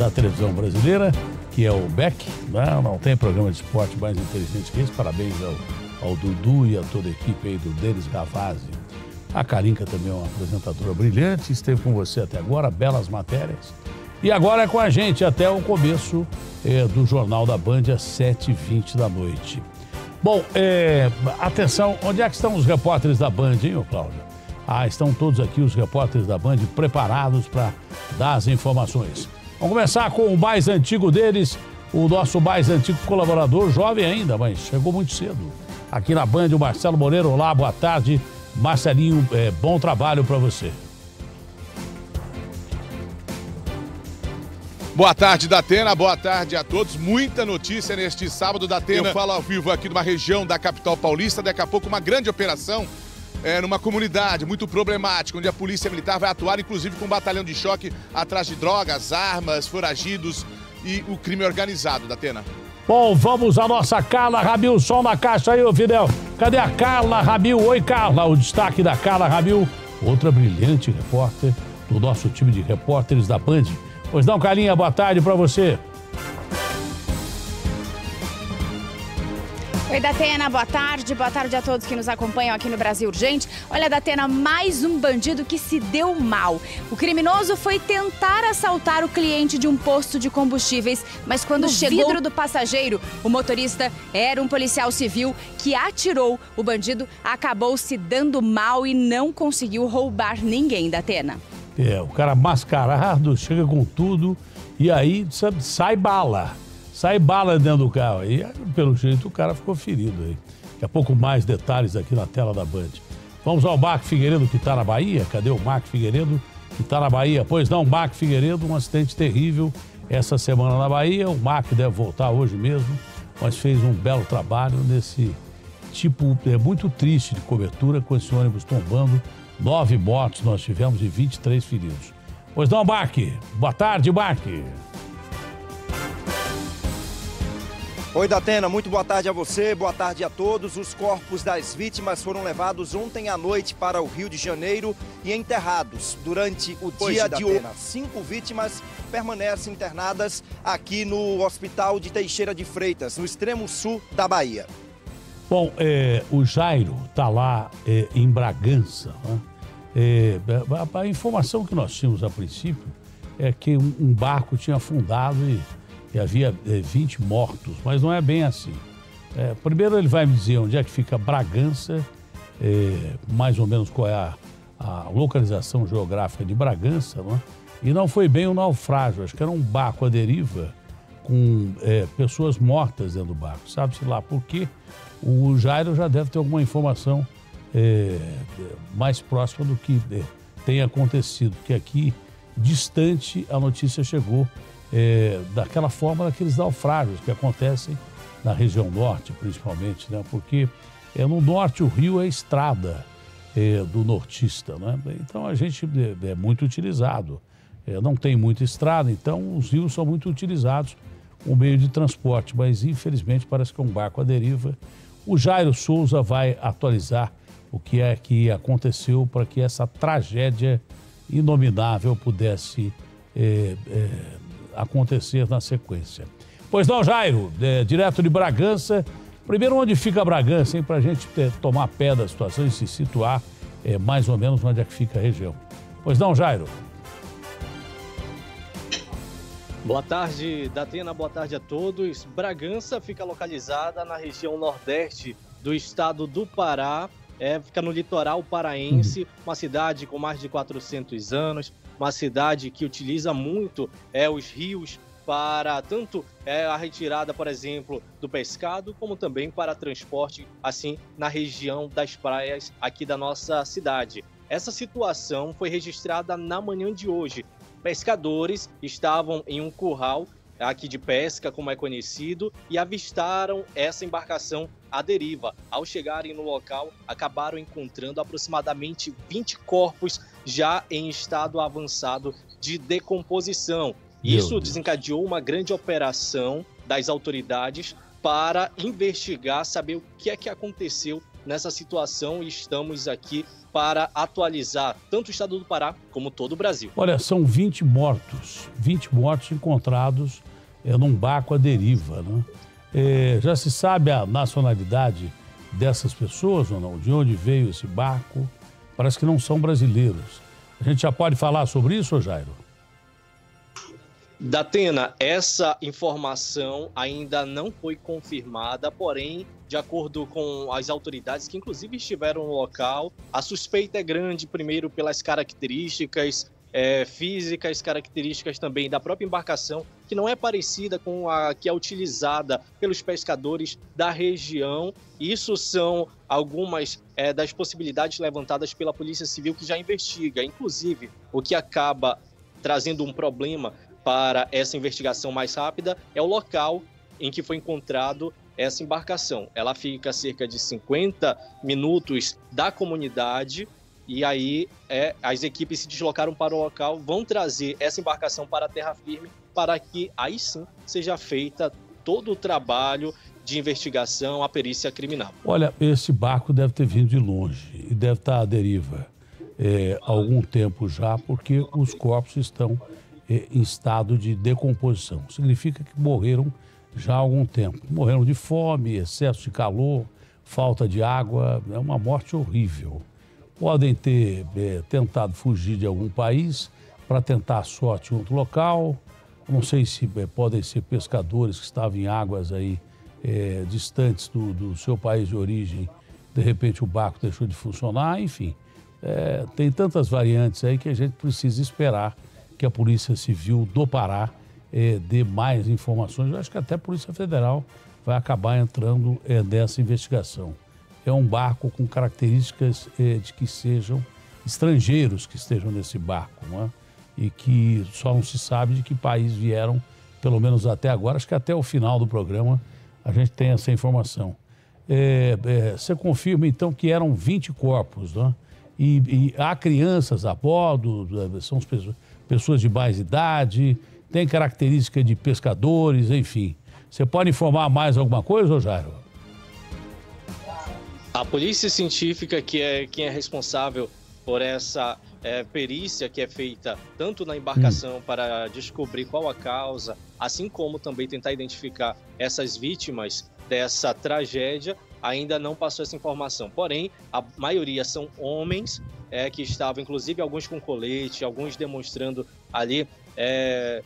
da televisão brasileira, que é o Beck. Não, né? não tem programa de esporte mais interessante que esse. Parabéns ao, ao Dudu e a toda a equipe aí do Denis Gavazzi. A Carinca também é uma apresentadora brilhante, esteve com você até agora, belas matérias. E agora é com a gente até o começo é, do Jornal da Band, às 7h20 da noite. Bom, é, atenção, onde é que estão os repórteres da Band, hein, Cláudio? Ah, estão todos aqui os repórteres da Band preparados para dar as informações. Vamos começar com o mais antigo deles, o nosso mais antigo colaborador, jovem ainda, mas chegou muito cedo. Aqui na Band, o Marcelo Moreira. Olá, boa tarde. Marcelinho, é, bom trabalho para você. Boa tarde, Datena. Boa tarde a todos. Muita notícia neste sábado, Datena. Eu falo ao vivo aqui numa região da capital paulista. Daqui a pouco, uma grande operação é, numa comunidade muito problemática, onde a polícia militar vai atuar, inclusive com um batalhão de choque atrás de drogas, armas, foragidos e o crime organizado, da Atena. Bom, vamos à nossa Carla Rabil, som na caixa aí, ô Fidel. Cadê a Carla Rabil? Oi, Carla. O destaque da Carla Rabil, outra brilhante repórter do nosso time de repórteres da Band. Pois não, Carlinha, boa tarde para você. Oi, Datena, boa tarde. Boa tarde a todos que nos acompanham aqui no Brasil Urgente. Olha, Datena, mais um bandido que se deu mal. O criminoso foi tentar assaltar o cliente de um posto de combustíveis, mas quando no chegou... vidro do passageiro, o motorista era um policial civil que atirou. O bandido acabou se dando mal e não conseguiu roubar ninguém, Datena. É, o cara mascarado chega com tudo e aí sabe, sai bala sai bala dentro do carro. E pelo jeito o cara ficou ferido aí. Daqui a pouco mais detalhes aqui na tela da Band. Vamos ao Marco Figueiredo que está na Bahia. Cadê o Marco Figueiredo que está na Bahia? Pois não, Marco Figueiredo, um acidente terrível essa semana na Bahia. O Marco deve voltar hoje mesmo, mas fez um belo trabalho nesse tipo, é muito triste de cobertura com esse ônibus tombando. Nove mortos nós tivemos e 23 feridos. Pois não, Marco. Boa tarde, Marco. Oi, Datena, muito boa tarde a você, boa tarde a todos. Os corpos das vítimas foram levados ontem à noite para o Rio de Janeiro e enterrados. Durante o pois dia de hoje, cinco vítimas permanecem internadas aqui no Hospital de Teixeira de Freitas, no extremo sul da Bahia. Bom, é, o Jairo está lá é, em Bragança. Né? É, a, a, informação que nós tínhamos a princípio é que um, um barco tinha afundado e e havia é, eh, 20 mortos, mas não é bem assim. É, primeiro ele vai me dizer onde é que fica Bragança, é, mais ou menos qual é a, a localização geográfica de Bragança, não é? e não foi bem um naufrágio, acho que era um barco à deriva com eh, pessoas mortas dentro do barco. Sabe-se lá por quê? O Jairo já deve ter alguma informação mais próxima do que tem acontecido, porque aqui, distante, a notícia chegou é, daquela forma daqueles naufrágios que acontecem na região norte, principalmente, né? porque é, no norte o rio é estrada é, do nortista. Né? Então a gente é, é, muito utilizado. É, não tem muita estrada, então os rios são muito utilizados como meio de transporte, mas infelizmente parece que é um barco à deriva. O Jairo Souza vai atualizar o que é que aconteceu para que essa tragédia inominável pudesse é, é, acontecer na sequência. Pois não, Jairo, é, direto de Bragança. Primeiro, onde fica Bragança, para a gente ter, tomar pé da situação e se situar é, mais ou menos onde é que fica a região. Pois não, Jairo? Boa tarde, Datena. Boa tarde a todos. Bragança fica localizada na região nordeste do estado do Pará, é, fica no litoral paraense, uhum. uma cidade com mais de 400 anos, uma cidade que utiliza muito é, os rios para tanto é, a retirada, por exemplo, do pescado, como também para transporte, assim, na região das praias aqui da nossa cidade. Essa situação foi registrada na manhã de hoje. Pescadores estavam em um curral aqui de pesca, como é conhecido, e avistaram essa embarcação à deriva. Ao chegarem no local, acabaram encontrando aproximadamente 20 corpos já em estado avançado de decomposição. Isso desencadeou uma grande operação das autoridades para investigar, saber o que é que aconteceu nessa situação e estamos aqui para atualizar tanto o estado do Pará como todo o Brasil. Olha, são 20 mortos, 20 mortos encontrados é, num barco à deriva, né? É, já se sabe a nacionalidade dessas pessoas ou não? De onde veio esse barco? Parece que não são brasileiros. A gente já pode falar sobre isso, Jairo? Datena, essa informação ainda não foi confirmada, porém, de acordo com as autoridades que inclusive estiveram no local, a suspeita é grande, primeiro pelas características é, físicas, características também da própria embarcação, que não é parecida com a que é utilizada pelos pescadores da região. Isso são algumas é, das possibilidades levantadas pela Polícia Civil que já investiga, inclusive o que acaba trazendo um problema para essa investigação mais rápida é o local em que foi encontrado essa embarcação. Ela fica a cerca de 50 minutos da comunidade e aí é, as equipes se deslocaram para o local, vão trazer essa embarcação para a terra firme para que aí sim seja feita todo o trabalho de investigação, a perícia criminal. Olha, esse barco deve ter vindo de longe e deve estar à deriva é, há algum tempo já, porque os corpos estão é, em estado de decomposição. Significa que morreram já há algum tempo. Morreram de fome, excesso de calor, falta de água. É uma morte horrível podem ter é, tentado fugir de algum país para tentar a sorte em outro local. Não sei se é, podem ser pescadores que estavam em águas aí é, distantes do, do, seu país de origem. De repente o barco deixou de funcionar, enfim. É, tem tantas variantes aí que a gente precisa esperar que a Polícia Civil do Pará é, dê mais informações. Eu acho que até a Polícia Federal vai acabar entrando é, nessa investigação é um barco com características é, de que sejam estrangeiros que estejam nesse barco, não é? E que só não se sabe de que país vieram, pelo menos até agora, acho que até o final do programa a gente tem essa informação. É, é, você confirma então que eram 20 corpos, não é? E, e há crianças a bordo, é, são pessoas, pessoas de mais idade, tem característica de pescadores, enfim. Você pode informar mais alguma coisa, Jairo? A polícia científica, que é quem é responsável por essa é, perícia que é feita tanto na embarcação hum. para descobrir qual a causa, assim como também tentar identificar essas vítimas dessa tragédia, ainda não passou essa informação. Porém, a maioria são homens é, que estavam, inclusive alguns com colete, alguns demonstrando ali é,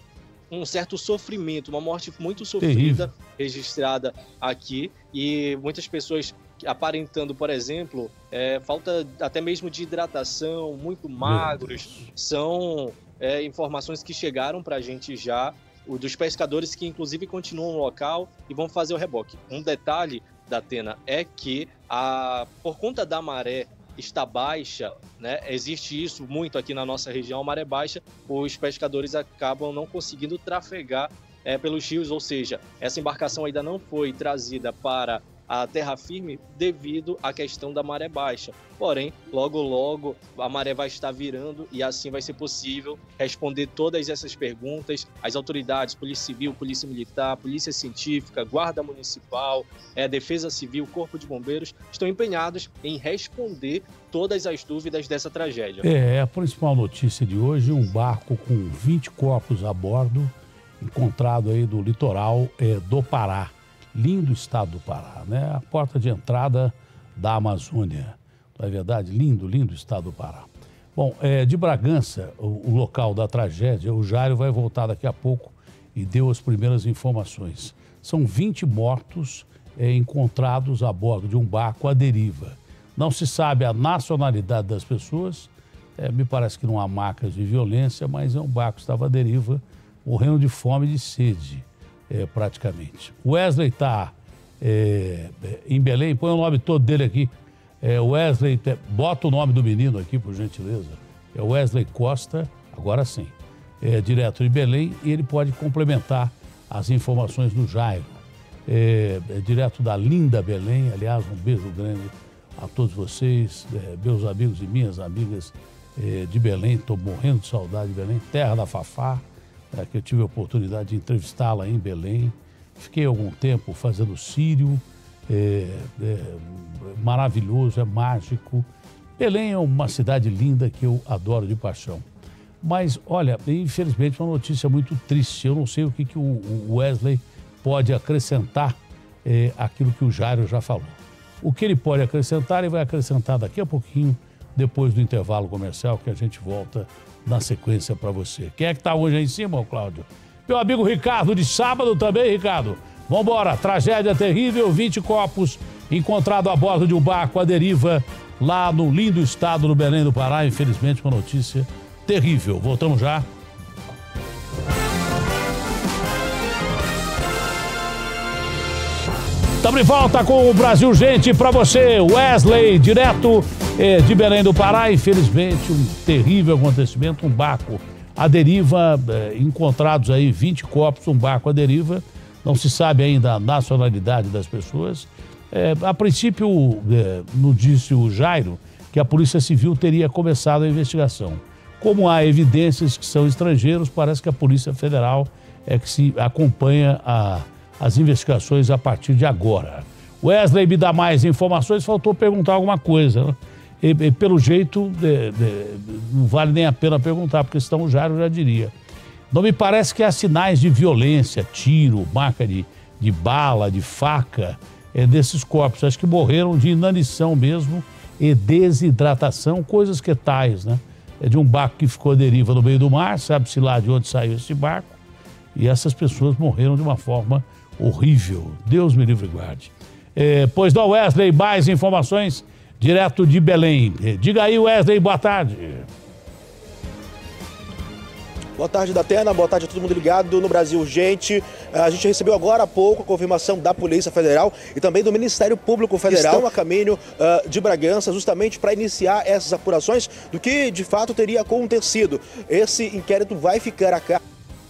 um certo sofrimento, uma morte muito sofrida Terrível. registrada aqui e muitas pessoas aparentando, por exemplo, é, falta até mesmo de hidratação, muito magros. São é, informações que chegaram para a gente já, dos pescadores que inclusive continuam no local e vão fazer o reboque. Um detalhe da Atena é que, a, por conta da maré está baixa, né? Existe isso muito aqui na nossa região, maré é baixa, os pescadores acabam não conseguindo trafegar é, pelos rios, ou seja, essa embarcação ainda não foi trazida para a terra firme devido à questão da maré baixa. Porém, logo logo a maré vai estar virando e assim vai ser possível responder todas essas perguntas As autoridades, Polícia Civil, Polícia Militar, Polícia Científica, Guarda Municipal, é, Defesa Civil, Corpo de Bombeiros, estão empenhados em responder todas as dúvidas dessa tragédia. É, é a principal notícia de hoje, um barco com 20 corpos a bordo encontrado aí do litoral é, do Pará. Lindo estado do Pará, né? A porta de entrada da Amazônia. Não é verdade? Lindo, lindo estado do Pará. Bom, é, de Bragança, o, o, local da tragédia, o Jairo vai voltar daqui a pouco e deu as primeiras informações. São 20 mortos é, encontrados a bordo de um barco à deriva. Não se sabe a nacionalidade das pessoas, é, me parece que não há marcas de violência, mas é um barco que estava à deriva, morrendo de fome e de sede é, praticamente. Wesley está é, em Belém, põe o nome todo dele aqui. É Wesley, bota o nome do menino aqui, por gentileza. É Wesley Costa, agora sim, é direto de Belém e ele pode complementar as informações do Jairo. É, é direto da linda Belém, aliás, um beijo grande a todos vocês, é, meus amigos e minhas amigas é, de Belém, estou morrendo de saudade de Belém, terra da Fafá é, que eu tive a oportunidade de entrevistá-la em Belém. Fiquei algum tempo fazendo sírio, é, é, maravilhoso, é mágico. Belém é uma cidade linda que eu adoro de paixão. Mas, olha, infelizmente é uma notícia muito triste. Eu não sei o que, que o Wesley pode acrescentar é, aquilo que o Jairo já falou. O que ele pode acrescentar, ele vai acrescentar daqui a pouquinho, depois do intervalo comercial, que a gente volta na sequência para você. Quem é que tá hoje aí em cima, Cláudio? Meu amigo Ricardo, de sábado também, Ricardo. Vambora, tragédia terrível, 20 copos encontrado a bordo de um barco à deriva lá no lindo estado do Belém do Pará, infelizmente uma notícia terrível. Voltamos já Estamos de volta com o Brasil Gente para você, Wesley, direto eh, de Belém do Pará. Infelizmente, um terrível acontecimento, um barco à deriva, eh, encontrados aí 20 corpos, um barco à deriva. Não se sabe ainda a nacionalidade das pessoas. Eh, a princípio, eh, no nos disse o Jairo que a Polícia Civil teria começado a investigação. Como há evidências que são estrangeiros, parece que a Polícia Federal é que se acompanha a as investigações a partir de agora. Wesley me dá mais informações, faltou perguntar alguma coisa. Né? E, e, pelo jeito, de, de, não vale nem a pena perguntar, porque senão o Jairo já diria. Não me parece que há sinais de violência, tiro, marca de, de bala, de faca é, desses corpos. Acho que morreram de inanição mesmo e desidratação, coisas que tais, né? É de um barco que ficou à deriva no meio do mar, sabe-se lá de onde saiu esse barco, e essas pessoas morreram de uma forma horrível. Deus me livre e guarde. É, pois não, Wesley, mais informações direto de Belém. É, diga aí, Wesley, boa tarde. Boa tarde, Datena. Boa tarde a todo mundo ligado no Brasil, gente. A gente recebeu agora há pouco a confirmação da Polícia Federal e também do Ministério Público Federal Estão a caminho uh, de Bragança, justamente para iniciar essas apurações do que de fato teria acontecido. Esse inquérito vai ficar a cargo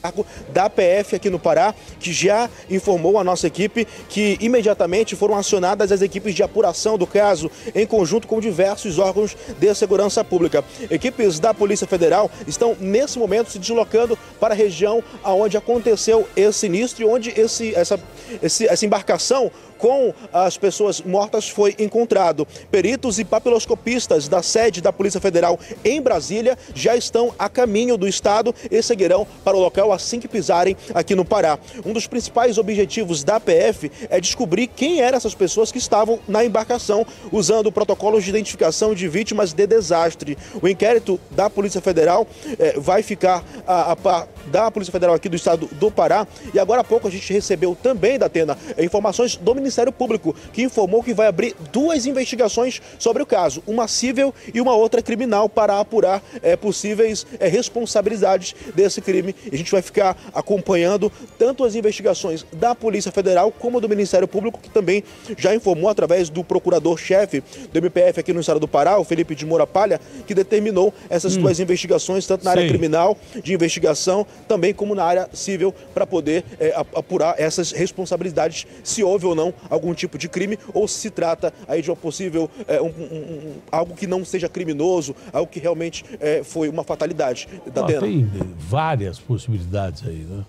cargo da PF aqui no Pará, que já informou a nossa equipe que imediatamente foram acionadas as equipes de apuração do caso, em conjunto com diversos órgãos de segurança pública. Equipes da Polícia Federal estão nesse momento se deslocando para a região onde aconteceu esse sinistro e onde esse, essa, esse, essa embarcação com as pessoas mortas foi encontrado. Peritos e papiloscopistas da sede da Polícia Federal em Brasília já estão a caminho do estado e seguirão para o local assim que pisarem aqui no Pará. Um dos principais objetivos da PF é descobrir quem eram essas pessoas que estavam na embarcação usando protocolos de identificação de vítimas de desastre. O inquérito da Polícia Federal eh, vai ficar a, a, da Polícia Federal aqui do estado do Pará e agora há pouco a gente recebeu também da Atena informações do Ministério Ministério Público, que informou que vai abrir duas investigações sobre o caso, uma civil e uma outra criminal, para apurar é, possíveis é, responsabilidades desse crime. E a gente vai ficar acompanhando tanto as investigações da Polícia Federal como do Ministério Público, que também já informou através do procurador-chefe do MPF aqui no estado do Pará, o Felipe de Moura Palha, que determinou essas hum. duas investigações, tanto na Sim. área criminal de investigação, também como na área civil, para poder é, apurar essas responsabilidades, se houve ou não algum tipo de crime ou se trata aí de uma possível é, um, um, algo que não seja criminoso, algo que realmente é, foi uma fatalidade da Tem várias possibilidades aí, né?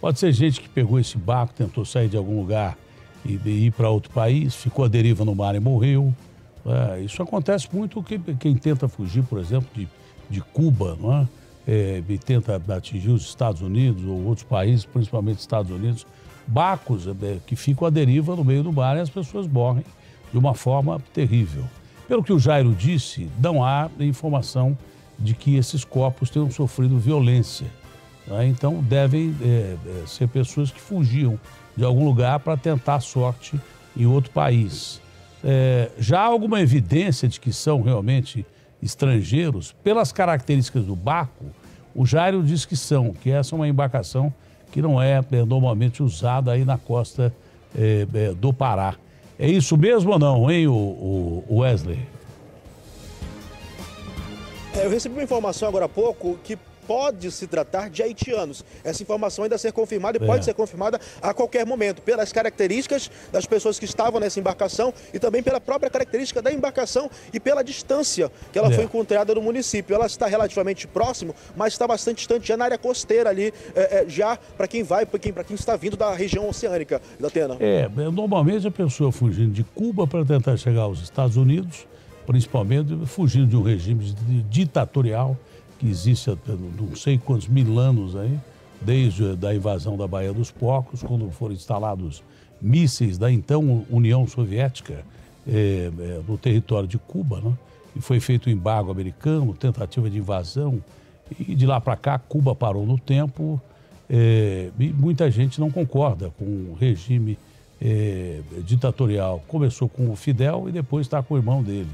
Pode ser gente que pegou esse barco, tentou sair de algum lugar e, ir para outro país, ficou à deriva no mar e morreu. É, isso acontece muito que, quem tenta fugir, por exemplo, de, de Cuba, não é? é? e tenta atingir os Estados Unidos ou outros países, principalmente Estados Unidos, bacos é, que ficam à deriva no meio do mar e as pessoas morrem de uma forma terrível. Pelo que o Jairo disse, não há informação de que esses corpos tenham sofrido violência. Né? Então devem é, é, ser pessoas que fugiam de algum lugar para tentar sorte em outro país. É, já há alguma evidência de que são realmente estrangeiros? Pelas características do barco, o Jairo diz que são, que essa é uma embarcação que não é, é normalmente usada aí na costa é, é, do Pará. É isso mesmo ou não, hein, o, o Wesley? É, eu recebi uma informação agora há pouco que pode se tratar de haitianos. Essa informação ainda ser confirmada e é. pode ser confirmada a qualquer momento, pelas características das pessoas que estavam nessa embarcação e também pela própria característica da embarcação e pela distância que ela é. foi encontrada no município. Ela está relativamente próximo, mas está bastante distante, já na área costeira ali, é, é já para quem vai, para quem, quem está vindo da região oceânica da Atena. É, normalmente a pessoa fugindo de Cuba para tentar chegar aos Estados Unidos, principalmente fugindo de um regime ditatorial, que existe há não sei quantos mil anos aí, desde da invasão da Baía dos Porcos, quando foram instalados mísseis da então União Soviética é, é, no território de Cuba, né? e foi feito o um embargo americano, tentativa de invasão, e de lá para cá Cuba parou no tempo, é, e muita gente não concorda com o regime ditatorial. Começou com o Fidel e depois está com o irmão dele.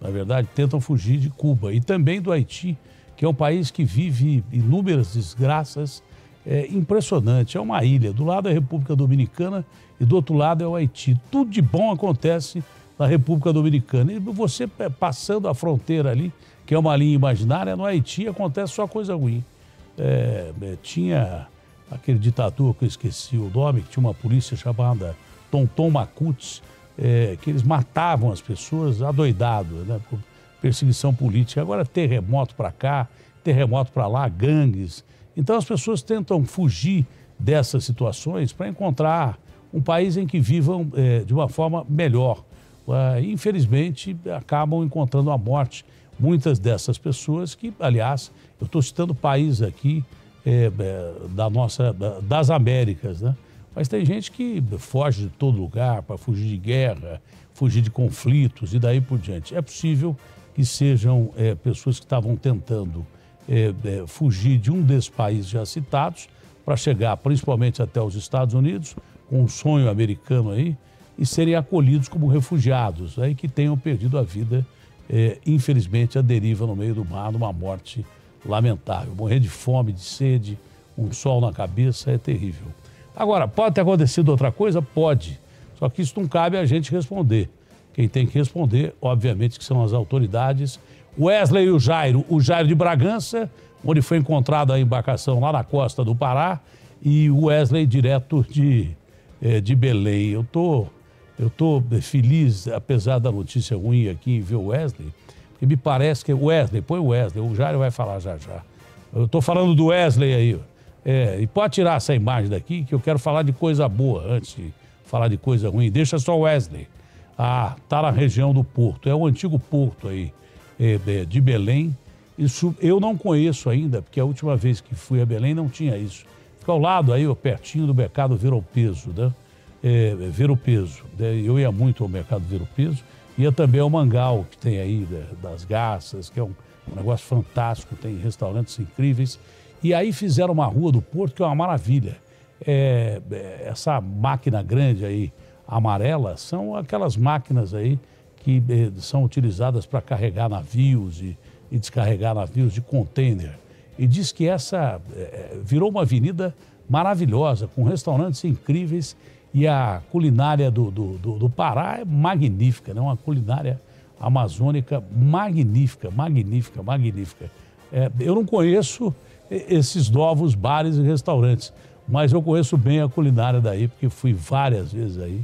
Na verdade, tentam fugir de Cuba e também do Haiti, que é um país que vive inúmeras desgraças. É impressionante. É uma ilha. Do lado é a República Dominicana e do outro lado é o Haiti. Tudo de bom acontece na República Dominicana. E você passando a fronteira ali, que é uma linha imaginária, no Haiti acontece só coisa ruim. É, é tinha aquele ditador que eu esqueci o nome, que tinha uma polícia chamada Tonton Macuts, é, que eles matavam as pessoas adoidado, né? perseguição política. Agora, terremoto para cá, terremoto para lá, gangues. Então, as pessoas tentam fugir dessas situações para encontrar um país em que vivam eh, de uma forma melhor. Ah, infelizmente, acabam encontrando a morte. Muitas dessas pessoas que, aliás, eu estou citando países aqui eh, eh, da nossa, das Américas, né? Mas tem gente que foge de todo lugar para fugir de guerra, fugir de conflitos e daí por diante. É possível que sejam é, pessoas que estavam tentando é, é, fugir de um desses países já citados para chegar principalmente até os Estados Unidos, com um sonho americano aí, e serem acolhidos como refugiados, aí né, que tenham perdido a vida, é, infelizmente, a deriva no meio do mar, numa morte lamentável. Morrer de fome, de sede, um sol na cabeça é terrível. Agora, pode ter acontecido outra coisa? Pode. Só que isso não cabe a gente responder. Quem tem que responder, obviamente, que são as autoridades. Wesley e o Jairo, o Jairo de Bragança, onde foi encontrada a embarcação lá na costa do Pará, e o Wesley direto de, é, de Belém. Eu tô, eu tô feliz, apesar da notícia ruim aqui, ver o Wesley, porque me parece que é Wesley, põe o Wesley, o Jairo vai falar já já. Eu tô falando do Wesley aí, é, e pode tirar essa imagem daqui, que eu quero falar de coisa boa antes de falar de coisa ruim. Deixa só o Wesley. Ah, tá na região do Porto. É o antigo Porto aí eh, de Belém. Isso eu não conheço ainda, porque a última vez que fui a Belém não tinha isso. Fica ao lado aí, pertinho do mercado Ver o Peso, né? É, ver o Peso. Né? Eu ia muito ao mercado Ver o Peso. Ia também ao Mangal, que tem aí né, das garças, que é um, um negócio fantástico, tem restaurantes incríveis. E aí fizeram uma rua do Porto, que é uma maravilha. É, é essa máquina grande aí, amarela são aquelas máquinas aí que eh, são utilizadas para carregar navios e, e, descarregar navios de container. E diz que essa eh, eh, virou uma avenida maravilhosa, com restaurantes incríveis e a culinária do, do, do, do Pará é magnífica, né? uma culinária amazônica magnífica, magnífica, magnífica. É, eu não conheço eh, esses novos bares e restaurantes, mas eu conheço bem a culinária daí, porque fui várias vezes aí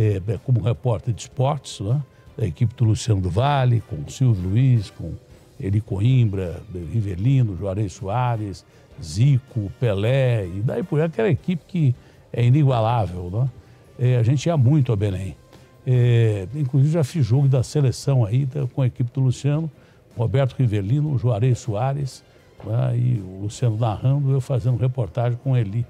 é, é, como repórter de esportes, né? da equipe do Luciano do Vale, com o Silvio Luiz, com Eli Coimbra, Rivelino, Juarez Soares, Zico, Pelé, e daí por aí, aquela equipe que é inigualável. Né? É, a gente ia muito a Belém. É, inclusive já fiz jogo da seleção aí tá, com a equipe do Luciano, Roberto Rivelino, Juarez Soares né, e o Luciano narrando, eu fazendo reportagem com ele.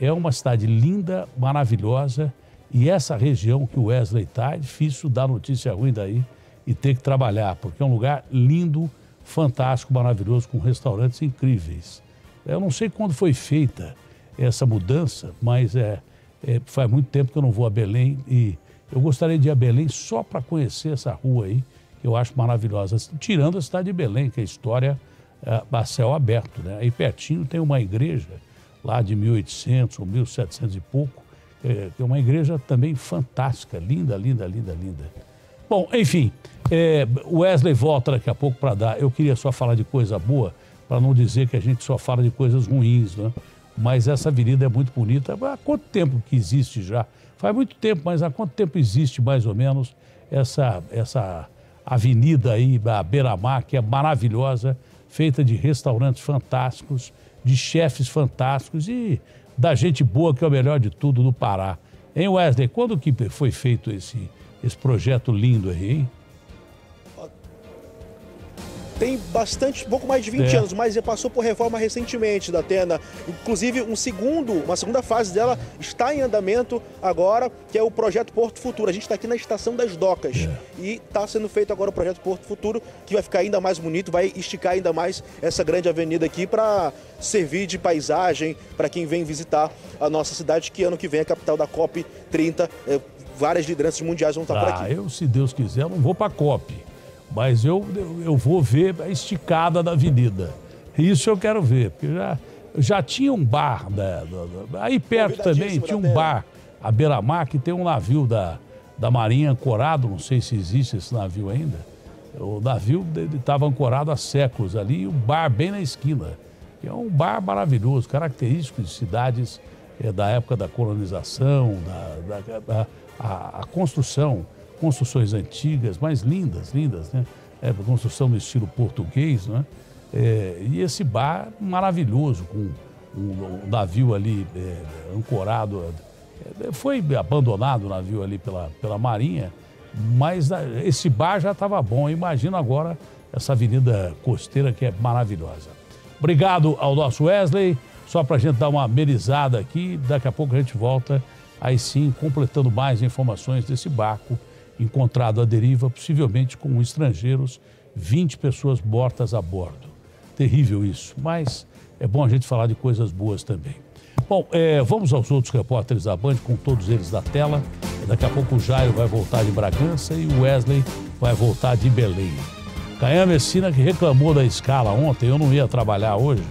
É uma cidade linda, maravilhosa, e essa região que o Wesley está, é difícil dar notícia ruim daí e ter que trabalhar, porque é um lugar lindo, fantástico, maravilhoso, com restaurantes incríveis. Eu não sei quando foi feita essa mudança, mas é, é faz muito tempo que eu não vou a Belém e eu gostaria de ir a Belém só para conhecer essa rua aí, que eu acho maravilhosa. Tirando a cidade de Belém, que é história a céu aberto, né? Aí pertinho tem uma igreja lá de 1800 ou 1700 e pouco, é, que é uma igreja também fantástica, linda, linda, linda, linda. Bom, enfim, é, Wesley volta daqui a pouco para dar. Eu queria só falar de coisa boa, para não dizer que a gente só fala de coisas ruins, né? Mas essa avenida é muito bonita. Há quanto tempo que existe já? Faz muito tempo, mas há quanto tempo existe mais ou menos essa, essa avenida aí, a Beira-Mar, que é maravilhosa, feita de restaurantes fantásticos, de chefes fantásticos e da gente boa, que é o melhor de tudo, do Pará. Hein, Wesley? Quando que foi feito esse, esse projeto lindo aí, hein? tem bastante, pouco mais de 20 é. anos, mas passou por reforma recentemente da Tena. Inclusive, um segundo, uma segunda fase dela está em andamento agora, que é o projeto Porto Futuro. A gente está aqui na estação das docas é. e está sendo feito agora o projeto Porto Futuro, que vai ficar ainda mais bonito, vai esticar ainda mais essa grande avenida aqui para servir de paisagem para quem vem visitar a nossa cidade, que ano que vem é a capital da COP 30. É, várias lideranças mundiais vão estar ah, por aqui. Eu, se Deus quiser, não vou para a COP. Mas eu, eu vou ver a esticada da avenida. Isso eu quero ver, porque já, já tinha um bar. Né, aí perto também tinha um bar, a Beira-Mar, que tem um navio da, da Marinha ancorado, não sei se existe esse navio ainda. O navio estava ancorado há séculos ali, e um bar bem na esquina. É um bar maravilhoso, característico de cidades é, da época da colonização, da, da, da a, a construção construções antigas, mas lindas, lindas, né? É, construção no estilo português, né? É, e esse bar maravilhoso, com um, navio ali é, ancorado. É, foi abandonado o navio ali pela, pela Marinha, mas esse bar já estava bom. Imagina agora essa avenida costeira que é maravilhosa. Obrigado ao nosso Wesley. Só para a gente dar uma amenizada aqui, daqui a pouco a gente volta aí sim, completando mais informações desse barco encontrado à deriva, possivelmente com estrangeiros, 20 pessoas mortas a bordo. Terrível isso, mas é bom a gente falar de coisas boas também. Bom, é, vamos aos outros repórteres da Band, com todos eles da tela. Daqui a pouco o Jairo vai voltar de Bragança e o Wesley vai voltar de Belém. Caian Messina, que reclamou da escala ontem, eu não ia trabalhar hoje,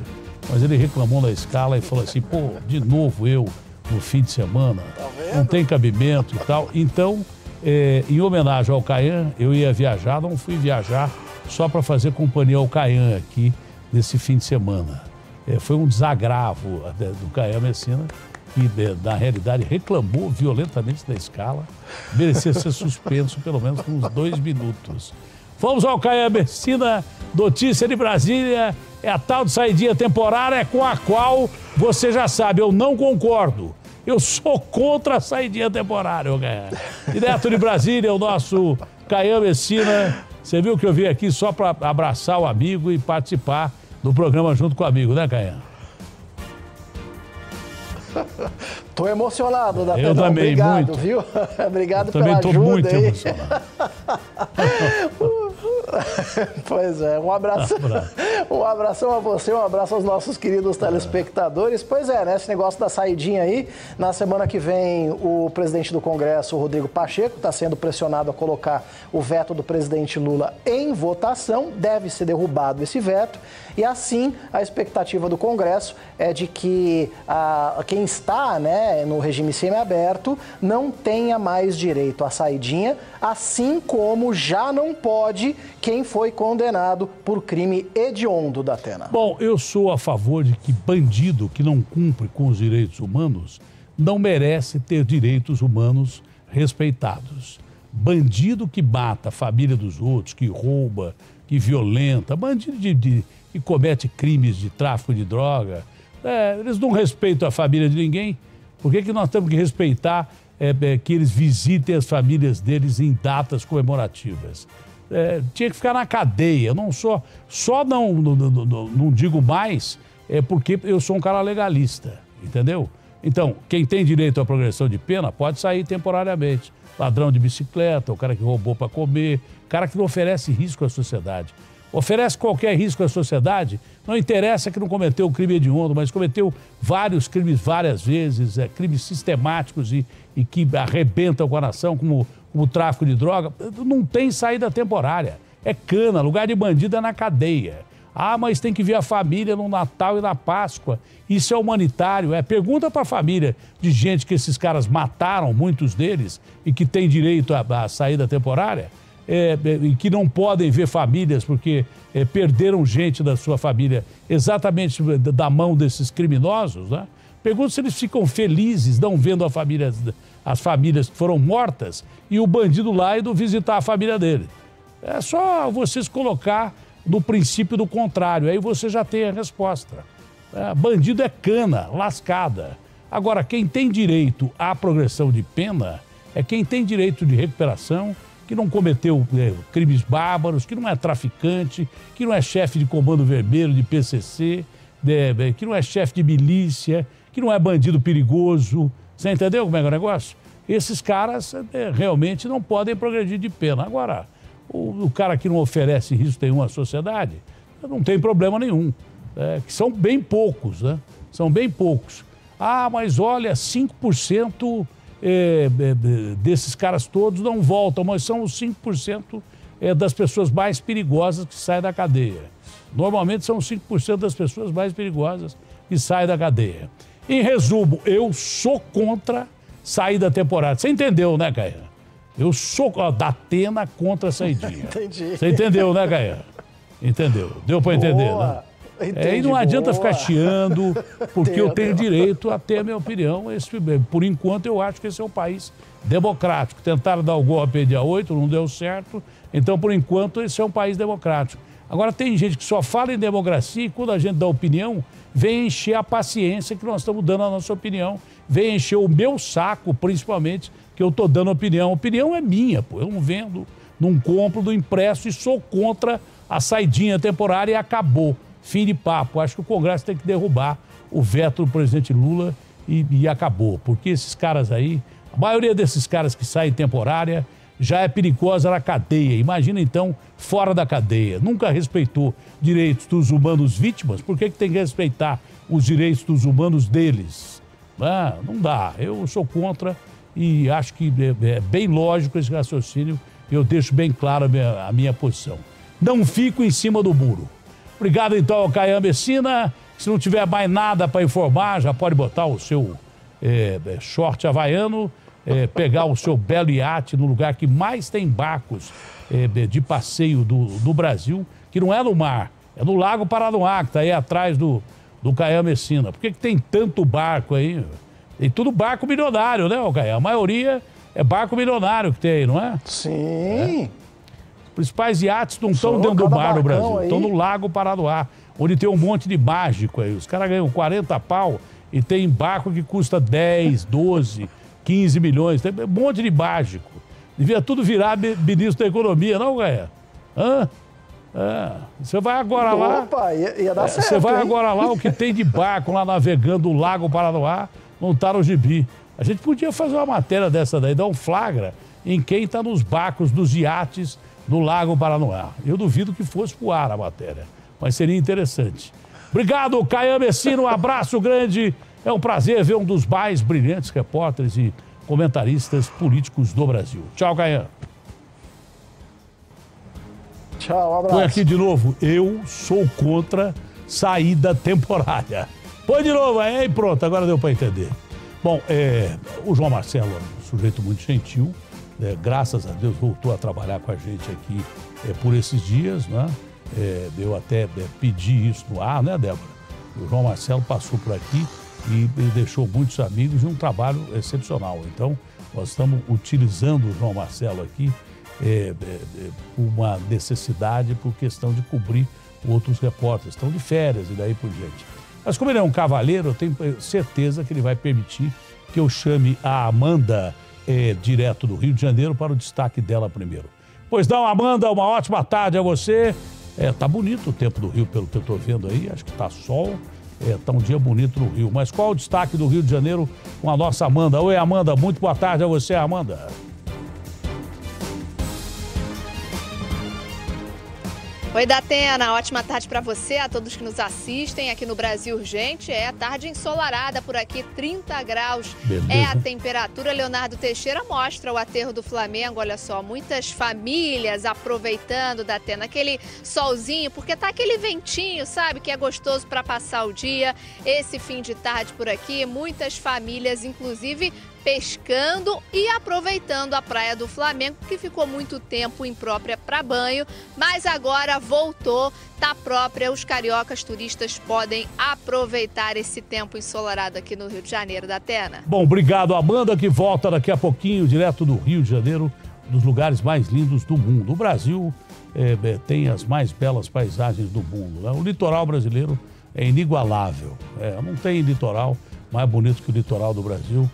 mas ele reclamou da escala e falou assim: pô, de novo eu no fim de semana, tá não tem cabimento e tal. Então é, em homenagem ao Caian, eu ia viajar, não fui viajar só para fazer companhia ao Caian aqui nesse fim de semana. É, foi um desagravo do Caian Messina, que na realidade reclamou violentamente da escala, merecia ser suspenso pelo menos uns dois minutos. Vamos ao Caian Messina, notícia de Brasília, é a tal de saída temporária com a qual você já sabe, eu não concordo eu sou contra a saída temporária, cara. Direto de Brasília, o nosso Caião Messina. Você viu que eu vim aqui só para abraçar o amigo e participar do programa junto com o amigo, né, Caião? Tô emocionado, da Eu também, Obrigado, muito. viu? Obrigado Eu pela ajuda aí. Também tô muito emocionado. pois é, um abraço. Um abração a você, um abraço aos nossos queridos telespectadores. Pois é, né? Esse negócio da saidinha aí. Na semana que vem, o presidente do Congresso, Rodrigo Pacheco, está sendo pressionado a colocar o veto do presidente Lula em votação. Deve ser derrubado esse veto. E assim, a expectativa do Congresso é de que a, quem está né, no regime semiaberto não tenha mais direito à saidinha, assim como já não pode quem foi condenado por crime hediondo da Atena. Bom, eu sou a favor de que bandido que não cumpre com os direitos humanos não merece ter direitos humanos respeitados. Bandido que mata a família dos outros, que rouba, que violenta, bandido de, de, que comete crimes de tráfico de droga, é, eles não respeitam a família de ninguém. Por que, que nós temos que respeitar é, é, que eles visitem as famílias deles em datas comemorativas? é, tinha que ficar na cadeia. Não só, só não, não, não, não digo mais, é porque eu sou um cara legalista, entendeu? Então, quem tem direito à progressão de pena pode sair temporariamente. Ladrão de bicicleta, o cara que roubou para comer, cara que não oferece risco à sociedade. Oferece qualquer risco à sociedade, não interessa que não cometeu o crime hediondo, mas cometeu vários crimes várias vezes, é, crimes sistemáticos e, e que arrebentam com a nação, como o tráfico de droga, não tem saída temporária. É cana, lugar de bandido é na cadeia. Ah, mas tem que ver a família no Natal e na Páscoa. Isso é humanitário. É pergunta para a família de gente que esses caras mataram, muitos deles, e que tem direito à, saída temporária, é, é, e que não podem ver famílias porque é, perderam gente da sua família exatamente da mão desses criminosos, né? Pergunta se eles ficam felizes não vendo a família as famílias que foram mortas e o bandido lá indo visitar a família dele. É só vocês colocar no princípio do contrário, aí você já tem a resposta. É, bandido é cana, lascada. Agora, quem tem direito à progressão de pena é quem tem direito de recuperação, que não cometeu é, crimes bárbaros, que não é traficante, que não é chefe de comando vermelho, de PCC, de, é, que não é chefe de milícia, que não é bandido perigoso, você entendeu como é que é o negócio? Esses caras eh, realmente não podem progredir de pena. Agora, o, o cara que não oferece risco nenhum à sociedade, não tem problema nenhum. É, que são bem poucos, né? São bem poucos. Ah, mas olha, 5% é, é, desses caras todos não voltam, mas são os 5% é, eh, das pessoas mais perigosas que saem da cadeia. Normalmente são 5% das pessoas mais perigosas que saem da cadeia. Em resumo, eu sou contra sair da temporada. Você entendeu, né, Gaia? Eu sou ó, da Atena contra a saidinha. Entendi. Você entendeu, né, Gaia? Entendeu. Deu para entender, né? Entendi, é, e não adianta ficar chiando, porque eu tenho direito a ter a minha opinião. Esse, por enquanto, eu acho que esse é um país democrático. Tentaram dar o golpe dia 8, não deu certo. Então, por enquanto, esse é um país democrático. Agora, tem gente que só fala em democracia e quando a gente dá opinião, vem encher a paciência que nós estamos dando a nossa opinião, vem encher o meu saco, principalmente, que eu estou dando opinião. A opinião é minha, pô. Eu não vendo, não compro do impresso e sou contra a saidinha temporária e acabou. Fim de papo. Acho que o Congresso tem que derrubar o veto do presidente Lula e, e acabou. Porque esses caras aí, a maioria desses caras que saem temporária já é perigosa na cadeia. Imagina então fora da cadeia. Nunca respeitou direitos dos humanos vítimas, por que, que tem que respeitar os direitos dos humanos deles? Ah, não dá. Eu sou contra e acho que é, é bem lógico esse raciocínio. Eu deixo bem claro a minha, a minha posição. Não fico em cima do muro. Obrigado então ao Caian Messina. Se não tiver mais nada para informar, já pode botar o seu é, é short havaiano é, pegar o seu belo iate no lugar que mais tem barcos é, de passeio do, do Brasil, que não é no mar, é no Lago Paranoá, que está aí atrás do, do Caia Messina. Por que, que tem tanto barco aí? Tem tudo barco milionário, né, Caia? A maioria é barco milionário que tem aí, não é? Sim. É. Os principais iates não estão dentro do mar no Brasil, estão no Lago Paranoá, onde tem um monte de mágico aí. Os caras ganham 40 pau e tem barco que custa 10, 12. 15 milhões, tem um monte de mágico. Devia tudo virar ministro da economia, não, Gaia? Hã? É. Você vai agora Opa, lá. Opa, ia, ia, dar é, certo. Você vai hein? agora lá, o que tem de barco lá navegando o Lago Paranoá, montar o gibi. A gente podia fazer uma matéria dessa daí, dar um flagra em quem está nos barcos, dos iates no Lago Paranoá. Eu duvido que fosse pro ar a matéria, mas seria interessante. Obrigado, Caio Messino. Um abraço grande. É um prazer ver um dos mais brilhantes repórteres e comentaristas políticos do Brasil. Tchau, Caian. Tchau, um abraço. Põe aqui de novo. Eu sou contra saída temporária. Põe de novo aí, é, pronto, agora deu para entender. Bom, é, o João Marcelo é um sujeito muito gentil, é, graças a Deus voltou a trabalhar com a gente aqui é, por esses dias, né? É, eu até né, pedi isso no ar, né, Débora? O João Marcelo passou por aqui e, e deixou muitos amigos e um trabalho excepcional. Então, nós estamos utilizando o João Marcelo aqui é, é, é, uma necessidade por questão de cobrir outros repórteres. Estão de férias e daí por diante. Mas como ele é um cavaleiro, eu tenho certeza que ele vai permitir que eu chame a Amanda é, direto do Rio de Janeiro para o destaque dela primeiro. Pois não, Amanda, uma ótima tarde a você. É, tá bonito o tempo do Rio, pelo que eu tô vendo aí. Acho que tá sol. É, tá um dia bonito no Rio. Mas qual o destaque do Rio de Janeiro com a nossa Amanda? Oi, Amanda, muito boa tarde a você, Amanda. Oi, Datena, ótima tarde para você, a todos que nos assistem aqui no Brasil Urgente. É tarde ensolarada por aqui, 30 graus Beleza. é a temperatura. Leonardo Teixeira mostra o aterro do Flamengo, olha só, muitas famílias aproveitando, Datena, aquele solzinho, porque tá aquele ventinho, sabe, que é gostoso para passar o dia, esse fim de tarde por aqui, muitas famílias, inclusive pescando e aproveitando a Praia do Flamengo, que ficou muito tempo imprópria para banho, mas agora voltou, tá própria. Os cariocas turistas podem aproveitar esse tempo ensolarado aqui no Rio de Janeiro, da Atena. Bom, obrigado, Amanda, que volta daqui a pouquinho, direto do Rio de Janeiro, dos lugares mais lindos do mundo. O Brasil é, é, tem as mais belas paisagens do mundo. Né? O litoral brasileiro é inigualável. É, não tem litoral mais bonito que o litoral do Brasil.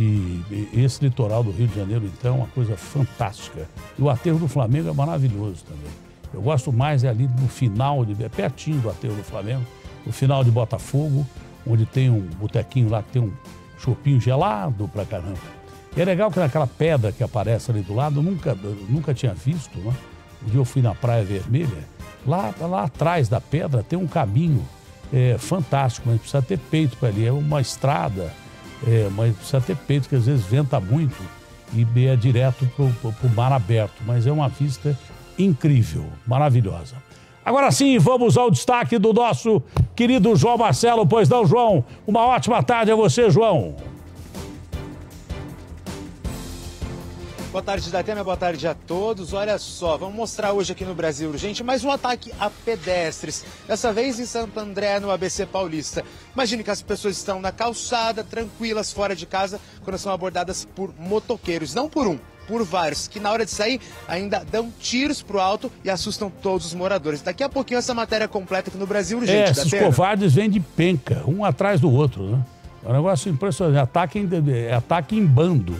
E, e, esse litoral do Rio de Janeiro, então, é uma coisa fantástica. E o aterro do Flamengo é maravilhoso também. Eu gosto mais é ali no final, de, é pertinho do aterro do Flamengo, no final de Botafogo, onde tem um botequinho lá que tem um chopinho gelado pra caramba. E é legal que naquela pedra que aparece ali do lado, eu nunca, nunca tinha visto, né? Um dia eu fui na Praia Vermelha, lá, lá atrás da pedra tem um caminho é, fantástico, mas precisa ter peito para ali, é uma estrada é, mas precisa ter peito, que às vezes venta muito e beia direto para o mar aberto. Mas é uma vista incrível, maravilhosa. Agora sim, vamos ao destaque do nosso querido João Marcelo. Pois não, João? Uma ótima tarde a você, João. Boa tarde, Datena. Boa tarde a todos. Olha só, vamos mostrar hoje aqui no Brasil Urgente mais um ataque a pedestres. Dessa vez em Santo André, no ABC Paulista. Imagine que as pessoas estão na calçada, tranquilas, fora de casa, quando são abordadas por motoqueiros. Não por um, por vários, que na hora de sair ainda dão tiros pro alto e assustam todos os moradores. Daqui a pouquinho essa matéria completa aqui no Brasil urgente. É, esses covardes vêm de penca, um atrás do outro, né? É um negócio impressionante. Ataque em, ataque em bando.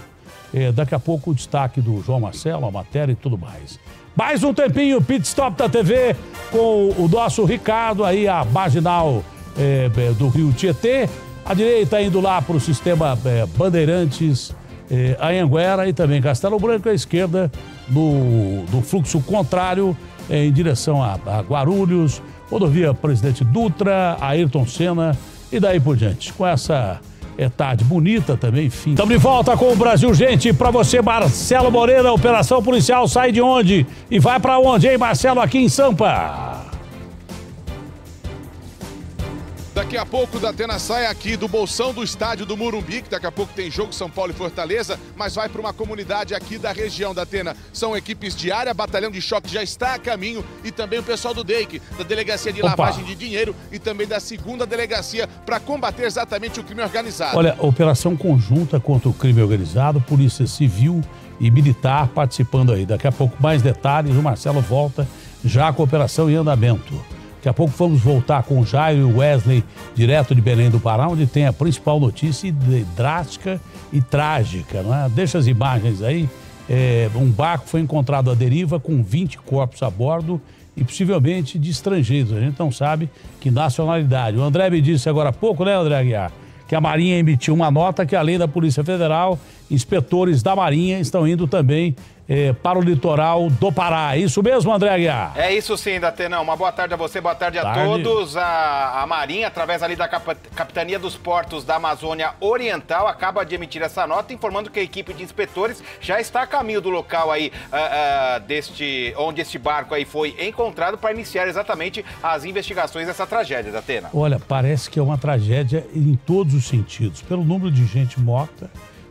É, daqui a pouco o destaque do João Marcelo, a matéria e tudo mais. Mais um tempinho, Pit Stop da TV, com o nosso Ricardo aí, a marginal é, é do Rio Tietê. A direita indo lá para o sistema é, Bandeirantes, é, Anhanguera e também Castelo Branco. A esquerda no, fluxo contrário é, em direção a, a Guarulhos, rodovia Presidente Dutra, Ayrton Senna e daí por diante. Com essa é tarde bonita também, enfim. Estamos de volta com o Brasil, gente. Para você, Marcelo Moreira, operação policial sai de onde e vai para onde, hein, Marcelo, aqui em Sampa? Daqui a pouco da Atena sai aqui do bolsão do estádio do Murumbi, que daqui a pouco tem jogo São Paulo e Fortaleza, mas vai para uma comunidade aqui da região da Atena. São equipes de área, batalhão de choque já está a caminho e também o pessoal do DEIC, da Delegacia de Opa. Lavagem de Dinheiro e também da segunda delegacia para combater exatamente o crime organizado. Olha, operação conjunta contra o crime organizado, Polícia Civil e Militar participando aí. Daqui a pouco mais detalhes, o Marcelo volta já com a operação em andamento. Daqui a pouco vamos voltar com Jairo e Wesley, direto de Belém do Pará, onde tem a principal notícia drástica e trágica. É? Deixa as imagens aí. É, um barco foi encontrado à deriva com 20 corpos a bordo e possivelmente de estrangeiros. A gente não sabe que nacionalidade. O André me disse agora há pouco, né, André Aguiar? Que a Marinha emitiu uma nota que, além da Polícia Federal, inspetores da Marinha estão indo também eh, para o litoral do Pará. Isso mesmo, André Aguiar? É isso sim, Datenão. Uma boa tarde a você, boa tarde, tarde. a todos. A, a, Marinha, através ali da Cap Capitania dos Portos da Amazônia Oriental, acaba de emitir essa nota informando que a equipe de inspetores já está a caminho do local aí uh, uh, deste, onde este barco aí foi encontrado para iniciar exatamente as investigações dessa tragédia, Datena. Olha, parece que é uma tragédia em todos os sentidos. Pelo número de gente morta,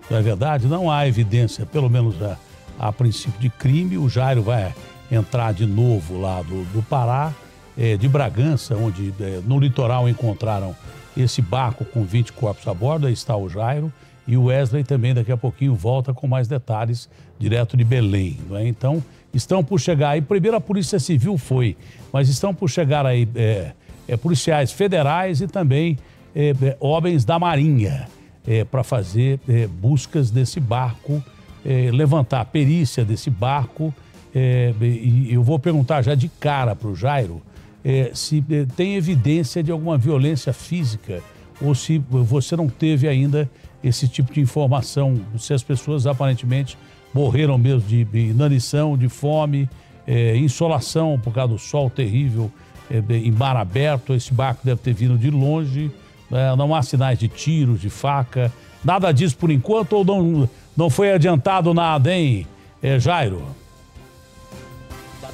não é verdade? Não há evidência, pelo menos a ah, a princípio de crime. O Jairo vai entrar de novo lá do, do Pará, é, de Bragança, onde é, no litoral encontraram esse barco com 20 corpos a bordo. Aí está o Jairo. E o Wesley também daqui a pouquinho volta com mais detalhes direto de Belém. É? Então, estão por chegar aí. Primeiro a Polícia Civil foi, mas estão por chegar aí é, é, policiais federais e também é, é homens da Marinha é, para fazer buscas desse barco é, levantar a perícia desse barco. É, e eu vou perguntar já de cara para o Jairo é, se é, tem evidência de alguma violência física ou se você não teve ainda esse tipo de informação, se as pessoas aparentemente morreram mesmo de inanição, de fome, é, insolação por causa do sol terrível é, em mar aberto. Esse barco deve ter vindo de longe. É, não há sinais de tiros, de faca, nada disso por enquanto, ou não, não foi adiantado nada, hein, eh, Jairo?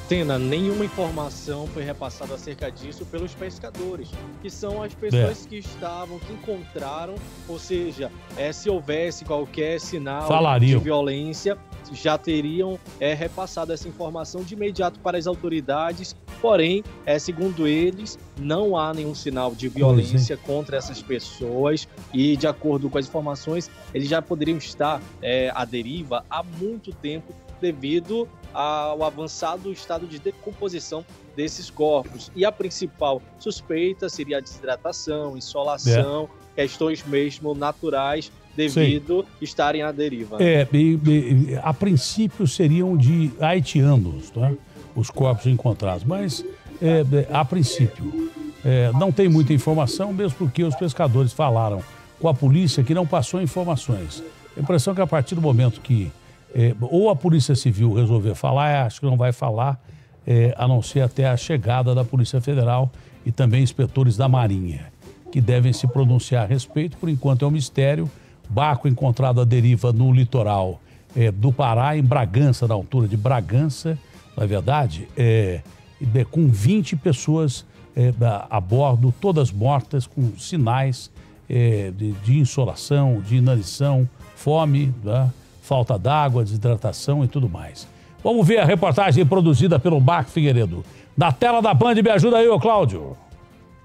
Atena, nenhuma informação foi repassada acerca disso pelos pescadores, que são as pessoas é. que estavam, que encontraram, ou seja, é, se houvesse qualquer sinal Falariam. de violência, já teriam é, repassado essa informação de imediato para as autoridades. Porém, é, segundo eles, não há nenhum sinal de é. violência pois, contra essas pessoas e, de acordo com as informações, eles já poderiam estar é, à deriva há muito tempo devido ao avançado estado de decomposição desses corpos. E a principal suspeita seria a desidratação, insolação, é. questões mesmo naturais devido Sim. estarem à deriva. Né? É, e, e, a princípio seriam de haitianos, né? os corpos encontrados, mas é, a princípio é, não tem muita informação, mesmo porque os pescadores falaram com a polícia que não passou informações. A impressão é que a partir do momento que é, ou a Polícia Civil resolver falar, é, acho que não vai falar, é, a não ser até a chegada da Polícia Federal e também inspetores da Marinha, que devem se pronunciar a respeito. Por enquanto é um mistério. Barco encontrado à deriva no litoral é, do Pará, em Bragança, na altura de Bragança, na é verdade, é, com 20 pessoas é, a bordo, todas mortas, com sinais é, de, de, insolação, de inanição, fome. Né? falta d'água, desidratação e tudo mais. Vamos ver a reportagem produzida pelo Marco Figueiredo. Da tela da Band, me ajuda aí, ô Cláudio.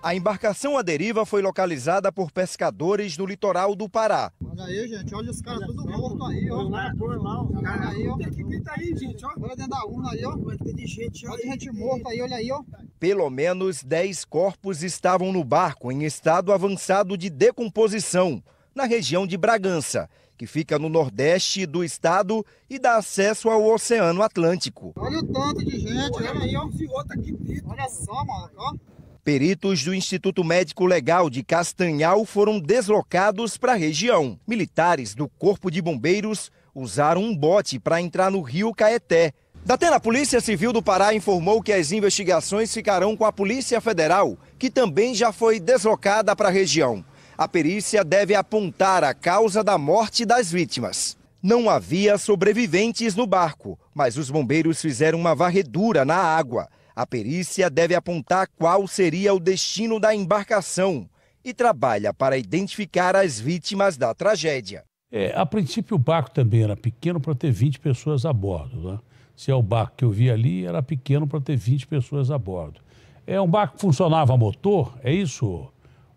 A embarcação à deriva foi localizada por pescadores no litoral do Pará. Olha aí, gente, olha os caras tudo morto aí, ó. Olha aí, ó. Tem que gritar aí, gente, ó. Olha dentro da urna aí, ó. Tem gente, olha gente morta aí, olha aí, ó. Pelo menos 10 corpos estavam no barco em estado avançado de decomposição, na região de Bragança que fica no nordeste do estado e dá acesso ao Oceano Atlântico. Olha o tanto de gente, olha aí, olha o outro aqui dentro. Olha só, mano. Ó. Peritos do Instituto Médico Legal de Castanhal foram deslocados para a região. Militares do Corpo de Bombeiros usaram um bote para entrar no rio Caeté. Datena a Polícia Civil do Pará informou que as investigações ficarão com a Polícia Federal, que também já foi deslocada para a região. A perícia deve apontar a causa da morte das vítimas. Não havia sobreviventes no barco, mas os bombeiros fizeram uma varredura na água. A perícia deve apontar qual seria o destino da embarcação e trabalha para identificar as vítimas da tragédia. É, a princípio, o barco também era pequeno para ter 20 pessoas a bordo. Né? Se é o barco que eu vi ali, era pequeno para ter 20 pessoas a bordo. É um barco que funcionava a motor, é isso?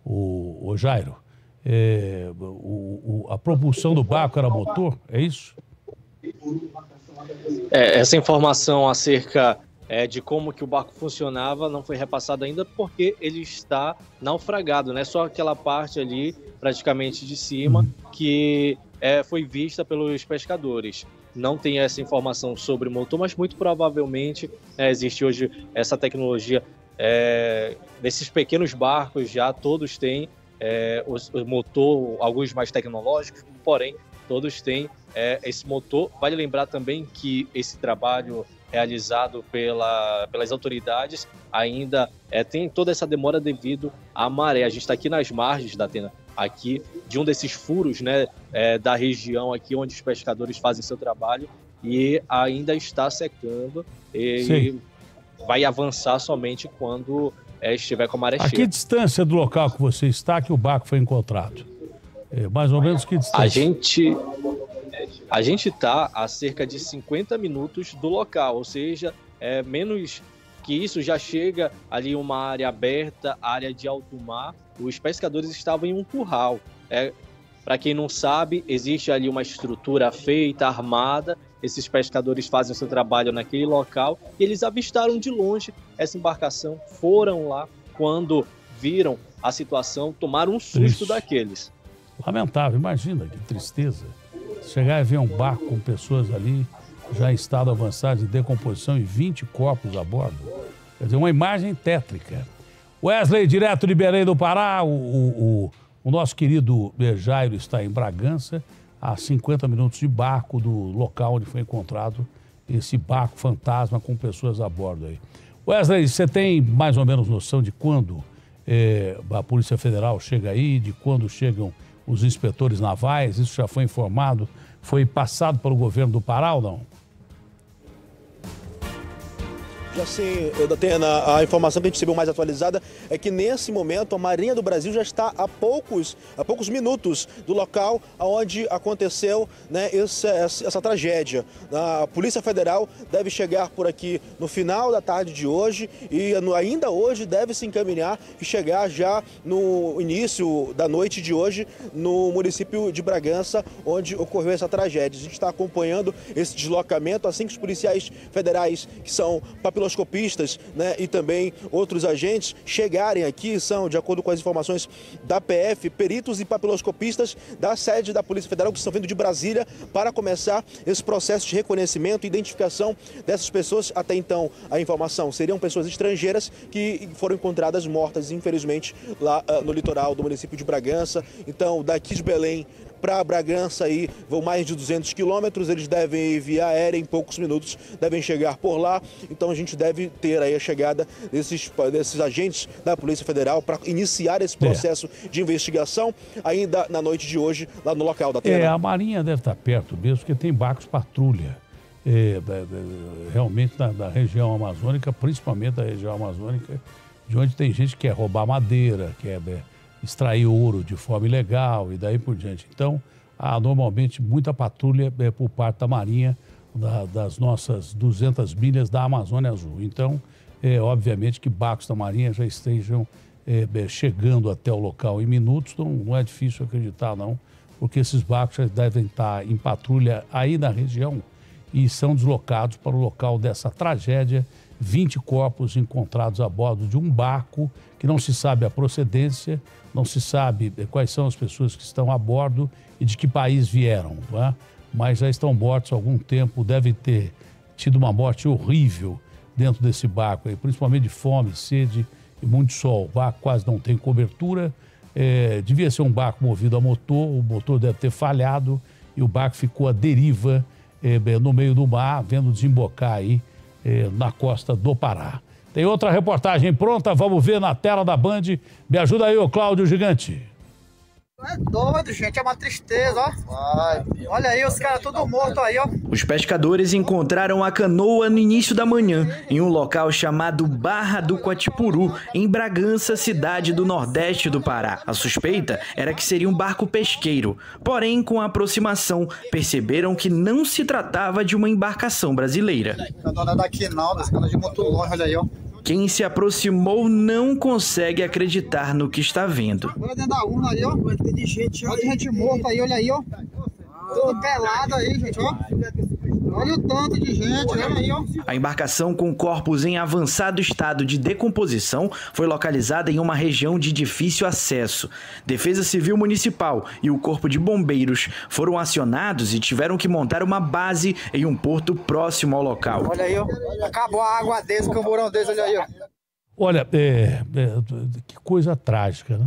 o, o Jairo, é, o, o, a propulsão do barco era motor, é isso? É, essa informação acerca é, de como que o barco funcionava não foi repassada ainda porque ele está naufragado, né? Só aquela parte ali, praticamente de cima, que é, foi vista pelos pescadores. Não tem essa informação sobre o motor, mas muito provavelmente é, existe hoje essa tecnologia é, desses pequenos barcos já todos têm é, o, o, motor, alguns mais tecnológicos, porém todos têm é, esse motor. Vale lembrar também que esse trabalho realizado pela, pelas autoridades ainda é, tem toda essa demora devido à maré. A gente está aqui nas margens da Atena, aqui de um desses furos né, é, da região aqui onde os pescadores fazem seu trabalho e ainda está secando. E, vai avançar somente quando é, estiver com a maré cheia. A que distância do local que você está que o barco foi encontrado? É, mais ou menos que distância? A gente a gente está a cerca de 50 minutos do local, ou seja, é menos que isso já chega ali uma área aberta, área de alto mar. Os pescadores estavam em um curral. É, Para quem não sabe, existe ali uma estrutura feita, armada, esses pescadores fazem o seu trabalho naquele local. E eles avistaram de longe essa embarcação, foram lá quando viram a situação, tomaram um susto Triste. daqueles. Lamentável, imagina que tristeza. Chegar e ver um barco com pessoas ali já em estado avançado de decomposição e 20 corpos a bordo. Quer dizer, uma imagem tétrica. Wesley, direto de Belém do Pará, o, o, o, nosso querido Jairo está em Bragança a 50 minutos de barco do local onde foi encontrado esse barco fantasma com pessoas a bordo aí. Wesley, você tem mais ou menos noção de quando é, a Polícia Federal chega aí, de quando chegam os inspetores navais? Isso já foi informado? Foi passado pelo governo do Pará ou não? Já sei, Datena, a informação que a gente recebeu mais atualizada é que nesse momento a Marinha do Brasil já está a poucos, a poucos minutos do local onde aconteceu né, essa, essa, tragédia. A Polícia Federal deve chegar por aqui no final da tarde de hoje e ainda hoje deve se encaminhar e chegar já no início da noite de hoje no município de Bragança, onde ocorreu essa tragédia. A gente está acompanhando esse deslocamento assim que os policiais federais que são papilotados datiloscopistas né, e também outros agentes chegarem aqui são, de acordo com as informações da PF, peritos e papiloscopistas da sede da Polícia Federal que estão vindo de Brasília para começar esse processo de reconhecimento e identificação dessas pessoas. Até então, a informação seriam pessoas estrangeiras que foram encontradas mortas, infelizmente, lá uh, no litoral do município de Bragança. Então, daqui de Belém para Bragança aí vão mais de 200 quilômetros, eles devem ir via aérea em poucos minutos, devem chegar por lá, então a gente deve ter aí a chegada desses, desses agentes da Polícia Federal para iniciar esse é. processo é. de investigação ainda na noite de hoje lá no local da terra. É, a Marinha deve estar perto mesmo, porque tem barcos patrulha. É, da, da, realmente da, da, região amazônica, principalmente da região amazônica, de onde tem gente que quer roubar madeira, quer né, extrair ouro de forma ilegal e daí por diante. Então, há normalmente muita patrulha é, por parte da Marinha da, das nossas 200 milhas da Amazônia Azul. Então, é, obviamente que barcos da Marinha já estejam é, chegando até o local em minutos, então, não é difícil acreditar, não, porque esses barcos já devem estar em patrulha aí na região e são deslocados para o local dessa tragédia 20 corpos encontrados a bordo de um barco que não se sabe a procedência, não se sabe eh, quais são as pessoas que estão a bordo e de que país vieram. É? Mas já estão mortos há algum tempo, devem ter tido uma morte horrível dentro desse barco, aí, principalmente de fome, sede e muito sol. O barco quase não tem cobertura, é, devia ser um barco movido a motor, o motor deve ter falhado e o barco ficou à deriva é, no meio do mar, vendo desembocar aí eh, na costa do Pará. Tem outra reportagem pronta, vamos ver na tela da Band. Me ajuda aí, o Cláudio Gigante. É doido, gente, é uma tristeza, ó. Vai. Olha aí, os caras todos morto aí, ó. Os pescadores encontraram a canoa no início da manhã, em um local chamado Barra do Quatipuru, em Bragança, cidade do nordeste do Pará. A suspeita era que seria um barco pesqueiro, porém, com a aproximação, perceberam que não se tratava de uma embarcação brasileira. Não é daqui não, das canas de muito longe, olha aí, ó. Quem se aproximou não consegue acreditar no que está vendo. Olha dentro da urna ali, ó. Tem gente, olha gente morta aí, olha aí, ó. Tô pelado aí, gente, ó. Olha o tanto de gente, olha aí, ó. A embarcação com corpos em avançado estado de decomposição foi localizada em uma região de difícil acesso. Defesa Civil Municipal e o Corpo de Bombeiros foram acionados e tiveram que montar uma base em um porto próximo ao local. Olha aí, ó. Acabou a água desse, o camburão desse, olha aí, ó. Olha, é, é, que coisa trágica, né?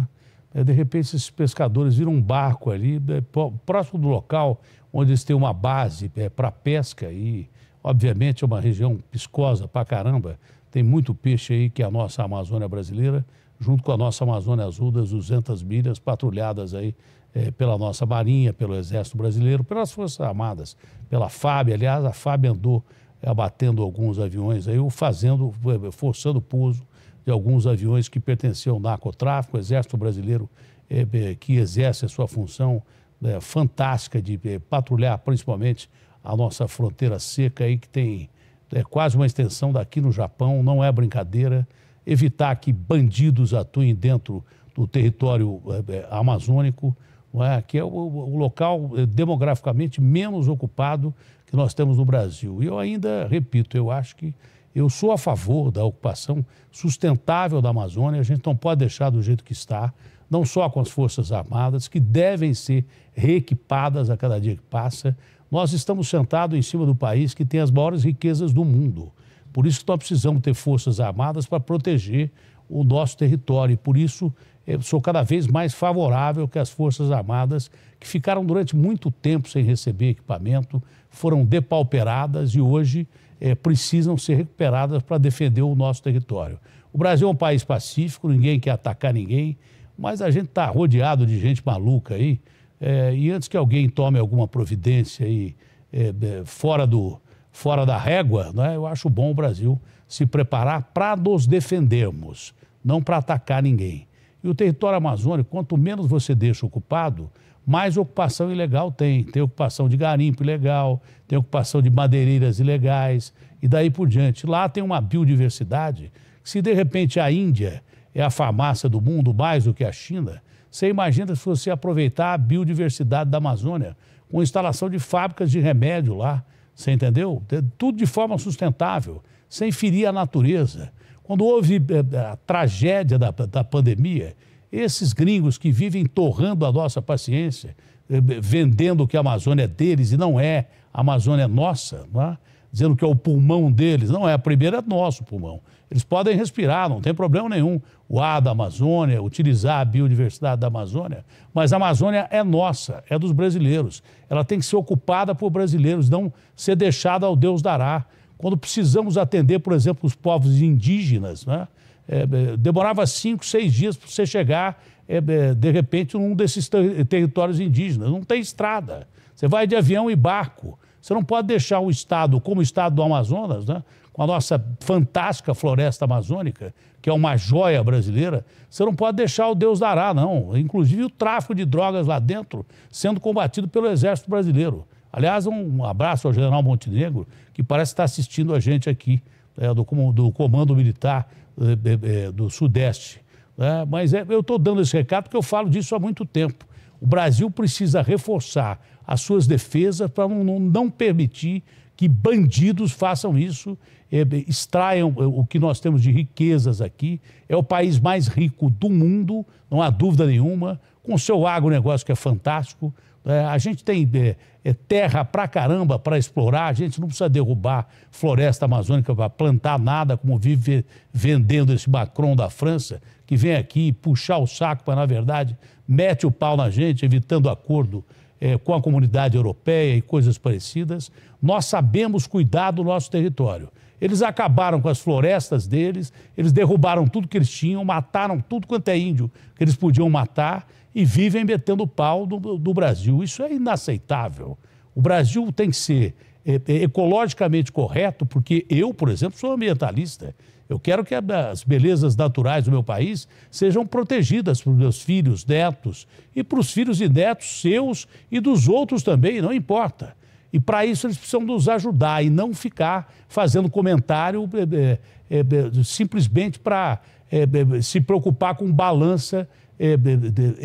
É, de repente esses pescadores viram um barco ali, né, próximo do local onde eles têm uma base é, para pesca e, obviamente, é uma região piscosa para caramba, tem muito peixe aí que é a nossa Amazônia brasileira, junto com a nossa Amazônia Azul das 200 milhas patrulhadas aí é, pela nossa Marinha, pelo Exército Brasileiro, pelas Forças Armadas, pela FAB. Aliás, a FAB andou abatendo alguns aviões aí, ou fazendo, forçando o pouso de alguns aviões que pertenciam ao narcotráfico, o Exército Brasileiro, é, que exerce a sua função é, fantástica de eh, patrulhar principalmente a nossa fronteira seca, aí, que tem é, quase uma extensão daqui no Japão, não é brincadeira. Evitar que bandidos atuem dentro do território eh, amazônico, é? que é o, o local demograficamente menos ocupado que nós temos no Brasil. E eu ainda repito, eu acho que eu sou a favor da ocupação sustentável da Amazônia, a gente não pode deixar do jeito que está, não só com as Forças Armadas, que devem ser reequipadas a cada dia que passa. Nós estamos sentados em cima do país que tem as maiores riquezas do mundo. Por isso que nós precisamos ter Forças Armadas para proteger o nosso território. E por isso eu sou cada vez mais favorável que as Forças Armadas, que ficaram durante muito tempo sem receber equipamento, foram depauperadas e hoje é, precisam ser recuperadas para defender o nosso território. O Brasil é um país pacífico, ninguém quer atacar ninguém, mas a gente está rodeado de gente maluca aí. É, e antes que alguém tome alguma providência aí é, fora, do, fora da régua, né, eu acho bom o Brasil se preparar para nos defendermos, não para atacar ninguém. E o território amazônico, quanto menos você deixa ocupado, mais ocupação ilegal tem. Tem ocupação de garimpo ilegal, tem ocupação de madeireiras ilegais e daí por diante. Lá tem uma biodiversidade que, se de repente a Índia é a farmácia do mundo mais do que a China, você imagina se você aproveitar a biodiversidade da Amazônia com instalação de fábricas de remédio lá, você entendeu? Tudo de forma sustentável, sem ferir a natureza. Quando houve eh, a tragédia da, da pandemia, esses gringos que vivem torrando a nossa paciência, eh, vendendo que a Amazônia é deles e não é, a Amazônia é nossa, é? dizendo que é o pulmão deles. Não é, a primeira é nosso pulmão. Eles podem respirar, não tem problema nenhum. O ar da Amazônia, utilizar a biodiversidade da Amazônia, mas a Amazônia é nossa, é dos brasileiros. Ela tem que ser ocupada por brasileiros, não ser deixada ao Deus dará. Quando precisamos atender, por exemplo, os povos indígenas, né? É, é, demorava cinco, seis dias para você chegar, é, é, de repente, num desses ter territórios indígenas. Não tem estrada. Você vai de avião e barco. Você não pode deixar o Estado, como o Estado do Amazonas, né? com a nossa fantástica floresta amazônica, que é uma joia brasileira, você não pode deixar o Deus dará, não. Inclusive o tráfico de drogas lá dentro sendo combatido pelo Exército Brasileiro. Aliás, um abraço ao general Montenegro, que parece estar assistindo a gente aqui, é, do, do Comando Militar eh, do Sudeste. Né? Mas é, eu estou dando esse recado porque eu falo disso há muito tempo. O Brasil precisa reforçar as suas defesas para não, não permitir que bandidos façam isso, eh, extraiam eh, o que nós temos de riquezas aqui. É o país mais rico do mundo, não há dúvida nenhuma, com o seu agronegócio que é fantástico, é, a gente tem é, é terra pra caramba para explorar, a gente não precisa derrubar floresta amazônica para plantar nada, como vive vendendo esse Macron da França, que vem aqui puxar o saco, para na verdade mete o pau na gente, evitando acordo é, com a comunidade europeia e coisas parecidas. Nós sabemos cuidar do nosso território. Eles acabaram com as florestas deles, eles derrubaram tudo que eles tinham, mataram tudo quanto é índio que eles podiam matar e vivem metendo pau do, Brasil. Isso é inaceitável. O Brasil tem que ser é, é, ecologicamente correto, porque eu, por exemplo, sou ambientalista. Eu quero que as belezas naturais do meu país sejam protegidas para os meus filhos, netos e para os filhos e netos seus e dos outros também, não importa. E para isso eles precisam nos ajudar e não ficar fazendo comentário é, é, é simplesmente para é, se preocupar com balança eh,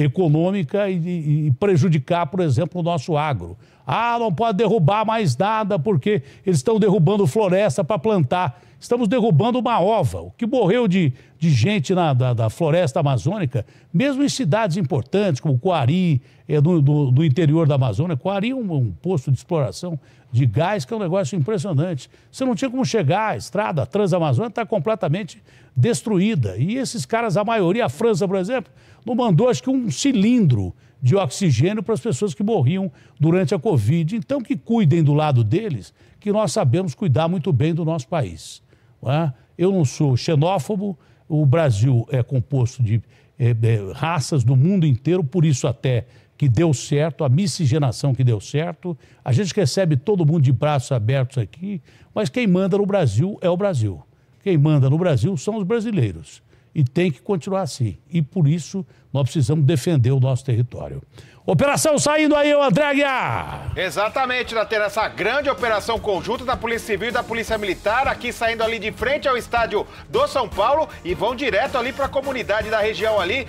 econômica e, e prejudicar, por exemplo, o nosso agro. Ah, não pode derrubar mais nada porque eles estão derrubando floresta para plantar. Estamos derrubando uma ova. O que morreu de, de gente na, da, da floresta amazônica, mesmo em cidades importantes como Coari, é, no, no interior da Amazônia, Coari é um, um posto de exploração de gás, que é um negócio impressionante. Você não tinha como chegar, a estrada, a Transamazônica está completamente destruída. E esses caras, a maioria, a França, por exemplo, não mandou acho que um cilindro de oxigênio para as pessoas que morriam durante a Covid. Então, que cuidem do lado deles, que nós sabemos cuidar muito bem do nosso país. Não é? Eu não sou xenófobo, o Brasil é composto de é, é, raças do mundo inteiro, por isso até que deu certo, a miscigenação que deu certo. A gente recebe todo mundo de braços abertos aqui, mas quem manda no Brasil é o Brasil. Quem manda no Brasil são os brasileiros. E tem que continuar assim. E por isso nós precisamos defender o nosso território. Operação saindo aí, André Andréguia! Exatamente, ter Essa grande operação conjunta da Polícia Civil e da Polícia Militar, aqui saindo ali de frente ao estádio do São Paulo e vão direto ali para a comunidade da região ali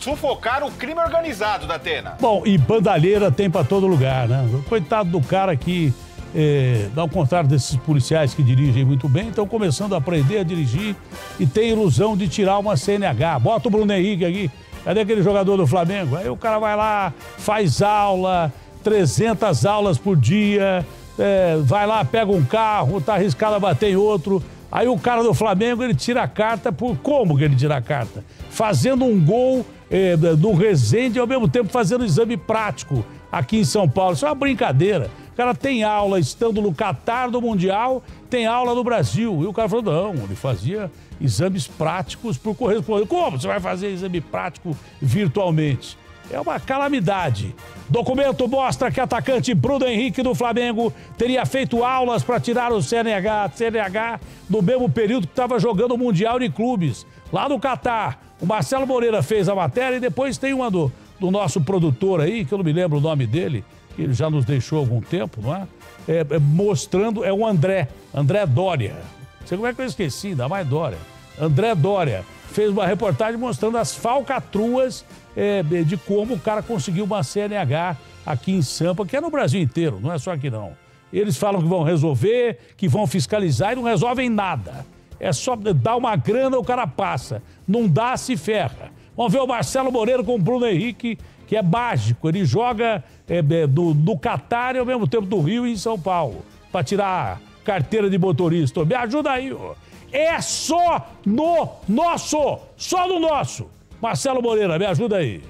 sufocar o crime organizado da Atena. Bom, e bandalheira tem para todo lugar, né? Coitado do cara que, é, ao contrário desses policiais que dirigem muito bem, estão começando a aprender a dirigir e tem ilusão de tirar uma CNH. Bota o Bruno Henrique aqui, cadê aquele jogador do Flamengo? Aí o cara vai lá, faz aula, 300 aulas por dia, é, vai lá, pega um carro, tá arriscado a bater em outro. Aí o cara do Flamengo, ele tira a carta por como que ele tira a carta? Fazendo um gol é, do Resende ao mesmo tempo fazendo exame prático aqui em São Paulo. Isso é uma brincadeira. O cara tem aula estando no Catar do Mundial, tem aula no Brasil. E o cara falou: não, ele fazia exames práticos por correspondência. Como você vai fazer exame prático virtualmente? É uma calamidade. Documento mostra que atacante Bruno Henrique do Flamengo teria feito aulas para tirar o CNH, CNH no mesmo período que estava jogando o Mundial de Clubes, lá no Catar. O Marcelo Moreira fez a matéria e depois tem uma do, do nosso produtor aí, que eu não me lembro o nome dele, que ele já nos deixou há algum tempo, não é? é, é mostrando, é o André, André Dória. Não sei como é que eu esqueci, ainda mais Dória. André Dória fez uma reportagem mostrando as falcatruas é, de como o cara conseguiu uma CNH aqui em Sampa, que é no Brasil inteiro, não é só aqui não. Eles falam que vão resolver, que vão fiscalizar e não resolvem nada. É só dar uma grana, o cara passa. Não dá, se ferra. Vamos ver o Marcelo Moreira com o Bruno Henrique, que é mágico. Ele joga é, é do, do Catar e ao mesmo tempo do Rio e em São Paulo. Para tirar carteira de motorista. Me ajuda aí, ó. É só no nosso! Só no nosso! Marcelo Moreira, me ajuda aí.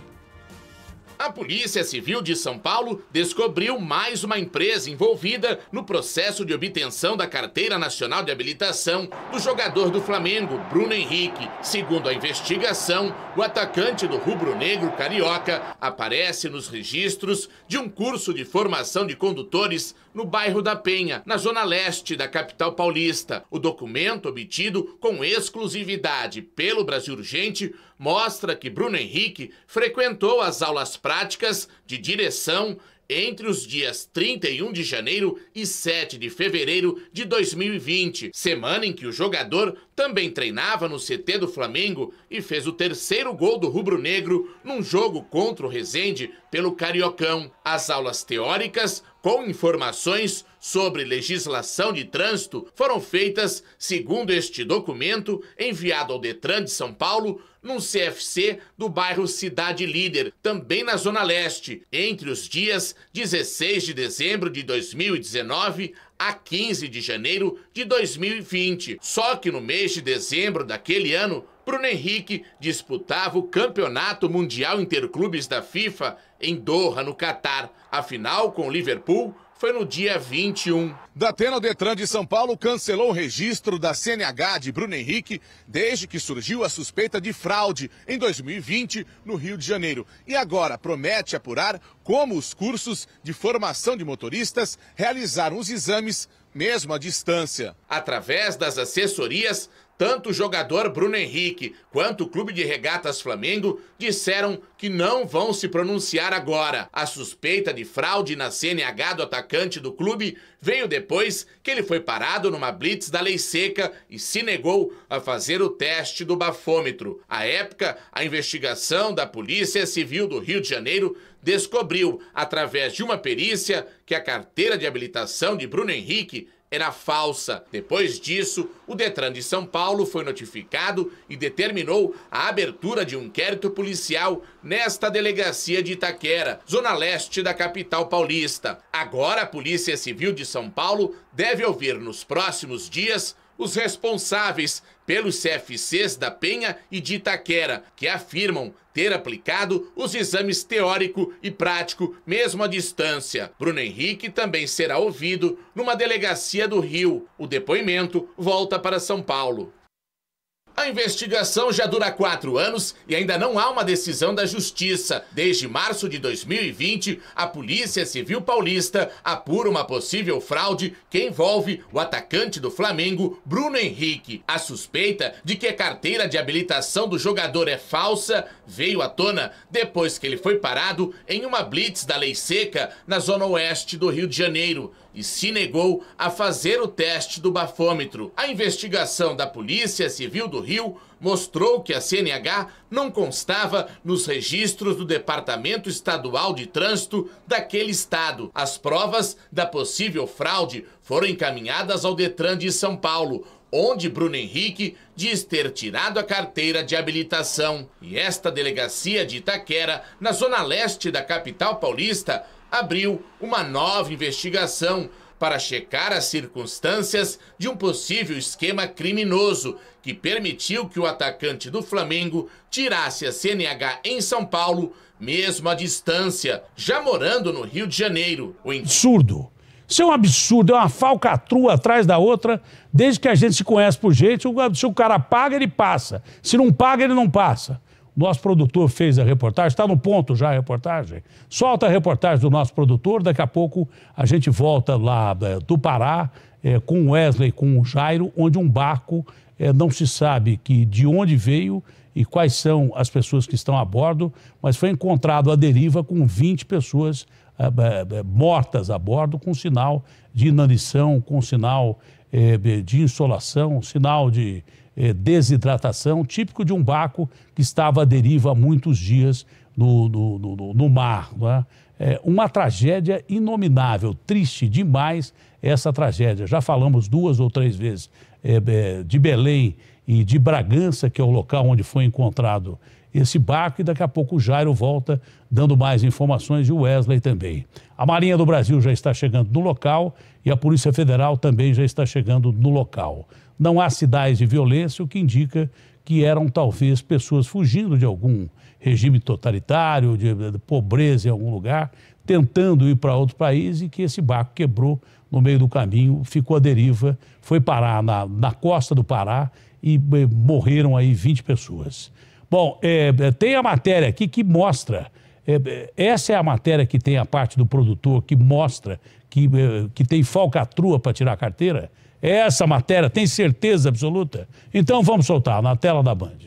A Polícia Civil de São Paulo descobriu mais uma empresa envolvida no processo de obtenção da Carteira Nacional de Habilitação do jogador do Flamengo, Bruno Henrique. Segundo a investigação, o atacante do rubro-negro carioca aparece nos registros de um curso de formação de condutores no bairro da Penha, na zona leste da capital paulista. O documento obtido com exclusividade pelo Brasil Urgente mostra que Bruno Henrique frequentou as aulas práticas de direção entre os dias 31 de janeiro e 7 de fevereiro de 2020, semana em que o jogador também treinava no CT do Flamengo e fez o terceiro gol do rubro-negro num jogo contra o Resende pelo Cariocão. As aulas teóricas com informações sobre legislação de trânsito foram feitas, segundo este documento, enviado ao Detran de São Paulo, num CFC do bairro Cidade Líder, também na Zona Leste, entre os dias 16 de dezembro de 2019 a 15 de janeiro de 2020. Só que no mês de dezembro daquele ano, Bruno Henrique disputava o Campeonato Mundial Interclubes da FIFA em Doha, no Catar. A final com o Liverpool foi no dia 21. Datena Detran de São Paulo cancelou o registro da CNH de Bruno Henrique desde que surgiu a suspeita de fraude em 2020 no Rio de Janeiro. E agora promete apurar como os cursos de formação de motoristas realizaram os exames mesmo à distância. Através das assessorias tanto o jogador Bruno Henrique quanto o Clube de Regatas Flamengo disseram que não vão se pronunciar agora. A suspeita de fraude na CNH do atacante do clube veio depois que ele foi parado numa blitz da Lei Seca e se negou a fazer o teste do bafômetro. À época, a investigação da Polícia Civil do Rio de Janeiro descobriu, através de uma perícia, que a carteira de habilitação de Bruno Henrique era falsa. Depois disso, o Detran de São Paulo foi notificado e determinou a abertura de um inquérito policial nesta delegacia de Itaquera, zona leste da capital paulista. Agora, a Polícia Civil de São Paulo deve ouvir nos próximos dias os responsáveis pelos CFCs da Penha e de Itaquera, que afirmam ter aplicado os exames teórico e prático, mesmo à distância. Bruno Henrique também será ouvido numa delegacia do Rio. O depoimento volta para São Paulo. A investigação já dura quatro anos e ainda não há uma decisão da Justiça. Desde março de 2020, a Polícia Civil Paulista apura uma possível fraude que envolve o atacante do Flamengo, Bruno Henrique. A suspeita de que a carteira de habilitação do jogador é falsa veio à tona depois que ele foi parado em uma blitz da Lei Seca na zona oeste do Rio de Janeiro e se negou a fazer o teste do bafômetro. A investigação da Polícia Civil do Rio mostrou que a CNH não constava nos registros do Departamento Estadual de Trânsito daquele estado. As provas da possível fraude foram encaminhadas ao Detran de São Paulo, onde Bruno Henrique diz ter tirado a carteira de habilitação. E esta delegacia de Itaquera, na zona leste da capital paulista, abriu uma nova investigação para checar as circunstâncias de um possível esquema criminoso que permitiu que o atacante do Flamengo tirasse a CNH em São Paulo, mesmo à distância, já morando no Rio de Janeiro. O absurdo. Isso é um absurdo, é uma falcatrua atrás da outra, desde que a gente se conhece por gente, se o cara paga, ele passa. Se não paga, ele não passa. Nosso produtor fez a reportagem, está no ponto já a reportagem. Solta a reportagem do nosso produtor, daqui a pouco a gente volta lá eh, do Pará é, com o Wesley, com o Jairo, onde um barco é, não se sabe que de onde veio e quais são as pessoas que estão a bordo, mas foi encontrado à deriva com 20 pessoas é, mortas a bordo, com sinal de inanição, com sinal de insolação, sinal de é, desidratação, típico de um barco que estava à deriva há muitos dias no, no, no, no mar. É? É uma tragédia inominável, triste demais essa tragédia. Já falamos duas ou três vezes é, é, de Belém e de Bragança, que é o local onde foi encontrado esse barco, e daqui a pouco o Jairo volta dando mais informações e o Wesley também. A Marinha do Brasil já está chegando no local e a Polícia Federal também já está chegando no local. Não há sinais de violência, o que indica que eram talvez pessoas fugindo de algum regime totalitário, de, de pobreza em algum lugar, tentando ir para outro país e que esse barco quebrou no meio do caminho, ficou à deriva, foi parar na, na costa do Pará e, eh, morreram aí 20 pessoas. Bom, é, tem a matéria aqui que mostra. É, essa é a matéria que tem a parte do produtor que mostra que, que tem falcatrua para tirar a carteira. É essa matéria, tem certeza absoluta? Então vamos soltar na tela da Band.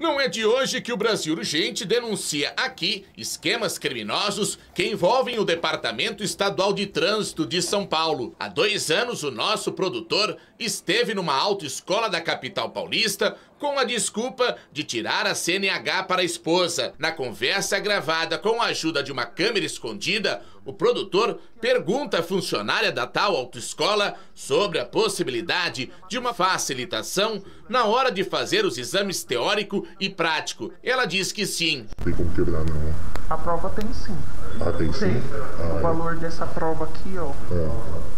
Não é de hoje que o Brasil Urgente denuncia aqui esquemas criminosos que envolvem o Departamento Estadual de Trânsito de São Paulo. Há dois anos, o nosso produtor esteve numa autoescola da capital paulista com a desculpa de tirar a CNH para a esposa. Na conversa gravada com a ajuda de uma câmera escondida, o produtor pergunta à funcionária da tal autoescola sobre a possibilidade de uma facilitação na hora de fazer os exames teórico e prático. Ela diz que sim. Tem como quebrar, não? A prova tem sim. Ah, tem sim? Tem. Ah, o valor é. dessa prova aqui, ó. É.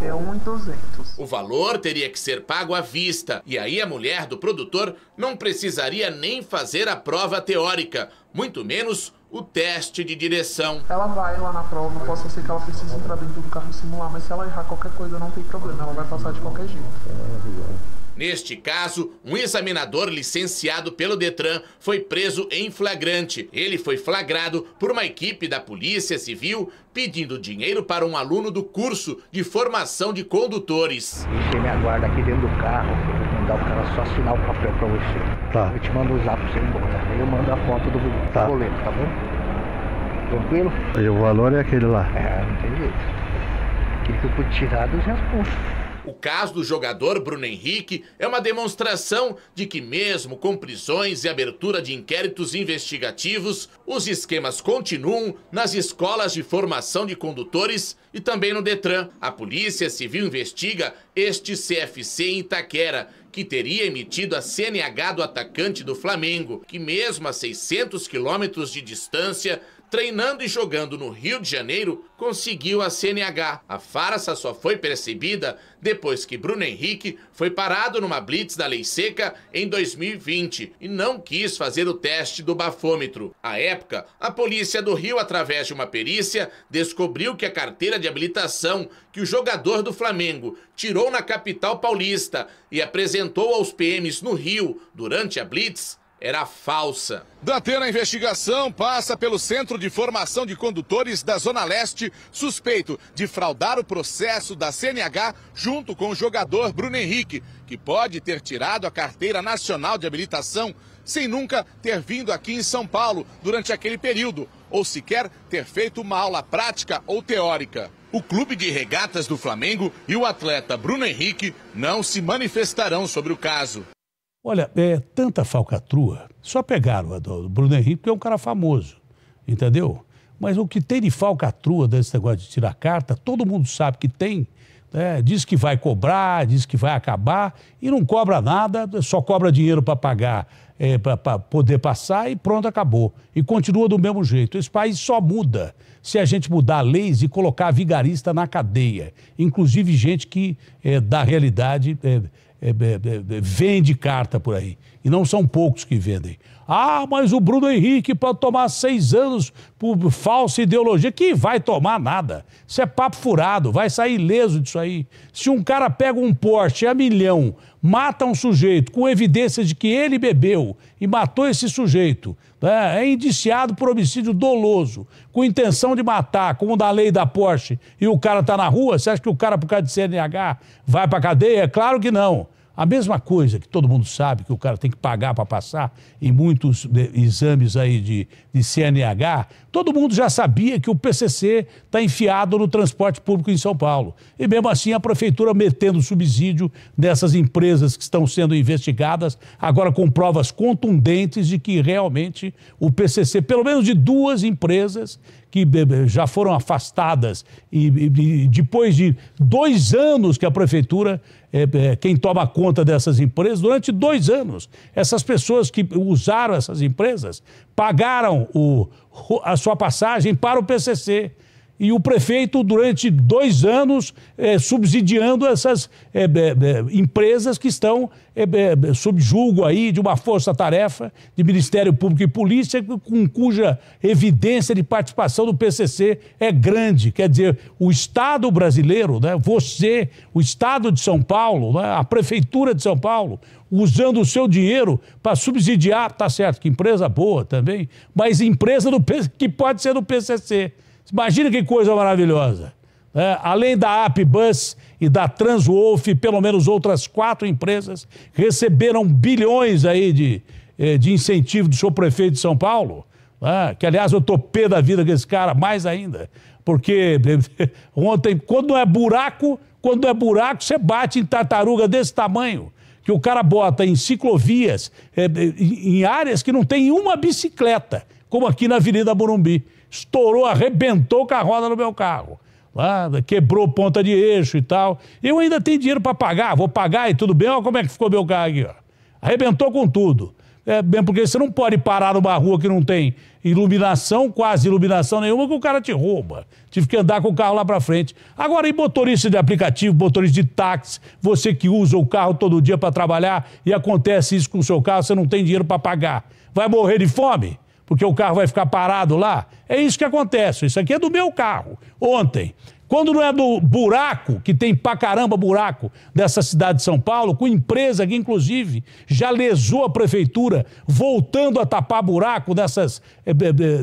É 1,200. O valor teria que ser pago à vista. E aí a mulher do produtor não precisaria nem fazer a prova teórica, muito menos o teste de direção. Ela vai lá na prova, posso ser que ela precise entrar dentro do carro e simular, mas se ela errar qualquer coisa, não tem problema, ela vai passar de qualquer jeito. Neste caso, um examinador licenciado pelo Detran foi preso em flagrante. Ele foi flagrado por uma equipe da Polícia Civil pedindo dinheiro para um aluno do curso de formação de condutores. Você me aguarda aqui dentro do carro, vou mandar o cara só assinar o papel para você. Tá. Eu te mando o zap pra você ir embora. Aí eu mando a foto do tá. boleto, tá bom? Tranquilo? E o valor é aquele lá? É, não tem jeito. Aquele que eu pude tirar dos responsos caso do jogador Bruno Henrique é uma demonstração de que, mesmo com prisões e abertura de inquéritos investigativos, os esquemas continuam nas escolas de formação de condutores e também no Detran. A Polícia Civil investiga este CFC em Itaquera, que teria emitido a CNH do atacante do Flamengo, que mesmo a 600 quilômetros de distância treinando e jogando no Rio de Janeiro, conseguiu a CNH. A farsa só foi percebida depois que Bruno Henrique foi parado numa blitz da Lei Seca em 2020 e não quis fazer o teste do bafômetro. À época, a polícia do Rio, através de uma perícia, descobriu que a carteira de habilitação que o jogador do Flamengo tirou na capital paulista e apresentou aos PMs no Rio durante a blitz era falsa. Datena, a investigação passa pelo Centro de Formação de Condutores da Zona Leste, suspeito de fraudar o processo da CNH junto com o jogador Bruno Henrique, que pode ter tirado a carteira nacional de habilitação sem nunca ter vindo aqui em São Paulo durante aquele período, ou sequer ter feito uma aula prática ou teórica. O clube de regatas do Flamengo e o atleta Bruno Henrique não se manifestarão sobre o caso. Olha, é tanta falcatrua. Só pegaram o Bruno Henrique, porque é um cara famoso, entendeu? Mas o que tem de falcatrua desse negócio de tirar carta, todo mundo sabe que tem. Né? Diz que vai cobrar, diz que vai acabar e não cobra nada, só cobra dinheiro para pagar, é, para poder passar e pronto, acabou. E continua do mesmo jeito. Esse país só muda se a gente mudar leis e colocar vigarista na cadeia, inclusive gente que é, da realidade. É, é é, é, é, vende carta por aí. E não são poucos que vendem. Ah, mas o Bruno Henrique pode tomar seis anos por falsa ideologia. Que vai tomar nada. Isso é papo furado, vai sair leso disso aí. Se um cara pega um Porsche a milhão mata um sujeito com evidência de que ele bebeu e matou esse sujeito, né? é indiciado por homicídio doloso, com intenção de matar, como da lei da Porsche, e o cara está na rua, você acha que o cara, por causa de CNH, vai para cadeia? É claro que não. A mesma coisa que todo mundo sabe que o cara tem que pagar para passar em muitos né, exames aí de, de CNH, todo mundo já sabia que o PCC está enfiado no transporte público em São Paulo. E mesmo assim a prefeitura metendo subsídio nessas empresas que estão sendo investigadas, agora com provas contundentes de que realmente o PCC, pelo menos de duas empresas que eh, eh, já foram afastadas e, e, e depois de dois anos que a prefeitura é, é, quem toma conta dessas empresas durante dois anos. Essas pessoas que usaram essas empresas pagaram o, a sua passagem para o PCC e o prefeito, durante dois anos, é, subsidiando essas é, é, empresas que estão eh, sob julgo aí de uma força-tarefa de Ministério Público e Polícia, com cuja evidência de participação do PCC é grande. Quer dizer, o Estado brasileiro, né, você, o Estado de São Paulo, né, a Prefeitura de São Paulo, usando o seu dinheiro para subsidiar, tá certo, que empresa boa também, mas empresa do, que pode ser do PCC. Imagina que coisa maravilhosa. É, além da App Bus e da Transwolf, pelo menos outras quatro empresas receberam bilhões aí de, é, de incentivo do seu prefeito de São Paulo. Né? Que, aliás, eu topê da vida com esse cara, mais ainda. Porque ontem, quando não é buraco, quando não é buraco, você bate em tartaruga desse tamanho. Que o cara bota em ciclovias, é, é, em áreas que não tem uma bicicleta, como aqui na Avenida Morumbi estourou, arrebentou com a roda no meu carro. Lá, quebrou ponta de eixo e tal. Eu ainda tenho dinheiro para pagar, vou pagar e tudo bem. Olha como é que ficou meu carro aqui, ó. Arrebentou com tudo. É, bem porque você não pode parar numa rua que não tem iluminação, quase iluminação nenhuma, que o cara te rouba. Tive que andar com o carro lá para frente. Agora, e motorista de aplicativo, motorista de táxi, você que usa o carro todo dia para trabalhar e acontece isso com o seu carro, você não tem dinheiro para pagar. Vai morrer de fome? porque o carro vai ficar parado lá. É isso que acontece. Isso aqui é do meu carro, ontem. Quando não é do buraco, que tem pra caramba buraco dessa cidade de São Paulo, com empresa que, inclusive, já lesou a prefeitura, voltando a tapar buraco dessas, eh,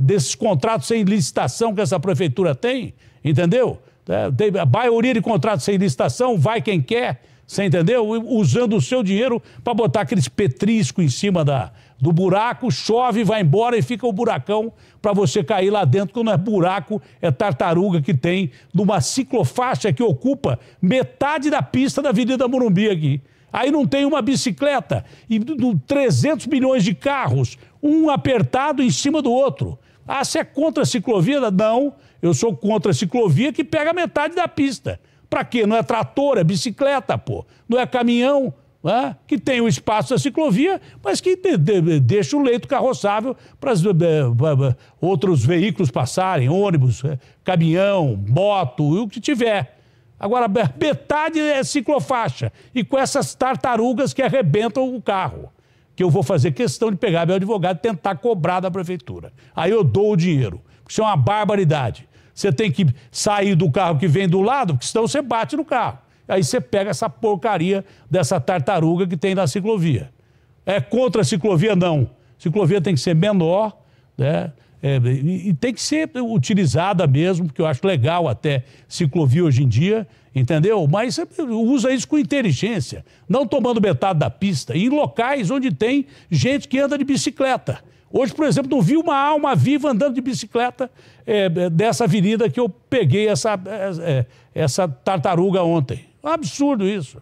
desses contratos sem licitação que essa prefeitura tem, entendeu? É, a maioria de contratos sem licitação, vai quem quer, você entendeu? Usando o seu dinheiro para botar aqueles petrisco em cima da, do buraco, chove, vai embora e fica o buracão para você cair lá dentro, que não é buraco, é tartaruga que tem numa ciclofaixa que ocupa metade da pista da Avenida Morumbi aqui. Aí não tem uma bicicleta e 300 milhões de carros, um apertado em cima do outro. Ah, você é contra a ciclovia? Não, eu sou contra a ciclovia que pega metade da pista. Para quê? Não é trator, é bicicleta, pô. Não é caminhão, né, que tem o espaço da ciclovia, mas que de, de, deixa o leito carroçável para eh, outros veículos passarem, ônibus, eh, caminhão, moto, o que tiver. Agora, metade é ciclofaixa e com essas tartarugas que arrebentam o carro, que eu vou fazer questão de pegar meu advogado e tentar cobrar da prefeitura. Aí eu dou o dinheiro, porque isso é uma barbaridade. Você tem que sair do carro que vem do lado, porque senão você bate no carro. Aí você pega essa porcaria dessa tartaruga que tem na ciclovia. É contra a ciclovia, não. Ciclovia tem que ser menor, né? É, e, e tem que ser utilizada mesmo, porque eu acho legal até ciclovia hoje em dia, entendeu? Mas usa isso com inteligência, não tomando metade da pista, em locais onde tem gente que anda de bicicleta. Hoje, por exemplo, não vi uma alma viva andando de bicicleta é, é dessa avenida que eu peguei essa, é, é, essa tartaruga ontem. É um absurdo isso.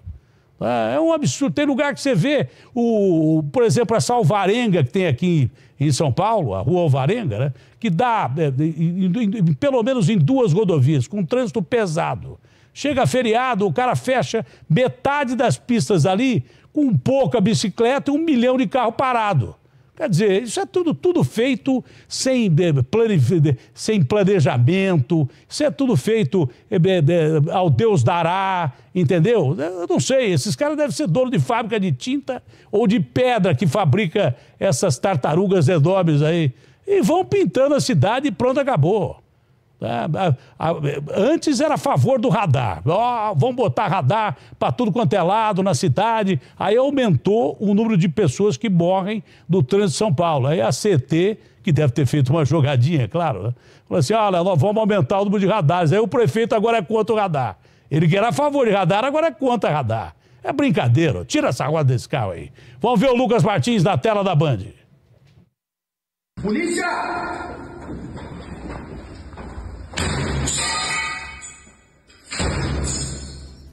É, é um absurdo. Tem lugar que você vê, o, por exemplo, essa alvarenga que tem aqui em São Paulo, a rua Alvarenga, né? que dá, é, em, em, pelo menos em duas rodovias, com um trânsito pesado. Chega feriado, o cara fecha metade das pistas ali com pouca bicicleta e um milhão de carro parado. Quer dizer, isso é tudo, tudo feito sem, sem planejamento, isso é tudo feito eh, ao Deus dará, entendeu? Eu não sei, esses caras devem ser dono de fábrica de tinta ou de pedra que fabrica essas tartarugas enormes aí. E vão pintando a cidade e pronto, acabou. É, é, antes era a favor do radar. Oh, vamos botar radar para tudo quanto é lado na cidade. Aí aumentou o número de pessoas que morrem do trânsito de São Paulo. Aí a CT, que deve ter feito uma jogadinha, claro, né? falou assim: olha, nós vamos aumentar o número de radares. Aí o prefeito agora é contra o radar. Ele que era a favor de radar, agora é contra radar. É brincadeira. Tira essa roda desse carro aí. Vamos ver o Lucas Martins na tela da Band. Polícia!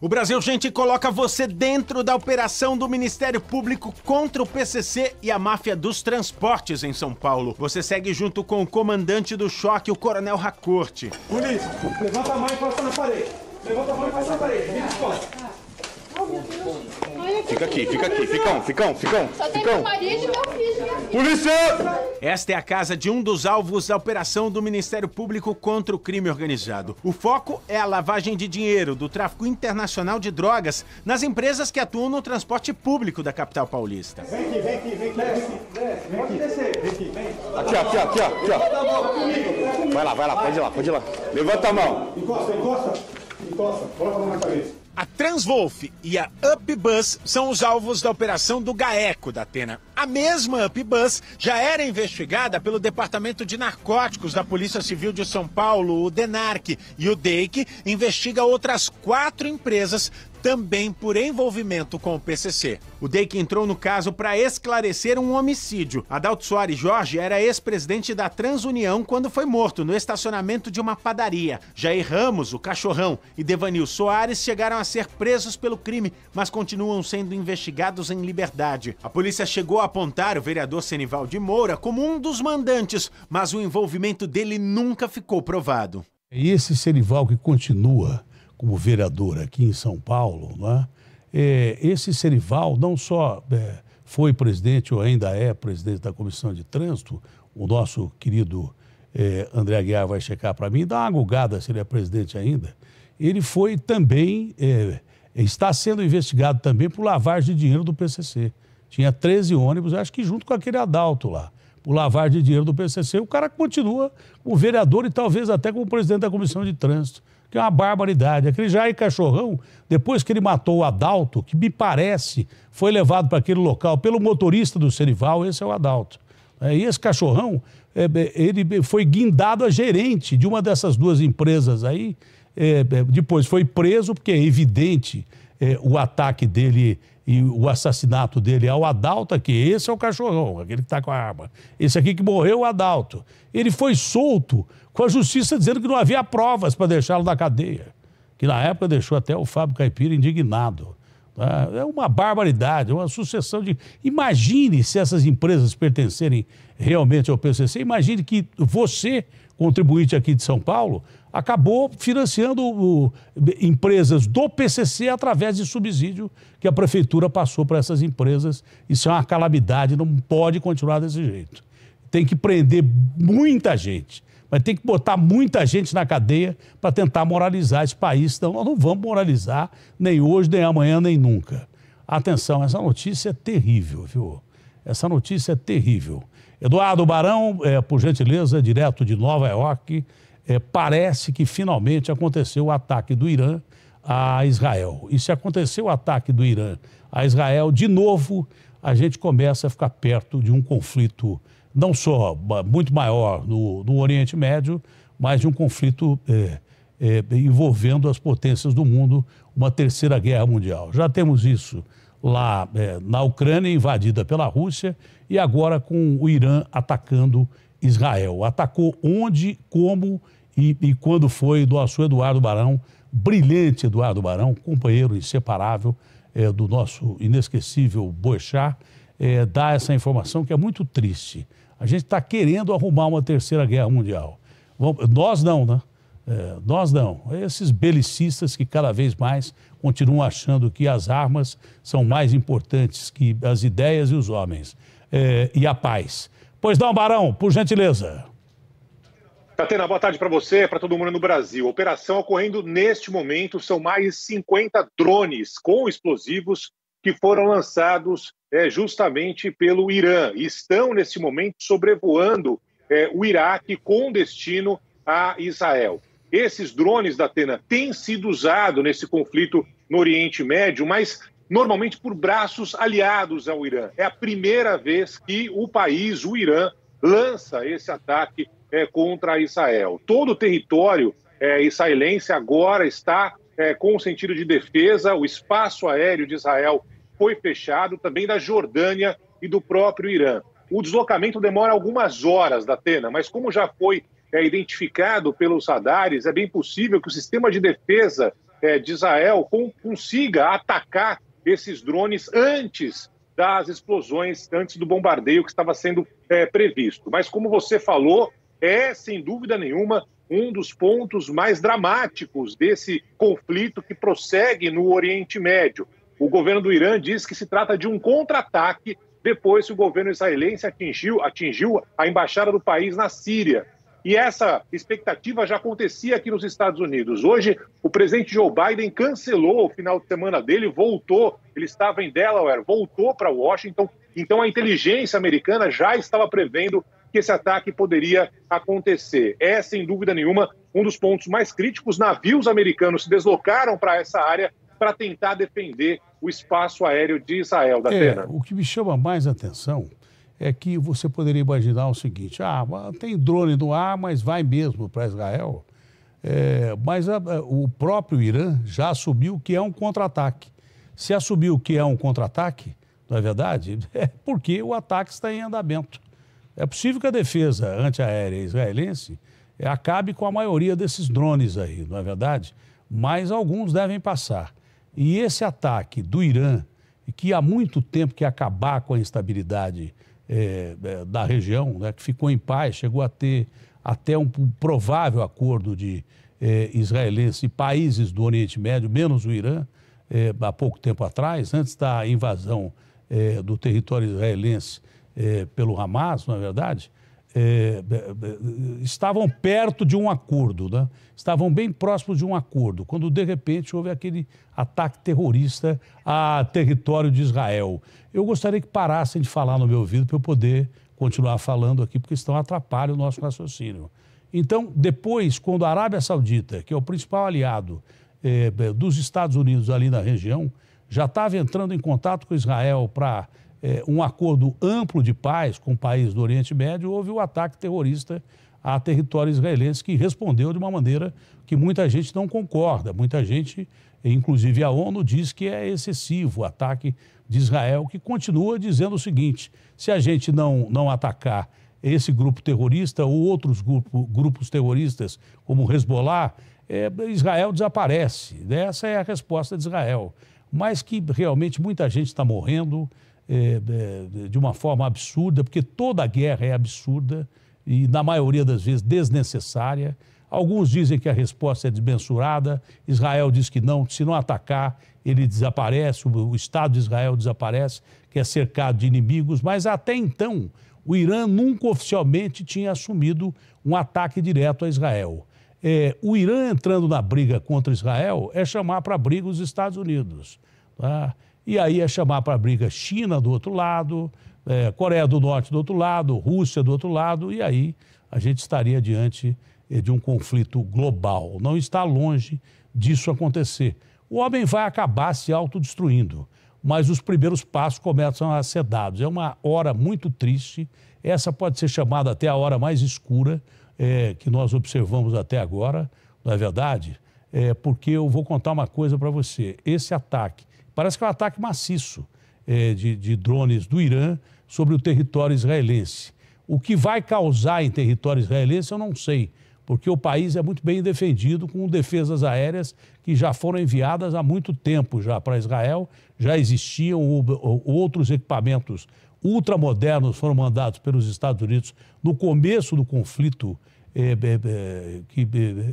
O Brasil Gente coloca você dentro da operação do Ministério Público contra o PCC e a máfia dos transportes em São Paulo. Você segue junto com o comandante do choque, o Coronel Racorte. Polícia, levanta a mão e passa na parede. Levanta a mão e passa na parede. Vem de costas. Fica aqui, fica aqui, fica um, fica um, fica Só tem meu marido e meu filho, minha filha. Polícia! Esta é a casa de um dos alvos da operação do Ministério Público contra o crime organizado. O foco é a lavagem de dinheiro do tráfico internacional de drogas nas empresas que atuam no transporte público da capital paulista. Vem aqui, vem aqui, vem aqui. Desce, desce, vem aqui. descer. Vem aqui, vem. Aqui, aqui, aqui, aqui, aqui. Vai lá, vai lá, pode ir lá, pode ir lá. Levanta a mão. Encosta, encosta. Encosta, coloca a mão na cabeça. A Transwolf e a UpBus são os alvos da operação do GAECO da Atena. A mesma UpBus já era investigada pelo Departamento de Narcóticos da Polícia Civil de São Paulo, o DENARC, e o DEIC investiga outras quatro empresas também por envolvimento com o PCC. O Dake entrou no caso para esclarecer um homicídio. Adalto Soares Jorge era ex-presidente da Transunião quando foi morto no estacionamento de uma padaria. Jair Ramos, o cachorrão, e Devanil Soares chegaram a ser presos pelo crime, mas continuam sendo investigados em liberdade. A polícia chegou a apontar o vereador Senival de Moura como um dos mandantes, mas o envolvimento dele nunca ficou provado. E é esse Senival que continua como vereador aqui em São Paulo, né? é, esse Serival não só é, foi presidente ou ainda é presidente da Comissão de Trânsito, o nosso querido é, André Aguiar vai checar para mim, dá uma agugada se ele é presidente ainda, ele foi também, é, está sendo investigado também por lavagem de dinheiro do PCC. Tinha 13 ônibus, acho que junto com aquele Adalto lá, por lavagem de dinheiro do PCC. O cara continua o vereador e talvez até como presidente da Comissão de Trânsito que é uma barbaridade. Aquele Jair Cachorrão, depois que ele matou o Adalto, que me parece foi levado para aquele local pelo motorista do Serival, esse é o Adalto. É, e esse cachorrão, é, é, ele foi guindado a gerente de uma dessas duas empresas aí, depois foi preso, porque é evidente o ataque dele e o assassinato dele ao é Adalto aqui. Esse é o cachorrão, aquele que está com a arma. Esse aqui que morreu, é o Adalto. Ele foi solto com a justiça dizendo que não havia provas para deixá-lo na cadeia. Que na época deixou até o Fábio Caipira indignado. Tá? É uma barbaridade, é uma sucessão de. Imagine se essas empresas pertencerem realmente ao PCC. Imagine que você contribuinte aqui de São Paulo, acabou financiando o, empresas do PCC através de subsídio que a prefeitura passou para essas empresas. Isso é uma calamidade, não pode continuar desse jeito. Tem que prender muita gente, mas tem que botar muita gente na cadeia para tentar moralizar esse país, senão nós não vamos moralizar nem hoje, nem amanhã, nem nunca. Atenção, essa notícia é terrível, viu? Essa notícia é terrível. Eduardo Barão, é, por gentileza, é direto de Nova York, é, parece que finalmente aconteceu o ataque do Irã a Israel. E se acontecer o ataque do Irã a Israel, de novo, a gente começa a ficar perto de um conflito não só muito maior no, no Oriente Médio, mas de um conflito é, é, envolvendo as potências do mundo, uma terceira guerra mundial. Já temos isso lá é, na Ucrânia, invadida pela Rússia, e agora com o Irã atacando Israel. Atacou onde, como e, e quando foi do nosso Eduardo Barão, brilhante Eduardo Barão, companheiro inseparável é, do nosso inesquecível Boechat, é, dá essa informação que é muito triste. A gente está querendo arrumar uma terceira guerra mundial. nós não, né? É, nós não. Esses belicistas que cada vez mais continuam achando que as armas são mais importantes que as ideias e os homens eh, e a paz. Pois não, Barão, por gentileza. Catena, boa tarde para você, para todo mundo no Brasil. Operação ocorrendo neste momento, são mais 50 drones com explosivos que foram lançados é, justamente pelo Irã. E estão, nesse momento, sobrevoando é, o Iraque com destino a Israel. Esses drones da Atena têm sido usados nesse conflito no Oriente Médio, mas normalmente por braços aliados ao Irã. É a primeira vez que o país, o Irã, lança esse ataque é, contra Israel. Todo o território é, israelense agora está é, com o sentido de defesa, o espaço aéreo de Israel foi fechado, também da Jordânia e do próprio Irã. O deslocamento demora algumas horas da Atena, mas como já foi é, identificado pelos radares, é bem possível que o sistema de defesa é, de Israel consiga atacar desses drones antes das explosões, antes do bombardeio que estava sendo é, previsto. Mas, como você falou, é sem dúvida nenhuma um dos pontos mais dramáticos desse conflito que prossegue no Oriente Médio. O governo do Irã diz que se trata de um contra-ataque depois que o governo israelense atingiu, atingiu a embaixada do país na Síria. E essa expectativa já acontecia aqui nos Estados Unidos. Hoje, o presidente Joe Biden cancelou o final de semana dele, voltou, ele estava em Delaware, voltou para Washington. Então, a inteligência americana já estava prevendo que esse ataque poderia acontecer. É, sem dúvida nenhuma, um dos pontos mais críticos. Navios americanos se deslocaram para essa área para tentar defender o espaço aéreo de Israel, da é, O que me chama mais atenção é que você poderia imaginar o seguinte: ah, tem drone no ar, mas vai mesmo para Israel. É, mas a, o próprio Irã já assumiu que é um contra-ataque. Se assumiu que é um contra-ataque, não é verdade? É porque o ataque está em andamento. É possível que a defesa antiaérea israelense é, acabe com a maioria desses drones aí, não é verdade? Mas alguns devem passar. E esse ataque do Irã, que há muito tempo que acabar com a instabilidade é, é, da região, né, que ficou em paz, chegou a ter até um provável acordo de é, israelenses e países do Oriente Médio, menos o Irã, é, há pouco tempo atrás, antes da invasão é, do território israelense é, pelo Hamas, não é verdade? É, é, é, estavam perto de um acordo, né? estavam bem próximos de um acordo, quando de repente houve aquele ataque terrorista a território de Israel. Eu gostaria que parassem de falar no meu ouvido para eu poder continuar falando aqui, porque estão atrapalhando o nosso raciocínio. Então, depois, quando a Arábia Saudita, que é o principal aliado é, é dos Estados Unidos ali na região, já estava entrando em contato com Israel para é, um acordo amplo de paz com o país do Oriente Médio, houve o um ataque terrorista a território israelense que respondeu de uma maneira que muita gente não concorda. Muita gente, inclusive a ONU, diz que é excessivo o ataque de Israel, que continua dizendo o seguinte: se a gente não, não atacar esse grupo terrorista ou outros grupo, grupos terroristas, como o Hezbollah, é, Israel desaparece. Né? Essa é a resposta de Israel. Mas que realmente muita gente está morrendo, é, é, de uma forma absurda, porque toda guerra é absurda e, na maioria das vezes, desnecessária. Alguns dizem que a resposta é desmensurada, Israel diz que não, que se não atacar, ele desaparece, o Estado de Israel desaparece, que é cercado de inimigos, mas até então o Irã nunca oficialmente tinha assumido um ataque direto a Israel. É, o Irã entrando na briga contra Israel é chamar para a briga os Estados Unidos. Tá? E aí é chamar para a briga China do outro lado, é, Coreia do Norte do outro lado, Rússia do outro lado, e aí a gente estaria diante eh, de um conflito global. Não está longe disso acontecer. O homem vai acabar se autodestruindo, mas os primeiros passos começam a ser dados. É uma hora muito triste, essa pode ser chamada até a hora mais escura é, que nós observamos até agora, não é verdade? É, porque eu vou contar uma coisa para você: esse ataque Parece que é um ataque maciço é, de, de drones do Irã sobre o território israelense. O que vai causar em território israelense eu não sei, porque o país é muito bem defendido com defesas aéreas que já foram enviadas há muito tempo já para Israel, já existiam outros equipamentos ultramodernos foram mandados pelos Estados Unidos no começo do conflito é, é, é, que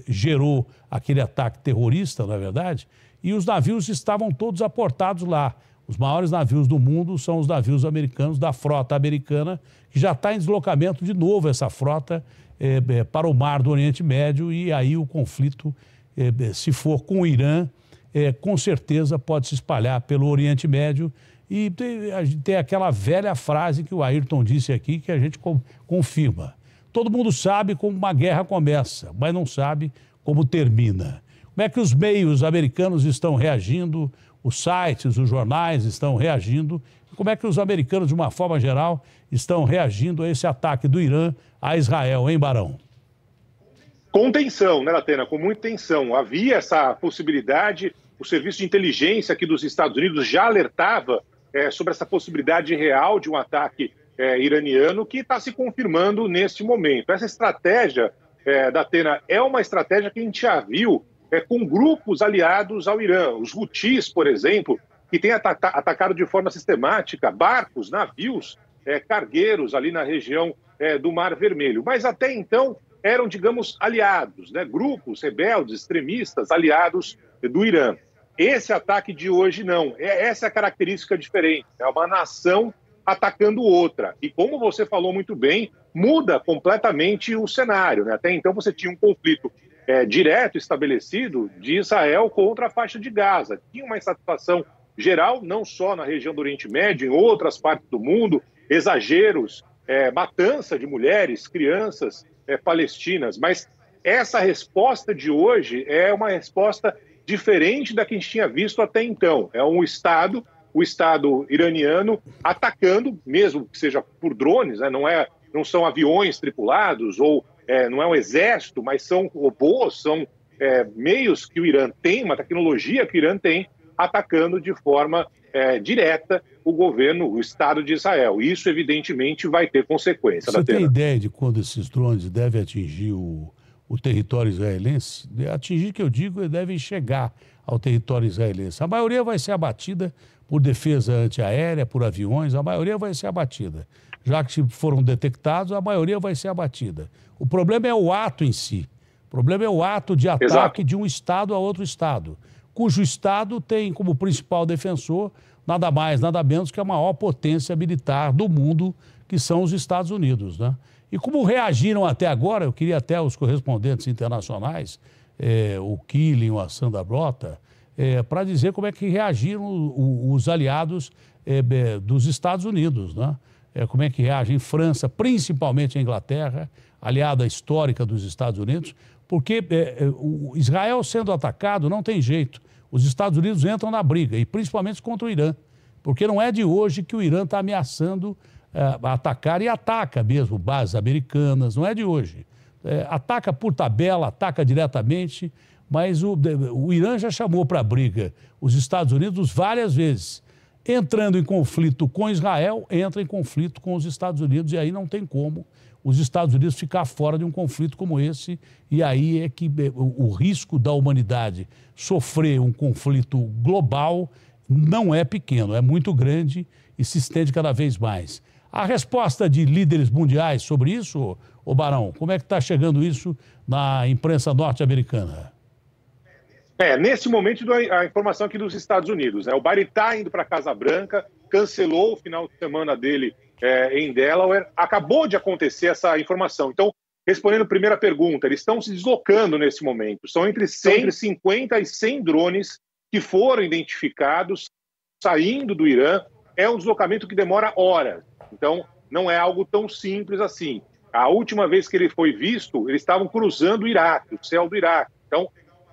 gerou aquele ataque terrorista, na é verdade, e os navios estavam todos aportados lá. Os maiores navios do mundo são os navios americanos, da frota americana, que já está em deslocamento de novo essa frota é, é, para o mar do Oriente Médio, e aí o conflito, é, se for com o Irã, com certeza pode se espalhar pelo Oriente Médio. E tem, tem aquela velha frase que o Ayrton disse aqui, que a gente confirma. Todo mundo sabe como uma guerra começa, mas não sabe como termina. Como é que os meios americanos estão reagindo, os sites, os jornais estão reagindo? Como é que os americanos, de uma forma geral, estão reagindo a esse ataque do Irã a Israel, hein, Barão? Com tensão, né, Latena? Com muita tensão. Havia essa possibilidade, o serviço de inteligência aqui dos Estados Unidos já alertava é, sobre essa possibilidade real de um ataque é, iraniano que está se confirmando neste momento. Essa estratégia é, eh, da Atena é uma estratégia que a gente já viu é, com grupos aliados ao Irã. Os Houthis, por exemplo, que têm ataca atacado de forma sistemática barcos, navios, é, cargueiros ali na região é, do Mar Vermelho. Mas até então eram, digamos, aliados, né? grupos rebeldes, extremistas, aliados do Irã. Esse ataque de hoje não. É, essa é a característica diferente. É uma nação atacando outra. E como você falou muito bem, muda completamente o cenário. Né? Até então você tinha um conflito é, direto estabelecido de Israel contra a faixa de Gaza. Tinha uma insatisfação geral, não só na região do Oriente Médio, em outras partes do mundo, exageros, é, matança de mulheres, crianças é, palestinas. Mas essa resposta de hoje é uma resposta diferente da que a gente tinha visto até então. É um Estado, o Estado iraniano, atacando, mesmo que seja por drones, né, não, é, não são aviões tripulados ou é, não é um exército, mas são robôs, são é, meios que o Irã tem, uma tecnologia que o Irã tem, atacando de forma é, direta o governo, o Estado de Israel. Isso, evidentemente, vai ter consequência. Você tem ideia de quando esses drones devem atingir o, o território israelense? Atingir, que eu digo, devem chegar ao território israelense. A maioria vai ser abatida por defesa antiaérea, por aviões, a maioria vai ser abatida já que foram detectados, a maioria vai ser abatida. O problema é o ato em si. O problema é o ato de ataque Exato. de um Estado a outro Estado, cujo Estado tem como principal defensor nada mais, nada menos que a maior potência militar do mundo, que são os Estados Unidos. Né? E como reagiram até agora, eu queria até os correspondentes internacionais, é, o Killing, a Sandra Brota, é, eh, para dizer como é que reagiram os aliados é, dos Estados Unidos. Né? É, como é que reage é? em França, principalmente a Inglaterra, aliada histórica dos Estados Unidos, porque é, Israel sendo atacado não tem jeito. Os Estados Unidos entram na briga, e principalmente contra o Irã, porque não é de hoje que o Irã está ameaçando atacar e ataca mesmo bases americanas, não é de hoje. ataca por tabela, ataca diretamente, mas o, o Irã já chamou para a briga os Estados Unidos várias vezes entrando em conflito com Israel, entra em conflito com os Estados Unidos, e aí não tem como os Estados Unidos ficar fora de um conflito como esse, e aí é que é, o risco da humanidade sofrer um conflito global não é pequeno, é muito grande e se estende cada vez mais. A resposta de líderes mundiais sobre isso, o Barão, como é que está chegando isso na imprensa norte-americana? É, nesse momento, a informação aqui dos Estados Unidos. Né? O Biden está indo para a Casa Branca, cancelou o final de semana dele é, em Delaware. Acabou de acontecer essa informação. Então, respondendo a primeira pergunta, eles estão se deslocando nesse momento. São entre 150 e 100 drones que foram identificados saindo do Irã. É um deslocamento que demora horas. Então, não é algo tão simples assim. A última vez que ele foi visto, eles estavam cruzando o Iraque, o céu do Iraque. Então,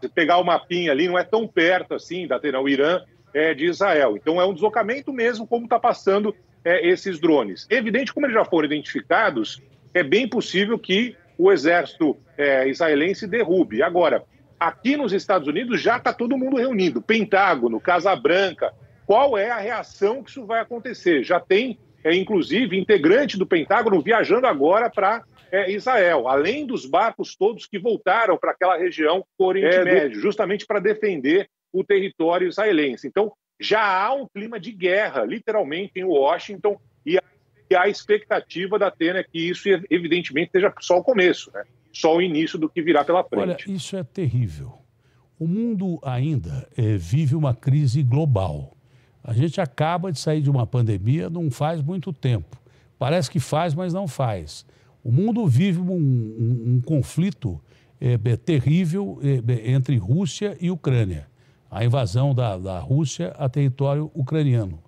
pegar o mapinha ali, não é tão perto assim da o Irã é, de Israel. Então é um deslocamento mesmo como está passando é, esses drones. É evidente, como eles já foram identificados, é bem possível que o exército é, israelense derrube. Agora, aqui nos Estados Unidos já está todo mundo reunido, Pentágono, Casa Branca. Qual é a reação que isso vai acontecer? Já tem, é, inclusive, integrante do Pentágono viajando agora para é Israel, além dos barcos todos que voltaram para aquela região Oriente é, Médio, justamente para defender o território israelense. Então, já há um clima de guerra, literalmente, em Washington, e a expectativa da Atena é que isso, evidentemente, seja só o começo, né? só o início do que virá pela frente. Olha, isso é terrível. O mundo ainda é, vive uma crise global. A gente acaba de sair de uma pandemia não faz muito tempo. Parece que faz, mas não faz. O mundo vive um, um, um conflito é, é, terrível é, entre Rússia e Ucrânia. A invasão da, da Rússia a território ucraniano.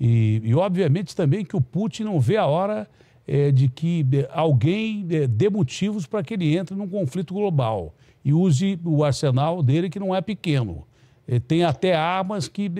E, e, obviamente, também que o Putin não vê a hora é, de que alguém dê motivos para que ele entre num conflito global e use o arsenal dele, que não é pequeno. É, tem até armas que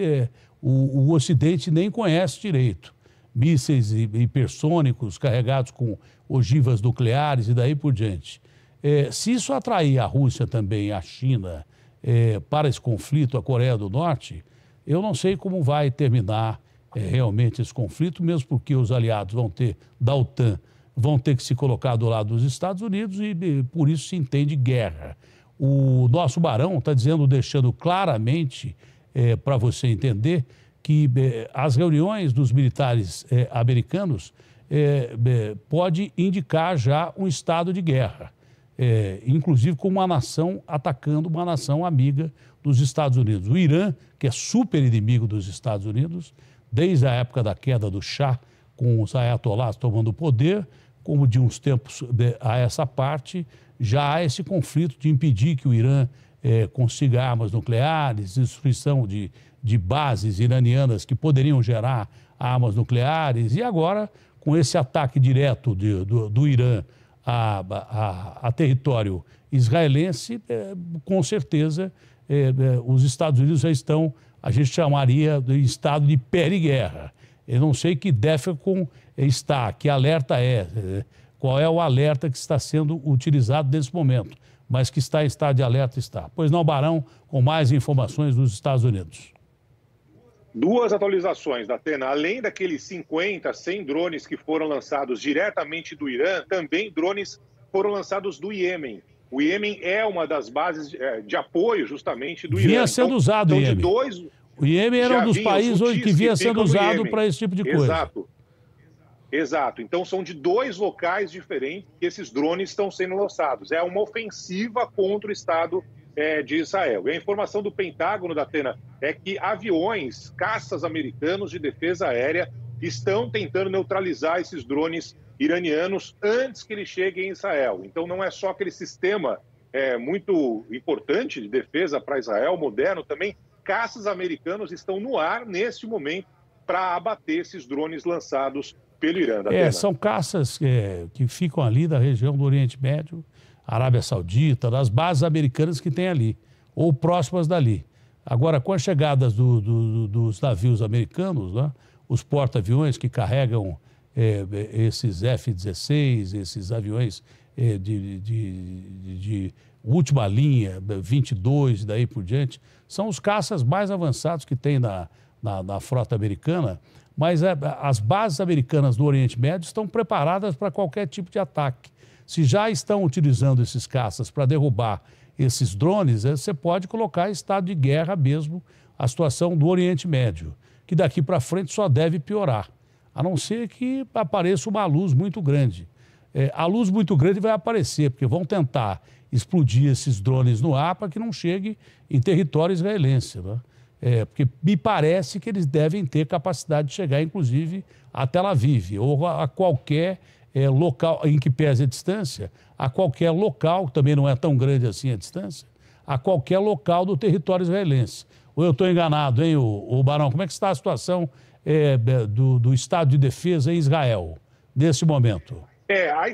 o, o Ocidente nem conhece direito mísseis hipersônicos carregados com ogivas nucleares e daí por diante. É, se isso atrair a Rússia também, a China, é, para esse conflito, a Coreia do Norte, eu não sei como vai terminar é, realmente esse conflito, mesmo porque os aliados vão ter, da OTAN, vão ter que se colocar do lado dos Estados Unidos e, e por isso se entende guerra. O nosso barão está dizendo, deixando claramente é, para você entender, que eh, as reuniões dos militares eh, americanos eh, pode indicar já um estado de guerra, eh, inclusive com uma nação atacando uma nação amiga dos Estados Unidos. O Irã, que é super inimigo dos Estados Unidos, desde a época da queda do Shah, com os ayatollahs tomando o poder, como de uns tempos a essa parte, já há esse conflito de impedir que o Irã eh, consiga armas nucleares, destruição de de bases iranianas que poderiam gerar armas nucleares. E agora, com esse ataque direto de, do, do, Irã a, a, a território israelense, é, com certeza é, é, os Estados Unidos já estão, a gente chamaria de estado de periguerra. Eu não sei que DEFCON está, que alerta é, é, qual é o alerta que está sendo utilizado nesse momento, mas que está em estado de alerta está. Pois não, Barão, com mais informações dos Estados Unidos duas atualizações da Atena. Além daqueles 50, 100 drones que foram lançados diretamente do Irã, também drones foram lançados do Iêmen. O Iêmen é uma das bases eh, de apoio justamente do vinha Irã. Vinha sendo usado então, o Iêmen. Dois, o Iêmen era um dos países hoje que vinha sendo usado para esse tipo de coisa. Exato. Exato. Então são de dois locais diferentes que esses drones estão sendo lançados. É uma ofensiva contra o Estado é, de Israel. E a informação do Pentágono, da Atena, é que aviões, caças americanos de defesa aérea estão tentando neutralizar esses drones iranianos antes que eles cheguem em Israel. Então não é só aquele sistema é, muito importante de defesa para Israel, moderno também, caças americanos estão no ar neste momento para abater esses drones lançados pelo Irã. É, são caças é, que ficam ali da região do Oriente Médio Arábia Saudita, das bases americanas que tem ali, ou próximas dali. Agora, com as chegadas do, do, dos navios americanos, né, os porta-aviões que carregam é, esses F-16, esses aviões é, de, de, de, de última linha, 22 e daí por diante, são os caças mais avançados que tem na, na, na frota americana, mas é, as bases americanas do Oriente Médio estão preparadas para qualquer tipo de ataque se já estão utilizando esses caças para derrubar esses drones, eh, você pode colocar estado de guerra mesmo a situação do Oriente Médio, que daqui para frente só deve piorar, a não ser que apareça uma luz muito grande. É, a luz muito grande vai aparecer, porque vão tentar explodir esses drones no ar para que não chegue em território israelense. Né? É, porque me parece que eles devem ter capacidade de chegar, inclusive, a Tel Aviv ou a, a qualquer é, local em que pese a distância, a qualquer local, também não é tão grande assim a distância, a qualquer local do território israelense. Ou eu estou enganado, hein, o, o, Barão? Como é que está a situação é, do, do Estado de Defesa em Israel nesse momento? É, a,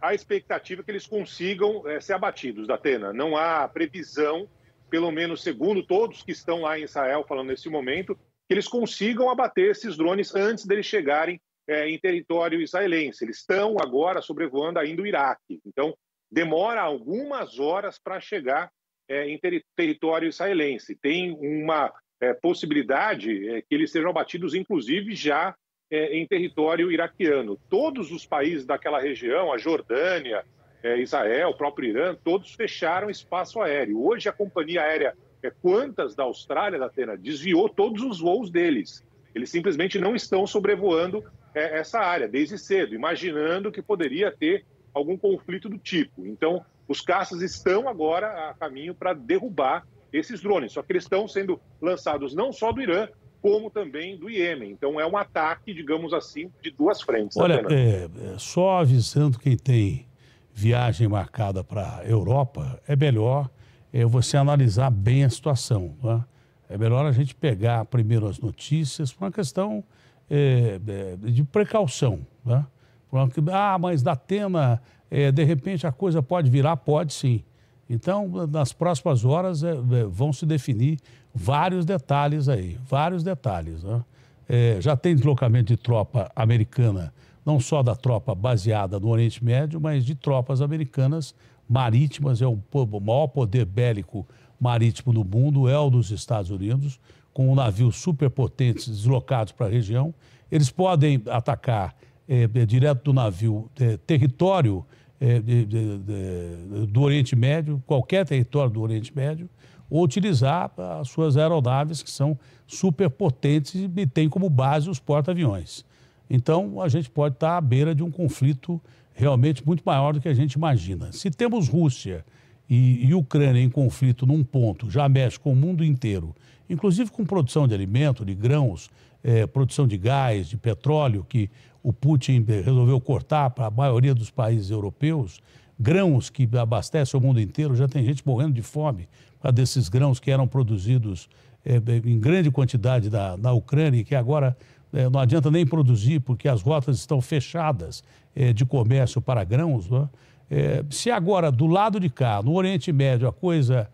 a expectativa é que eles consigam é, ser abatidos da Atena. Não há previsão, pelo menos segundo todos que estão lá em Israel falando nesse momento, que eles consigam abater esses drones antes deles chegarem é, em território israelense. Eles estão agora sobrevoando ainda o Iraque. Então, demora algumas horas para chegar é, em ter território israelense. Tem uma é, possibilidade é, que eles sejam abatidos, inclusive, já é, em território iraquiano. Todos os países daquela região, a Jordânia, é, Israel, o próprio Irã, todos fecharam espaço aéreo. Hoje, a companhia aérea é, Quantas da Austrália, da Atena, desviou todos os voos deles. Eles simplesmente não estão sobrevoando é, essa área desde cedo, imaginando que poderia ter algum conflito do tipo. Então, os caças estão agora a caminho para derrubar esses drones, só que eles estão sendo lançados não só do Irã, como também do Iêmen. Então, é um ataque, digamos assim, de duas frentes. Tá, Olha, tá é, só avisando quem tem viagem marcada para a Europa, é melhor é, você analisar bem a situação. tá É melhor a gente pegar primeiro as notícias, por uma questão é, é, de precaução. Né? Ah, mas da Atena, é, de repente a coisa pode virar? Pode sim. Então, nas próximas horas é, é, vão se definir vários detalhes aí, vários detalhes. Né? É, já tem deslocamento de tropa americana, não só da tropa baseada no Oriente Médio, mas de tropas americanas marítimas, é o maior poder bélico marítimo do mundo, é o dos Estados Unidos, com navios superpotentes deslocados para a região. Eles podem atacar é, direto do navio é, território é, de, de, de, do Oriente Médio, qualquer território do Oriente Médio, ou utilizar ah, as suas aeronaves que são superpotentes e têm como base os porta-aviões. Então, a gente pode estar à beira de um conflito realmente muito maior do que a gente imagina. Se temos Rússia e, e Ucrânia em conflito num ponto, já mexe com o mundo inteiro inclusive com produção de alimento, de grãos, eh, produção de gás, de petróleo, que o Putin resolveu cortar para a maioria dos países europeus, grãos que abastecem o mundo inteiro, já tem gente morrendo de fome para desses grãos que eram produzidos eh, em grande quantidade na, na Ucrânia e que agora eh, não adianta nem produzir porque as rotas estão fechadas de comércio para grãos. Né? se agora, do lado de cá, no Oriente Médio, a coisa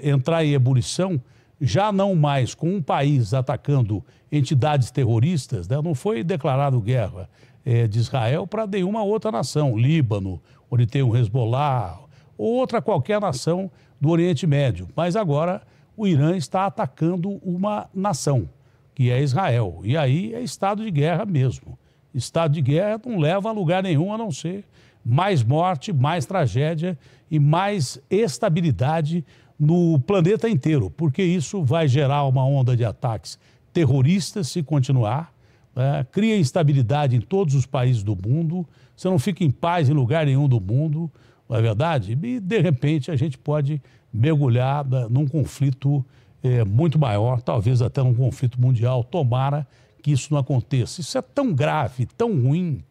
entrar em ebulição, já não mais com um país atacando entidades terroristas, né? não foi declarado guerra é, de Israel para nenhuma outra nação, Líbano, onde tem o Hezbollah, ou outra qualquer nação do Oriente Médio. Mas agora o Irã está atacando uma nação, que é Israel. E aí é estado de guerra mesmo. Estado de guerra não leva a lugar nenhum a não ser mais morte, mais tragédia e mais estabilidade no planeta inteiro, porque isso vai gerar uma onda de ataques terroristas se continuar, né? cria instabilidade em todos os países do mundo, você não fica em paz em lugar nenhum do mundo, não é verdade? E, de repente, a gente pode mergulhar né, num conflito é, muito maior, talvez até num conflito mundial. Tomara que isso não aconteça. Isso é tão grave, tão ruim,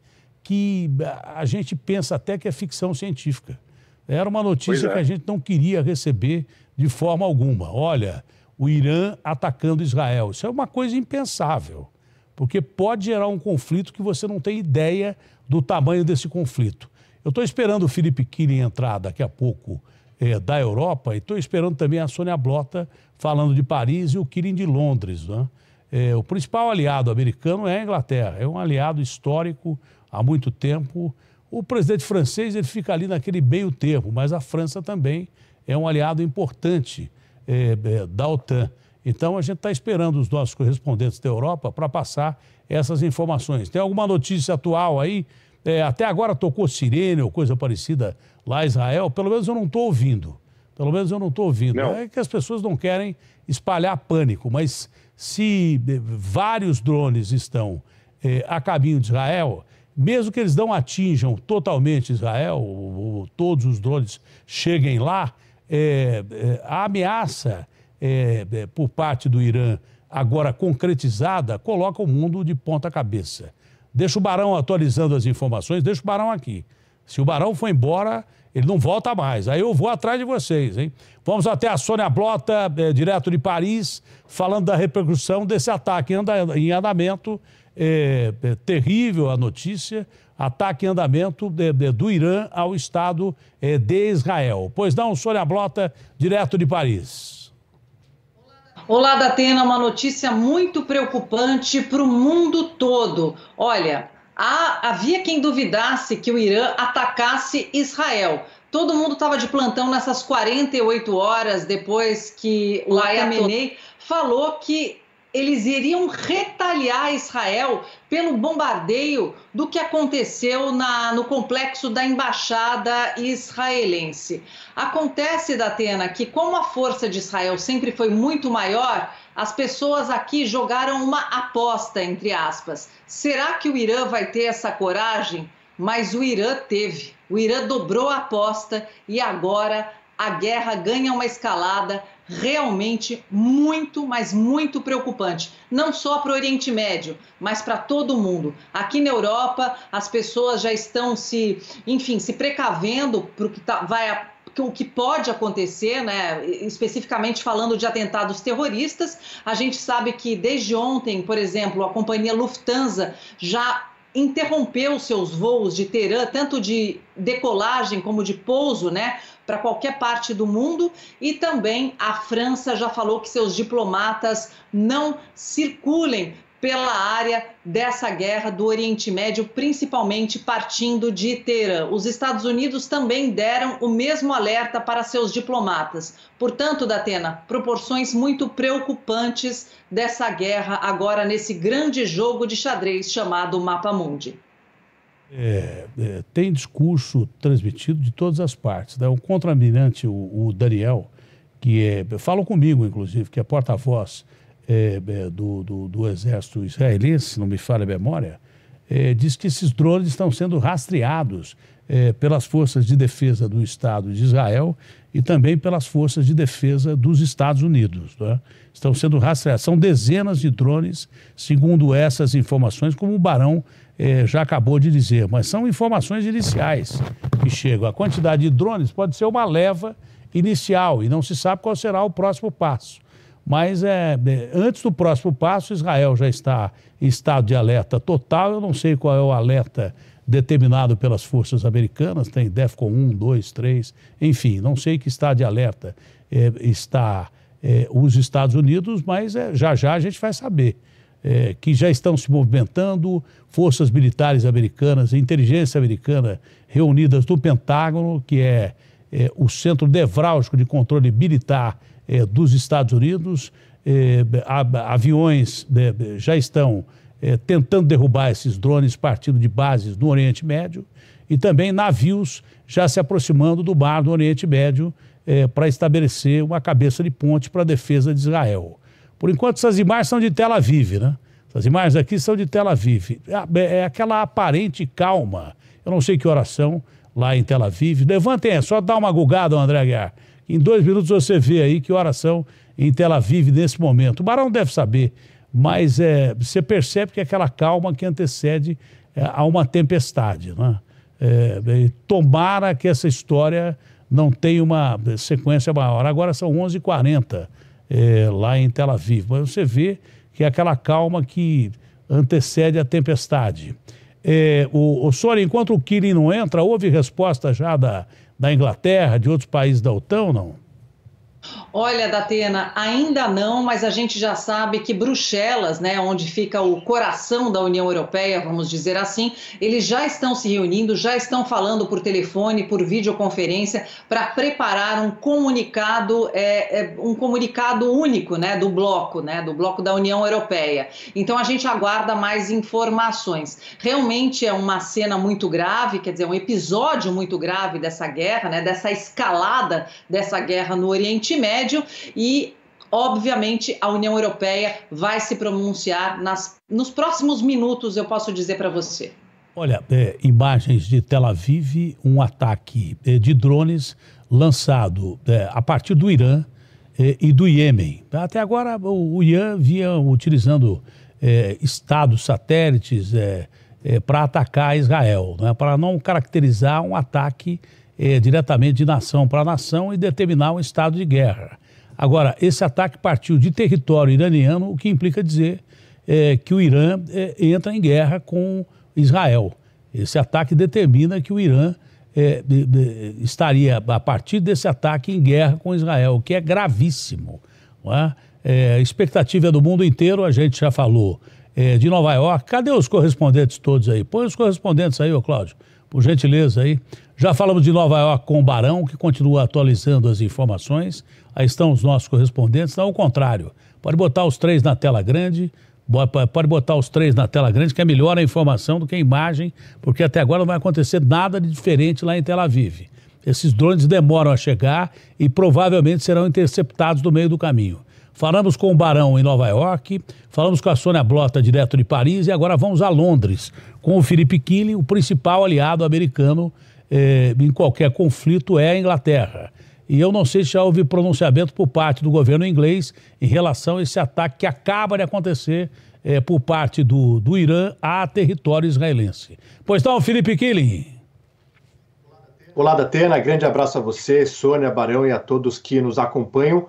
que eh, a gente pensa até que é ficção científica. Era uma notícia é. que a gente não queria receber de forma alguma. Olha, o Irã atacando Israel. Isso é uma coisa impensável, porque pode gerar um conflito que você não tem ideia do tamanho desse conflito. Eu estou esperando o Felipe Killing entrar daqui a pouco é, da Europa e estou esperando também a Sônia Blota falando de Paris e o Killing de Londres. Né? É, o principal aliado americano é a Inglaterra, é um aliado histórico há muito tempo. O presidente francês ele fica ali naquele meio termo, mas a França também é um aliado importante é, é, da OTAN. Então a gente está esperando os nossos correspondentes da Europa para passar essas informações. Tem alguma notícia atual aí? É, até agora tocou sirene ou coisa parecida lá em Israel? Pelo menos eu não estou ouvindo. Pelo menos eu não estou ouvindo. Não. É que as pessoas não querem espalhar pânico, mas se é, vários drones estão é, a caminho de Israel, mesmo que eles não atinjam totalmente Israel, ou, ou todos os drones cheguem lá, é, é, a ameaça é, é, por parte do Irã, agora concretizada, coloca o mundo de ponta cabeça. Deixa o Barão atualizando as informações, deixa o Barão aqui. Se o Barão for embora, ele não volta mais. Aí eu vou atrás de vocês, hein? Vamos até a Sônia Blota, é, direto de Paris, falando da repercussão desse ataque em andamento é, é, terrível a notícia, ataque em andamento de, de, do Irã ao Estado é, de Israel. Pois não, Sônia Blota, direto de Paris. Olá, Datena, uma notícia muito preocupante para o mundo todo. Olha, há, havia quem duvidasse que o Irã atacasse Israel. Todo mundo estava de plantão nessas 48 horas depois que o Khamenei falou que eles iriam retaliar Israel pelo bombardeio do que aconteceu na, no complexo da embaixada israelense. Acontece, Datena, que como a força de Israel sempre foi muito maior, as pessoas aqui jogaram uma aposta, entre aspas. Será que o Irã vai ter essa coragem? Mas o Irã teve. O Irã dobrou a aposta e agora a guerra ganha uma escalada realmente muito, mas muito preocupante, não só para o Oriente Médio, mas para todo mundo. Aqui na Europa, as pessoas já estão se, enfim, se precavendo para o que tá, vai o que pode acontecer, né? especificamente falando de atentados terroristas, a gente sabe que desde ontem, por exemplo, a companhia Lufthansa já interrompeu seus voos de Teherã, tanto de decolagem como de pouso, né, para qualquer parte do mundo. E também a França já falou que seus diplomatas não circulem pela área dessa guerra do Oriente Médio, principalmente partindo de Teerã. Os Estados Unidos também deram o mesmo alerta para seus diplomatas. Portanto, Datena, proporções muito preocupantes dessa guerra agora nesse grande jogo de xadrez chamado Mapa Mundi é, é, tem discurso transmitido de todas as partes. Né? O contra-almirante, o, o, Daniel, que é, falou comigo, inclusive, que é porta-voz é, é do, do, do, exército israelense, não me falha a memória, é, diz que esses drones estão sendo rastreados é, pelas forças de defesa do Estado de Israel e também pelas forças de defesa dos Estados Unidos. Né? Estão sendo rastreados. São dezenas de drones, segundo essas informações, como o Barão é, já acabou de dizer, mas são informações iniciais que chegam. A quantidade de drones pode ser uma leva inicial e não se sabe qual será o próximo passo. Mas é, é antes do próximo passo, Israel já está em estado de alerta total. Eu não sei qual é o alerta determinado pelas forças americanas, tem DEFCON 1, 2, 3, enfim, não sei que estado de alerta é, está é, os Estados Unidos, mas é, já já a gente vai saber é, que já estão se movimentando, forças militares americanas, inteligência americana reunidas no Pentágono, que é, é o centro nevrálgico de controle militar é, dos Estados Unidos. É, aviões né, já estão é, tentando derrubar esses drones partindo de bases no Oriente Médio e também navios já se aproximando do mar do Oriente Médio é, para estabelecer uma cabeça de ponte para a defesa de Israel. Por enquanto, essas imagens são de Tel Aviv, né? Essas imagens aqui são de Tel Aviv. É, é, é aquela aparente calma. Eu não sei que horas são lá em Tel Aviv. Levantem, é só dá uma gugada, André Aguiar. Em dois minutos você vê aí que horas são em Tel Aviv nesse momento. O Barão deve saber, mas é, você percebe que é aquela calma que antecede é, a uma tempestade. Né? É, tomara que essa história não tenha uma sequência maior. Agora são 11h40 é, lá em Tel Aviv. Mas você vê que é aquela calma que antecede a tempestade. É, o, o enquanto o Kirin não entra, houve resposta já da, da Inglaterra, de outros países da OTAN, não? Olha, Datena, ainda não, mas a gente já sabe que Bruxelas, né, onde fica o coração da União Europeia, vamos dizer assim, eles já estão se reunindo, já estão falando por telefone, por videoconferência, para preparar um comunicado, é, é, um comunicado único, né, do bloco, né, do bloco da União Europeia. Então a gente aguarda mais informações. Realmente é uma cena muito grave, quer dizer, um episódio muito grave dessa guerra, né, dessa escalada dessa guerra no Oriente Médio médio e Obviamente, a União Europeia vai se pronunciar nas, nos próximos minutos, eu posso dizer para você. Olha, é, imagens de Tel Aviv, um ataque é, de drones lançado é, a partir do Irã é, e do Iêmen. Até agora, o, o Irã vinha utilizando é, estados, satélites é, para atacar Israel, né, para não caracterizar um ataque é, diretamente de nação para nação e determinar um estado de guerra. Agora, esse ataque partiu de território iraniano, o que implica dizer é, que o Irã é, entra em guerra com Israel. Esse ataque determina que o Irã estaria, a partir desse ataque, em guerra com Israel, o que é gravíssimo. a é? expectativa é do mundo inteiro, a gente já falou. É, de Nova York. Cadê os correspondentes todos aí? Põe os correspondentes aí, ô Cláudio por gentileza aí. Já falamos de Nova York com o Barão, que continua atualizando as informações. Aí estão os nossos correspondentes, não o contrário. Pode botar os três na tela grande, pode botar os três na tela grande, que é melhor a informação do que a imagem, porque até agora não vai acontecer nada de diferente lá em Tel Aviv. Esses drones demoram a chegar e provavelmente serão interceptados no meio do caminho. Falamos com o Barão em Nova York, falamos com a Sônia Blota, direto de Paris, e agora vamos a Londres, com o Felipe Killing, o principal aliado americano eh, em qualquer conflito é a Inglaterra. E eu não sei se já houve pronunciamento por parte do governo inglês em relação a esse ataque que acaba de acontecer eh, por parte do, do Irã a território israelense. Pois então, Felipe Killing. Olá, Datena. Grande abraço a você, Sônia, Barão e a todos que nos acompanham.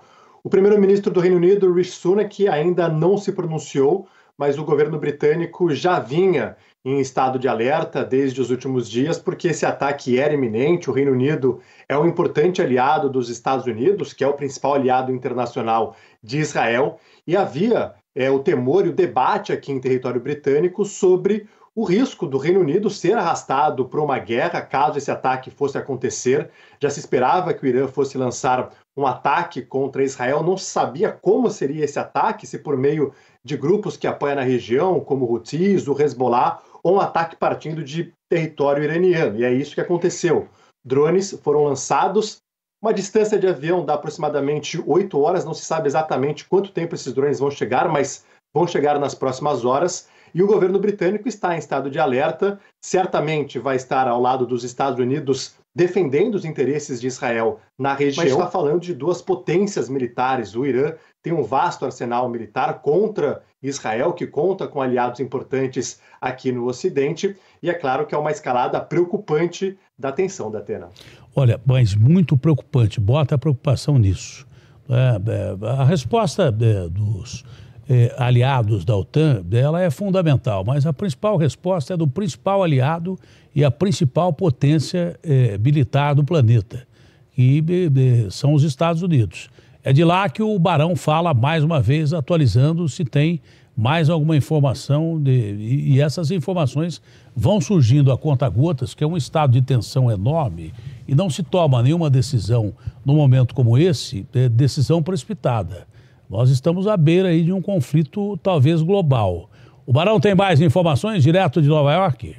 O primeiro-ministro do Reino Unido, Rishi Sunak, ainda não se pronunciou, mas o governo britânico já vinha em estado de alerta desde os últimos dias, porque esse ataque era iminente. O Reino Unido é um importante aliado dos Estados Unidos, que é o principal aliado internacional de Israel, e havia é, o temor e o debate aqui em território britânico sobre o risco do Reino Unido ser arrastado para uma guerra caso esse ataque fosse acontecer. Já se esperava que o Irã fosse lançar um ataque contra Israel, não se sabia como seria esse ataque, se por meio de grupos que apoiam na região, como o Houthis, o Hezbollah, ou um ataque partindo de território iraniano. E é isso que aconteceu. Drones foram lançados, uma distância de avião dá aproximadamente 8 horas, não se sabe exatamente quanto tempo esses drones vão chegar, mas vão chegar nas próximas horas. E o governo britânico está em estado de alerta, certamente vai estar ao lado dos Estados Unidos defendendo os interesses de Israel na região. Mas está falando de duas potências militares. O Irã tem um vasto arsenal militar contra Israel, que conta com aliados importantes aqui no Ocidente. E é claro que é uma escalada preocupante da tensão da Atena. Olha, mas muito preocupante. Bota a preocupação nisso. É, é, a resposta é, dos é, aliados da OTAN ela é fundamental, mas a principal resposta é do principal aliado e a principal potência é, militar do planeta, que eh, eh, são os Estados Unidos. É de lá que o Barão fala mais uma vez, atualizando se tem mais alguma informação, de, e, e essas informações vão surgindo a conta-gotas, que é um estado de tensão enorme, e não se toma nenhuma decisão num momento como esse, é decisão precipitada. Nós estamos à beira aí de um conflito, talvez global. O Barão tem mais informações direto de Nova York?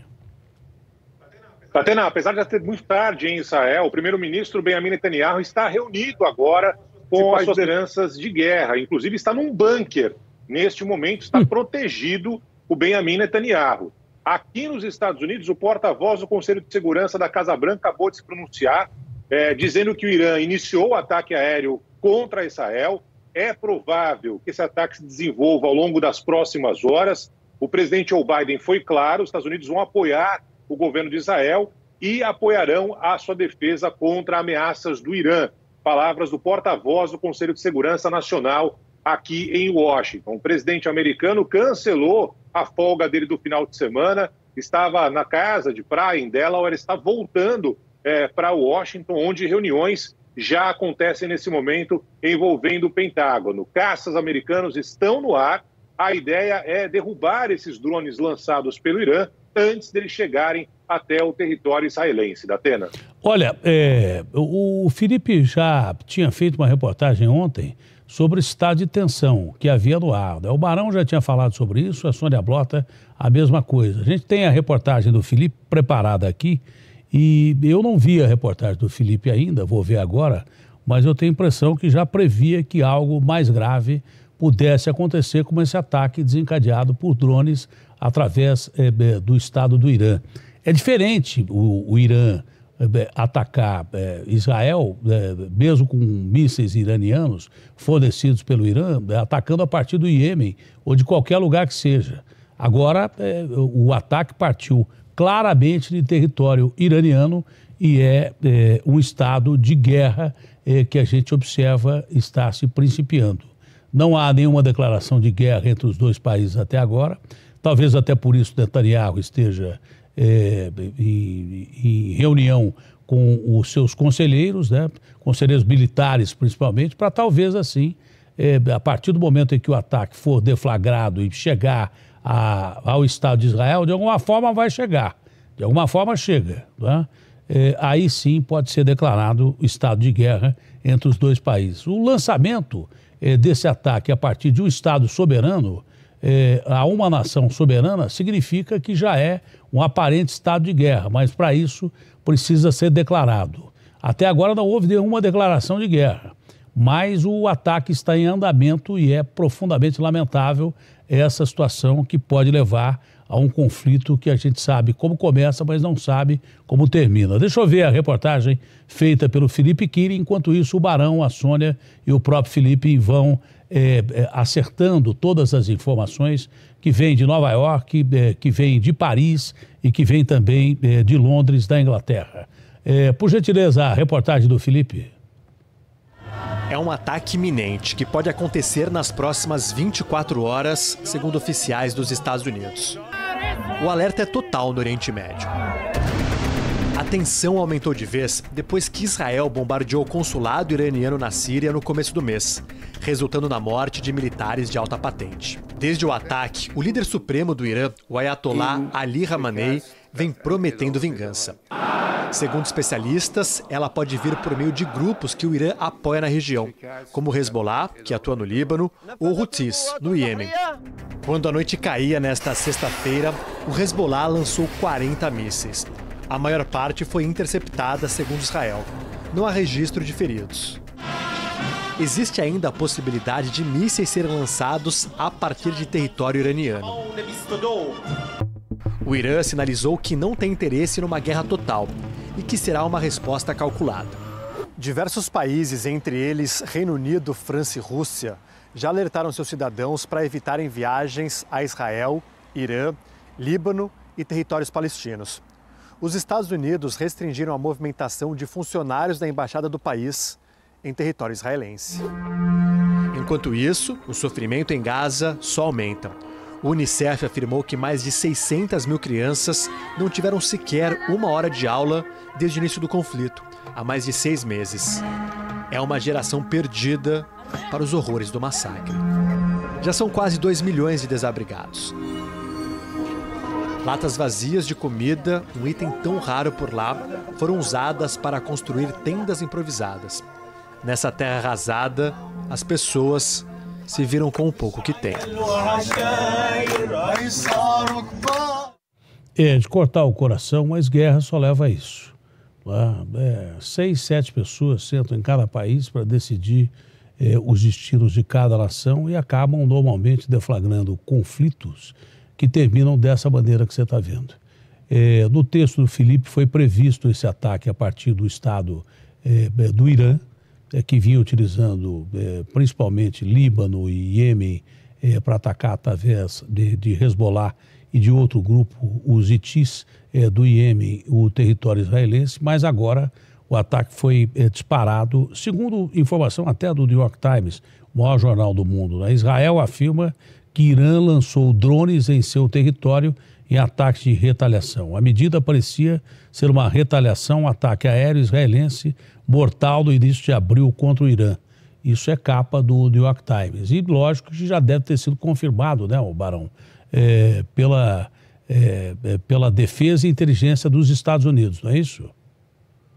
Atena, apesar de já ter muito tarde em Israel, o primeiro-ministro Benjamin Netanyahu está reunido agora com as suas lideranças de guerra. Inclusive, está num bunker. Neste momento, está hum. protegido o Benjamin Netanyahu. Aqui nos Estados Unidos, o porta-voz do Conselho de Segurança da Casa Branca acabou de se pronunciar, é, dizendo que o Irã iniciou o ataque aéreo contra Israel. É provável que esse ataque se desenvolva ao longo das próximas horas. O presidente Joe Biden foi claro: os Estados Unidos vão apoiar o governo de Israel e apoiarão a sua defesa contra ameaças do Irã. Palavras do porta-voz do Conselho de Segurança Nacional aqui em Washington. O presidente americano cancelou a folga dele do final de semana, estava na casa de praia em Delaware, está voltando é, para Washington, onde reuniões já acontecem nesse momento envolvendo o Pentágono. Caças americanos estão no ar a ideia é derrubar esses drones lançados pelo Irã antes deles chegarem até o território israelense. Da Atena. Olha, é, o Felipe já tinha feito uma reportagem ontem sobre o estado de tensão que havia no ar. Né? O Barão já tinha falado sobre isso, a Sônia Blota, a mesma coisa. A gente tem a reportagem do Felipe preparada aqui e eu não vi a reportagem do Felipe ainda, vou ver agora, mas eu tenho a impressão que já previa que algo mais grave pudesse acontecer como esse ataque desencadeado por drones através é, do Estado do Irã. É diferente o, o Irã é, atacar é, Israel, mesmo com mísseis iranianos fornecidos pelo Irã, atacando a partir do Iêmen ou de qualquer lugar que seja. Agora, o ataque partiu claramente de território iraniano e é, um estado de guerra que a gente observa estar se principiando. Não há nenhuma declaração de guerra entre os dois países até agora. Talvez até por isso Netanyahu esteja é, em, em, reunião com os seus conselheiros, né, conselheiros militares principalmente, para talvez assim, é, a partir do momento em que o ataque for deflagrado e chegar a, ao Estado de Israel, de alguma forma vai chegar, de alguma forma chega. Né? É, aí sim pode ser declarado estado de guerra entre os dois países. O lançamento eh, desse ataque a partir de um Estado soberano eh, a uma nação soberana significa que já é um aparente estado de guerra, mas para isso precisa ser declarado. Até agora não houve nenhuma declaração de guerra, mas o ataque está em andamento e é profundamente lamentável essa situação que pode levar a um conflito que a gente sabe como começa, mas não sabe como termina. Deixa eu ver a reportagem feita pelo Felipe Kiri. Enquanto isso, o Barão, a Sônia e o próprio Felipe vão é, é, acertando todas as informações que vêm de Nova York, é, que vêm de Paris e que vêm também é, de Londres, da Inglaterra. É, por gentileza, a reportagem do Felipe. É um ataque iminente que pode acontecer nas próximas 24 horas, segundo oficiais dos Estados Unidos. O alerta é total no Oriente Médio. A tensão aumentou de vez depois que Israel bombardeou o consulado iraniano na Síria no começo do mês, resultando na morte de militares de alta patente. Desde o ataque, o líder supremo do Irã, o Ayatollah Ali Khamenei, vem prometendo vingança. Segundo especialistas, ela pode vir por meio de grupos que o Irã apoia na região, como o Hezbollah, que atua no Líbano, ou Houthis, no Iêmen. Quando a noite caía nesta sexta-feira, o Hezbollah lançou 40 mísseis. A maior parte foi interceptada, segundo Israel. Não há registro de feridos. Existe ainda a possibilidade de mísseis serem lançados a partir de território iraniano. O Irã sinalizou que não tem interesse numa guerra total e que será uma resposta calculada. Diversos países, entre eles Reino Unido, França e Rússia, já alertaram seus cidadãos para evitarem viagens a Israel, Irã, Líbano e territórios palestinos. Os Estados Unidos restringiram a movimentação de funcionários da embaixada do país em território israelense. Enquanto isso, o sofrimento em Gaza só aumenta. O Unicef afirmou que mais de 600 mil crianças não tiveram sequer uma hora de aula desde o início do conflito, há mais de seis meses. É uma geração perdida para os horrores do massacre. Já são quase 2 milhões de desabrigados. Latas vazias de comida, um item tão raro por lá, foram usadas para construir tendas improvisadas. Nessa terra arrasada, as pessoas se viram com o pouco que têm. É, de cortar o coração, mas guerra só leva a isso. Ah, é, seis, sete pessoas sentam em cada país para decidir é, os destinos de cada nação e acabam normalmente deflagrando conflitos que terminam dessa maneira que você está vendo. É, no texto do Felipe foi previsto esse ataque a partir do Estado é, do Irã, é, que vinha utilizando é, principalmente Líbano e Iêmen é, para atacar através de, de Hezbollah e de outro grupo, os ITIs é, do Iêmen, o território israelense, mas agora o ataque foi é, disparado, segundo informação até do New York Times, o maior jornal do mundo. Né? Israel afirma que Irã lançou drones em seu território em ataques de retaliação. A medida parecia ser uma retaliação um ataque aéreo israelense mortal no início de abril contra o Irã. Isso é capa do New York Times. E lógico que já deve ter sido confirmado, né, o Barão, é, pela, é, é, pela defesa e inteligência dos Estados Unidos, não é isso?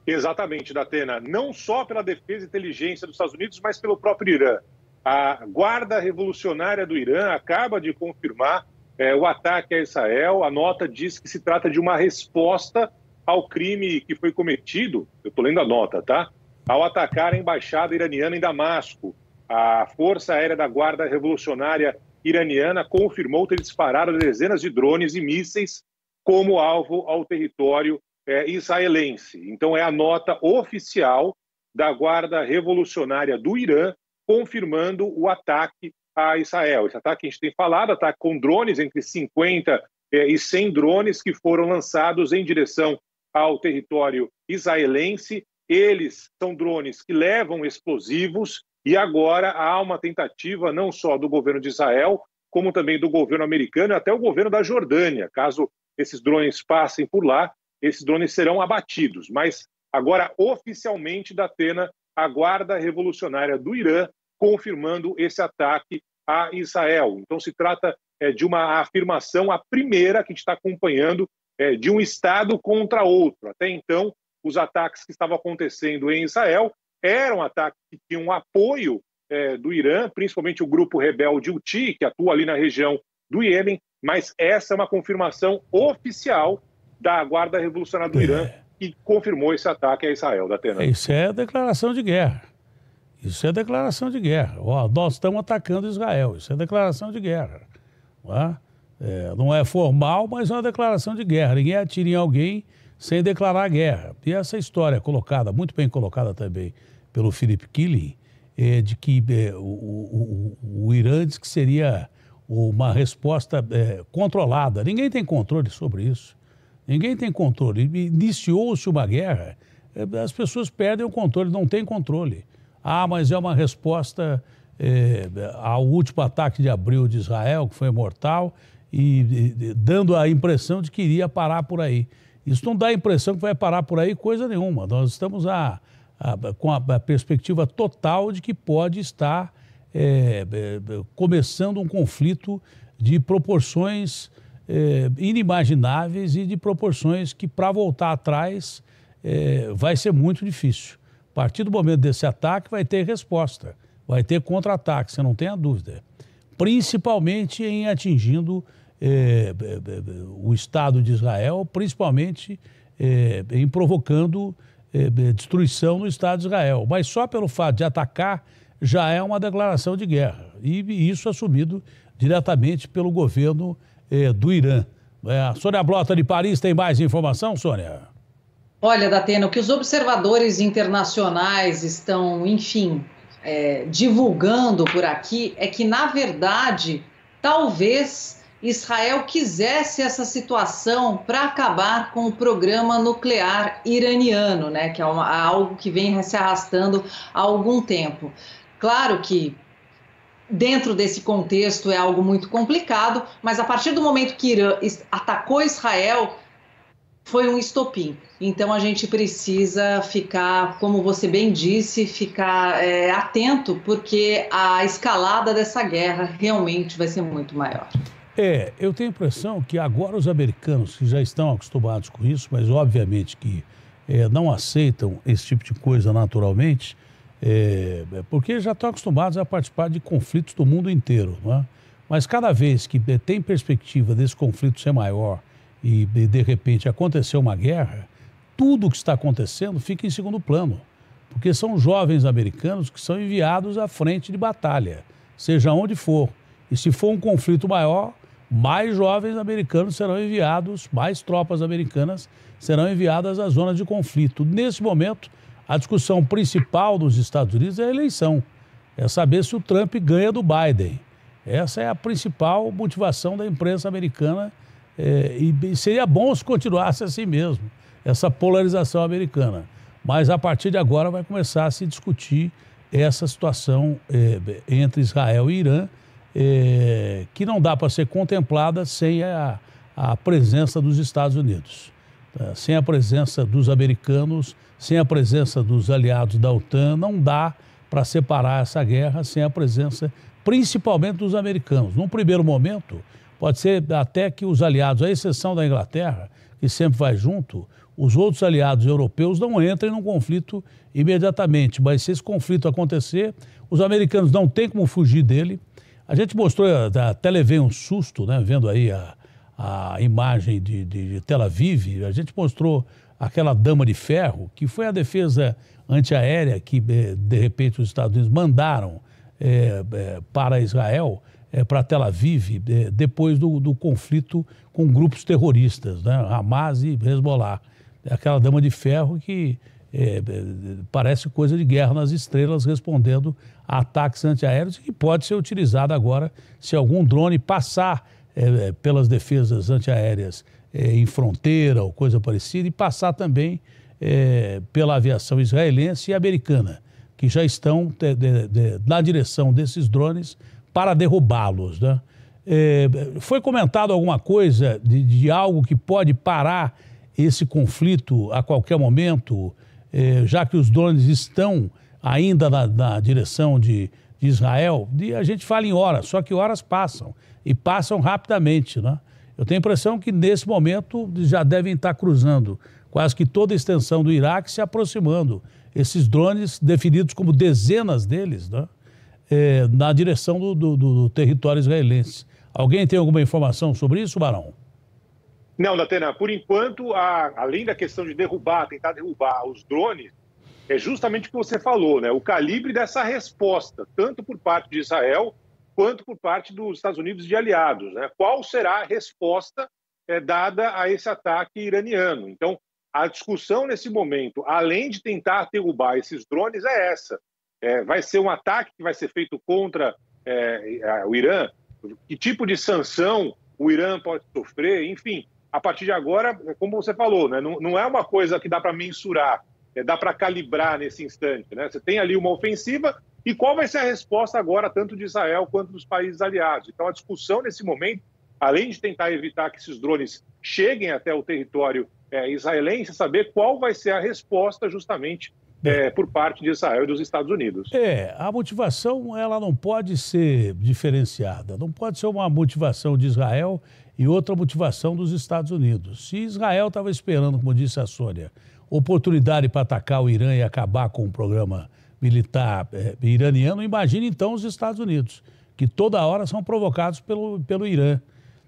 Exatamente, Datena. Não só pela defesa e inteligência dos Estados Unidos, mas pelo próprio Irã. A Guarda Revolucionária do Irã acaba de confirmar é, o ataque a Israel. A nota diz que se trata de uma resposta ao crime que foi cometido, eu estou lendo a nota, tá? Ao atacar a embaixada iraniana em Damasco. A Força Aérea da Guarda Revolucionária iraniana confirmou ter disparado dezenas de drones e mísseis como alvo ao território é, israelense. Então, é a nota oficial da Guarda Revolucionária do Irã confirmando o ataque a Israel. Esse ataque tá a gente tem falado, ataque tá com drones, entre 50 eh, e 100 drones que foram lançados em direção ao território israelense. Eles são drones que levam explosivos e agora há uma tentativa não só do governo de Israel, como também do governo americano e até o governo da Jordânia. Caso esses drones passem por lá, esses drones serão abatidos. Mas agora, oficialmente, da Atena, a Guarda Revolucionária do Irã confirmando esse ataque a Israel. Então, se trata é, de uma afirmação, a primeira que a gente está acompanhando, é, de um Estado contra outro. Até então, os ataques que estavam acontecendo em Israel eram ataques que tinham apoio é, do Irã, principalmente o grupo rebelde Houthi, que atua ali na região do Iêmen, mas essa é uma confirmação oficial da Guarda Revolucionária do é. Irã, que confirmou esse ataque a Israel, da Atena. Isso é declaração de guerra. Isso é declaração de guerra. Ó, nós estamos atacando Israel. Isso é declaração de guerra. Não é? É, não é formal, mas é uma declaração de guerra. Ninguém atira em alguém sem declarar guerra. E essa história é colocada, muito bem colocada também pelo Philip Killing, é, de que é, o, o, o, Irã diz que seria uma resposta é, controlada. Ninguém tem controle sobre isso. Ninguém tem controle. Iniciou-se uma guerra, é, as pessoas perdem o controle, não tem controle. Ah, mas é uma resposta eh, ao último ataque de abril de Israel, que foi mortal, e, e, dando a impressão de que iria parar por aí. Isso não dá a impressão que vai parar por aí coisa nenhuma. Nós estamos a, a, com a, a, perspectiva total de que pode estar eh, eh, começando um conflito de proporções inimagináveis e de proporções que, para voltar atrás, vai ser muito difícil. A partir do momento desse ataque, vai ter resposta, vai ter contra-ataque, você não tenha a dúvida. Principalmente em atingindo eh, eh, eh, o Estado de Israel, principalmente eh, em provocando eh, eh, destruição no Estado de Israel. Mas só pelo fato de atacar já é uma declaração de guerra. E isso assumido diretamente pelo governo do Irã. A é? Sônia Blota de Paris tem mais informação, Sônia? Olha, Datena, o que os observadores internacionais estão, enfim, é, divulgando por aqui é que, na verdade, talvez Israel quisesse essa situação para acabar com o programa nuclear iraniano, né, que é uma, é algo que vem se arrastando há algum tempo. Claro que dentro desse contexto é algo muito complicado, mas a partir do momento que Irã atacou Israel, foi um estopim. Então a gente precisa ficar, como você bem disse, ficar é, atento, porque a escalada dessa guerra realmente vai ser muito maior. É, eu tenho a impressão que agora os americanos, que já estão acostumados com isso, mas obviamente que é, não aceitam esse tipo de coisa naturalmente, é, porque já estão acostumados a participar de conflitos do mundo inteiro. Não é? Mas cada vez que é, tem perspectiva desse conflito ser maior e de repente aconteceu uma guerra, tudo o que está acontecendo fica em segundo plano, porque são jovens americanos que são enviados à frente de batalha, seja onde for. E se for um conflito maior, mais jovens americanos serão enviados, mais tropas americanas serão enviadas às zonas de conflito. Nesse momento, a discussão principal dos Estados Unidos é a eleição, é saber se o Trump ganha do Biden. Essa é a principal motivação da imprensa americana é, e seria bom se continuasse assim mesmo, essa polarização americana. Mas a partir de agora vai começar a se discutir essa situação é, entre Israel e Irã, é, que não dá para ser contemplada sem a, a presença dos Estados Unidos, tá? sem a presença dos americanos, sem a presença dos aliados da OTAN, não dá para separar essa guerra sem a presença principalmente dos americanos. Num primeiro momento, Pode ser até que os aliados, à exceção da Inglaterra, que sempre vai junto, os outros aliados europeus não entrem num conflito imediatamente. Mas se esse conflito acontecer, os americanos não têm como fugir dele. A gente mostrou, eh, até levei um susto, né, vendo aí a, a imagem de, de Tel Aviv, a gente mostrou aquela dama de ferro, que foi a defesa antiaérea que, eh, de repente, os Estados Unidos mandaram é, é, para Israel é, para Tel Aviv é, depois do, do, conflito com grupos terroristas, né? Hamas e Hezbollah. É aquela dama de ferro que é, é, parece coisa de guerra nas estrelas, respondendo a ataques antiaéreos que pode ser utilizada agora se algum drone passar é, é pelas defesas antiaéreas é, em fronteira ou coisa parecida e passar também pela aviação israelense e americana, que já estão de, de, de, na direção desses drones para derrubá-los. Né? É, foi comentado alguma coisa de, de, algo que pode parar esse conflito a qualquer momento, é, já que os drones estão ainda na, na direção de, de, Israel? E a gente fala em horas, só que horas passam e passam rapidamente. Né? Eu tenho a impressão que nesse momento já devem estar cruzando quase que toda a extensão do Iraque se aproximando. Esses drones, definidos como dezenas deles, né? É, na direção do, do, do território israelense. Alguém tem alguma informação sobre isso, Barão? Não, Datena, por enquanto, a, além da questão de derrubar, tentar derrubar os drones, é justamente o que você falou, né? O calibre dessa resposta, tanto por parte de Israel quanto por parte dos Estados Unidos e de aliados, né? Qual será a resposta é, dada a esse ataque iraniano? Então, a discussão nesse momento, além de tentar derrubar esses drones, é essa. É, vai ser um ataque que vai ser feito contra é, o Irã? Que tipo de sanção o Irã pode sofrer? Enfim, a partir de agora, é como você falou, né, não, não é uma coisa que dá para mensurar, é, dá para calibrar nesse instante. Né? Você tem ali uma ofensiva e qual vai ser a resposta agora, tanto de Israel quanto dos países aliados? Então, a discussão nesse momento, além de tentar evitar que esses drones cheguem até o território é, israelense, é saber qual vai ser a resposta justamente é, é, por parte de Israel e dos Estados Unidos. É, a motivação ela não pode ser diferenciada. Não pode ser uma motivação de Israel e outra motivação dos Estados Unidos. Se Israel estava esperando, como disse a Sônia, oportunidade para atacar o Irã e acabar com o programa militar é, iraniano, imagine então os Estados Unidos, que toda hora são provocados pelo, pelo Irã.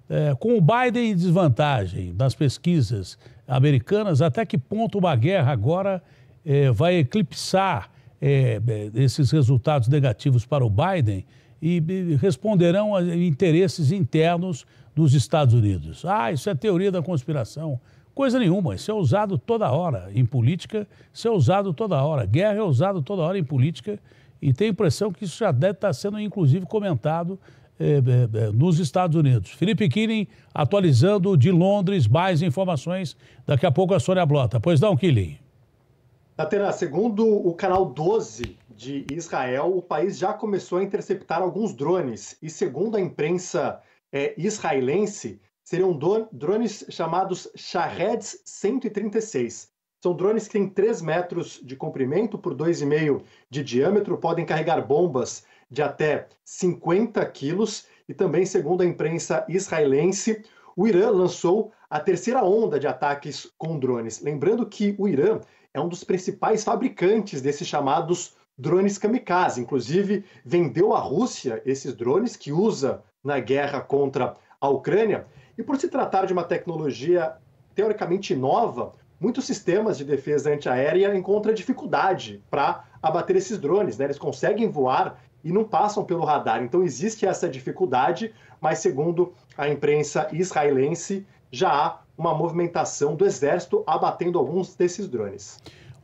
É, com o Biden em desvantagem nas pesquisas americanas, até que ponto uma guerra agora é, vai eclipsar é, é, esses resultados negativos para o Biden e, e responderão a interesses internos dos Estados Unidos. Ah, isso é teoria da conspiração. Coisa nenhuma, isso é usado toda hora em política, isso é usado toda hora. Guerra é usado toda hora em política e tem a impressão que isso já deve estar sendo, inclusive, comentado eh, eh, nos Estados Unidos. Felipe Killing atualizando de Londres mais informações. Daqui a pouco a Sônia Blota. Pois não, Killing. Atena, segundo o canal 12 de Israel, o país já começou a interceptar alguns drones. E segundo a imprensa é, israelense, seriam drones chamados Shahed 136. São drones que têm 3 metros de comprimento por 2,5 de diâmetro, podem carregar bombas de até 50 quilos. E também, segundo a imprensa israelense, o Irã lançou a terceira onda de ataques com drones. Lembrando que o Irã é um dos principais fabricantes desses chamados drones kamikaze. Inclusive, vendeu à Rússia esses drones que usa na guerra contra a Ucrânia. E por se tratar de uma tecnologia teoricamente nova, muitos sistemas de defesa antiaérea encontram dificuldade para abater esses drones. Né? Eles conseguem voar e não passam pelo radar. Então existe essa dificuldade, mas segundo a imprensa israelense, já há uma movimentação do exército abatendo alguns desses drones.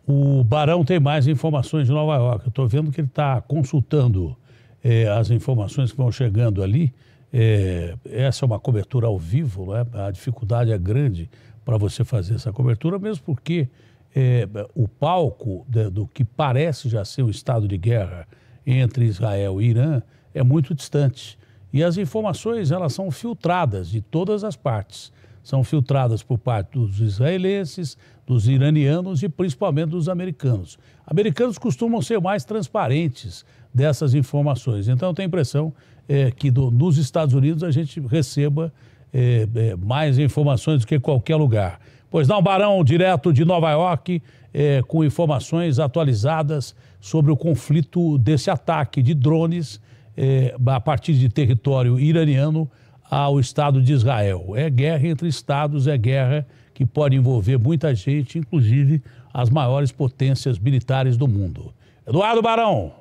O Barão tem mais informações de Nova York. Eu estou vendo que ele está consultando é, as informações que vão chegando ali. É, essa é uma cobertura ao vivo, né? a dificuldade é grande para você fazer essa cobertura, mesmo porque é, o palco de, do que parece já ser um estado de guerra entre Israel e Irã é muito distante. E as informações elas são filtradas de todas as partes são filtradas por parte dos israelenses, dos iranianos e principalmente dos americanos. Americanos costumam ser mais transparentes dessas informações. Então, eu tenho a impressão é, que do, nos Estados Unidos a gente receba é, é, mais informações do que qualquer lugar. Pois não, Barão, direto de Nova York, é, com informações atualizadas sobre o conflito desse ataque de drones é, a partir de território iraniano ao Estado de Israel. É guerra entre Estados, é guerra que pode envolver muita gente, inclusive as maiores potências militares do mundo. Eduardo Barão.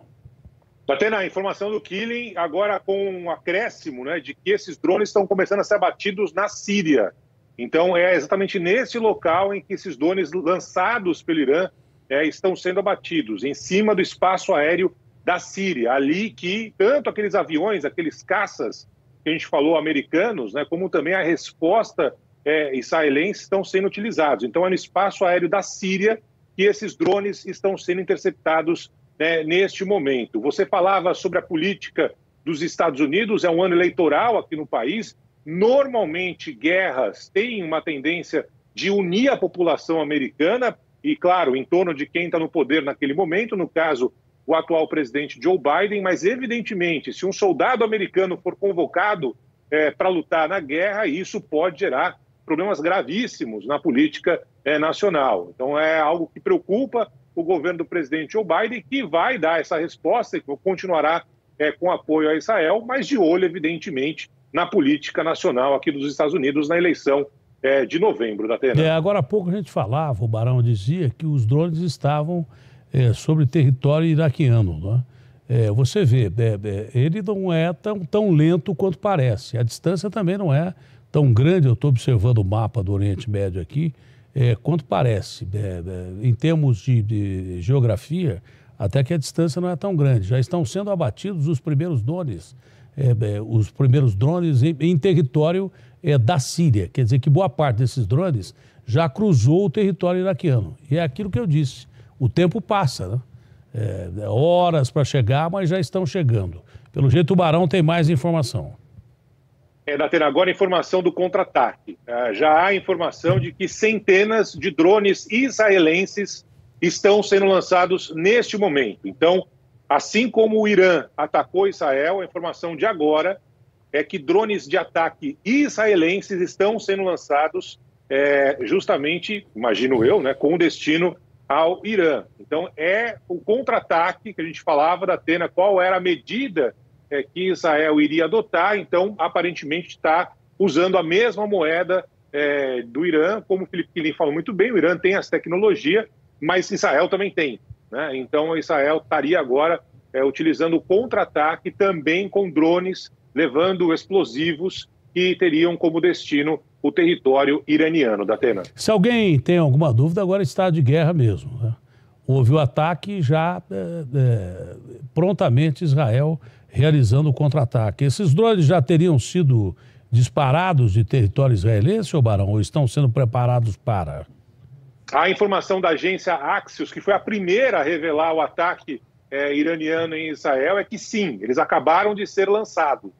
Batendo a informação do Killing, agora com um acréscimo né, de que esses drones estão começando a ser abatidos na Síria. Então, é exatamente nesse local em que esses drones lançados pelo Irã é, estão sendo abatidos, em cima do espaço aéreo da Síria. Ali que tanto aqueles aviões, aqueles caças que a gente falou, americanos, né, como também a resposta é, israelense estão sendo utilizados. Então, é no espaço aéreo da Síria que esses drones estão sendo interceptados né, neste momento. Você falava sobre a política dos Estados Unidos, é um ano eleitoral aqui no país. Normalmente, guerras têm uma tendência de unir a população americana e, claro, em torno de quem está no poder naquele momento. No caso, o atual presidente Joe Biden, mas evidentemente, se um soldado americano for convocado é, para lutar na guerra, isso pode gerar problemas gravíssimos na política é, nacional. Então é algo que preocupa o governo do presidente Joe Biden, que vai dar essa resposta e continuará é, com apoio a Israel, mas de olho, evidentemente, na política nacional aqui dos Estados Unidos na eleição é, de novembro da Atena. É, agora há pouco a gente falava, o Barão dizia que os drones estavam é, sobre território iraquiano. Né? É, você vê, é, é, ele não é tão, tão lento quanto parece. A distância também não é tão grande, eu estou observando o mapa do Oriente Médio aqui, é, quanto parece. em termos de, de geografia, até que a distância não é tão grande. Já estão sendo abatidos os primeiros drones, é, os primeiros drones em, em território é, da Síria. Quer dizer que boa parte desses drones já cruzou o território iraquiano. E é aquilo que eu disse o tempo passa, né? É, é horas para chegar, mas já estão chegando. Pelo jeito, o Barão tem mais informação. É, Datena, agora informação do contra-ataque. Ah, já há informação de que centenas de drones israelenses estão sendo lançados neste momento. Então, assim como o Irã atacou Israel, a informação de agora é que drones de ataque israelenses estão sendo lançados é, justamente, imagino eu, né, com o destino ao Irã. Então, é o contra-ataque que a gente falava da Atena, qual era a medida é, que Israel iria adotar. Então, aparentemente, está usando a mesma moeda é, do Irã, como o Felipe Quilim falou muito bem, o Irã tem essa tecnologia, mas Israel também tem. Né? Então, Israel estaria agora é, utilizando o contra-ataque também com drones, levando explosivos que teriam como destino o território iraniano da Atena. Se alguém tem alguma dúvida, agora está de guerra mesmo. Né? Houve o ataque já é, é, prontamente Israel realizando o contra-ataque. Esses drones já teriam sido disparados de território israelense, ou Barão, ou estão sendo preparados para? A informação da agência Axios, que foi a primeira a revelar o ataque é, iraniano em Israel, é que sim, eles acabaram de ser lançados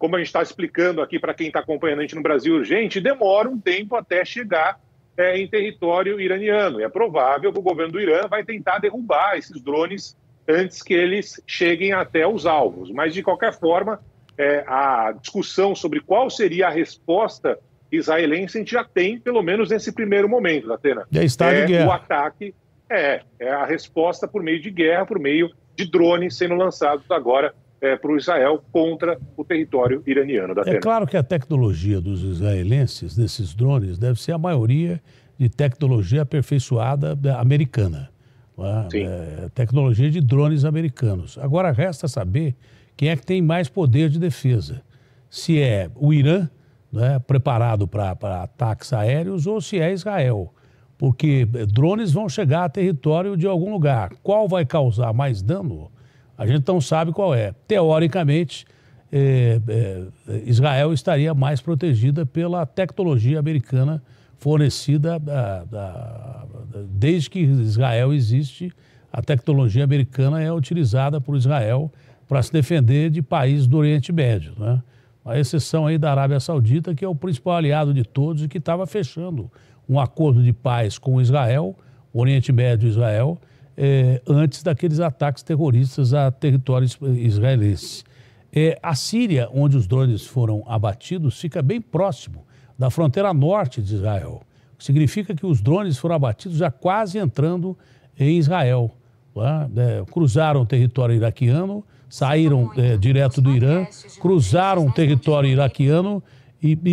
como a gente está explicando aqui para quem está acompanhando a gente no Brasil, gente, demora um tempo até chegar é, em território iraniano. E é provável que o governo do Irã vai tentar derrubar esses drones antes que eles cheguem até os alvos. Mas, de qualquer forma, é, a discussão sobre qual seria a resposta israelense a gente já tem, pelo menos nesse primeiro momento, Atena. É estado é, de guerra. O ataque é, é a resposta por meio de guerra, por meio de drones sendo lançados agora é, para o Israel contra o território iraniano. Da é claro que a tecnologia dos israelenses, desses drones, deve ser a maioria de tecnologia aperfeiçoada é, americana. É? É, tecnologia de drones americanos. Agora resta saber quem é que tem mais poder de defesa. Se é o Irã, né, preparado para ataques aéreos, ou se é Israel. Porque drones vão chegar a território de algum lugar. Qual vai causar mais dano? A gente não sabe qual é. Teoricamente, é, é, Israel estaria mais protegida pela tecnologia americana fornecida ah, desde que Israel existe. A tecnologia americana é utilizada por Israel para se defender de países do Oriente Médio, né? A exceção aí da Arábia Saudita, que é o principal aliado de todos e que estava fechando um acordo de paz com Israel, o Oriente Médio e Israel, é, antes daqueles ataques terroristas a território israelense. É, a Síria, onde os drones foram abatidos, fica bem próximo da fronteira norte de Israel. Significa que os drones foram abatidos já quase entrando em Israel. É? cruzaram o território iraquiano, saíram é, direto do Irã, cruzaram o né? território iraquiano e, e,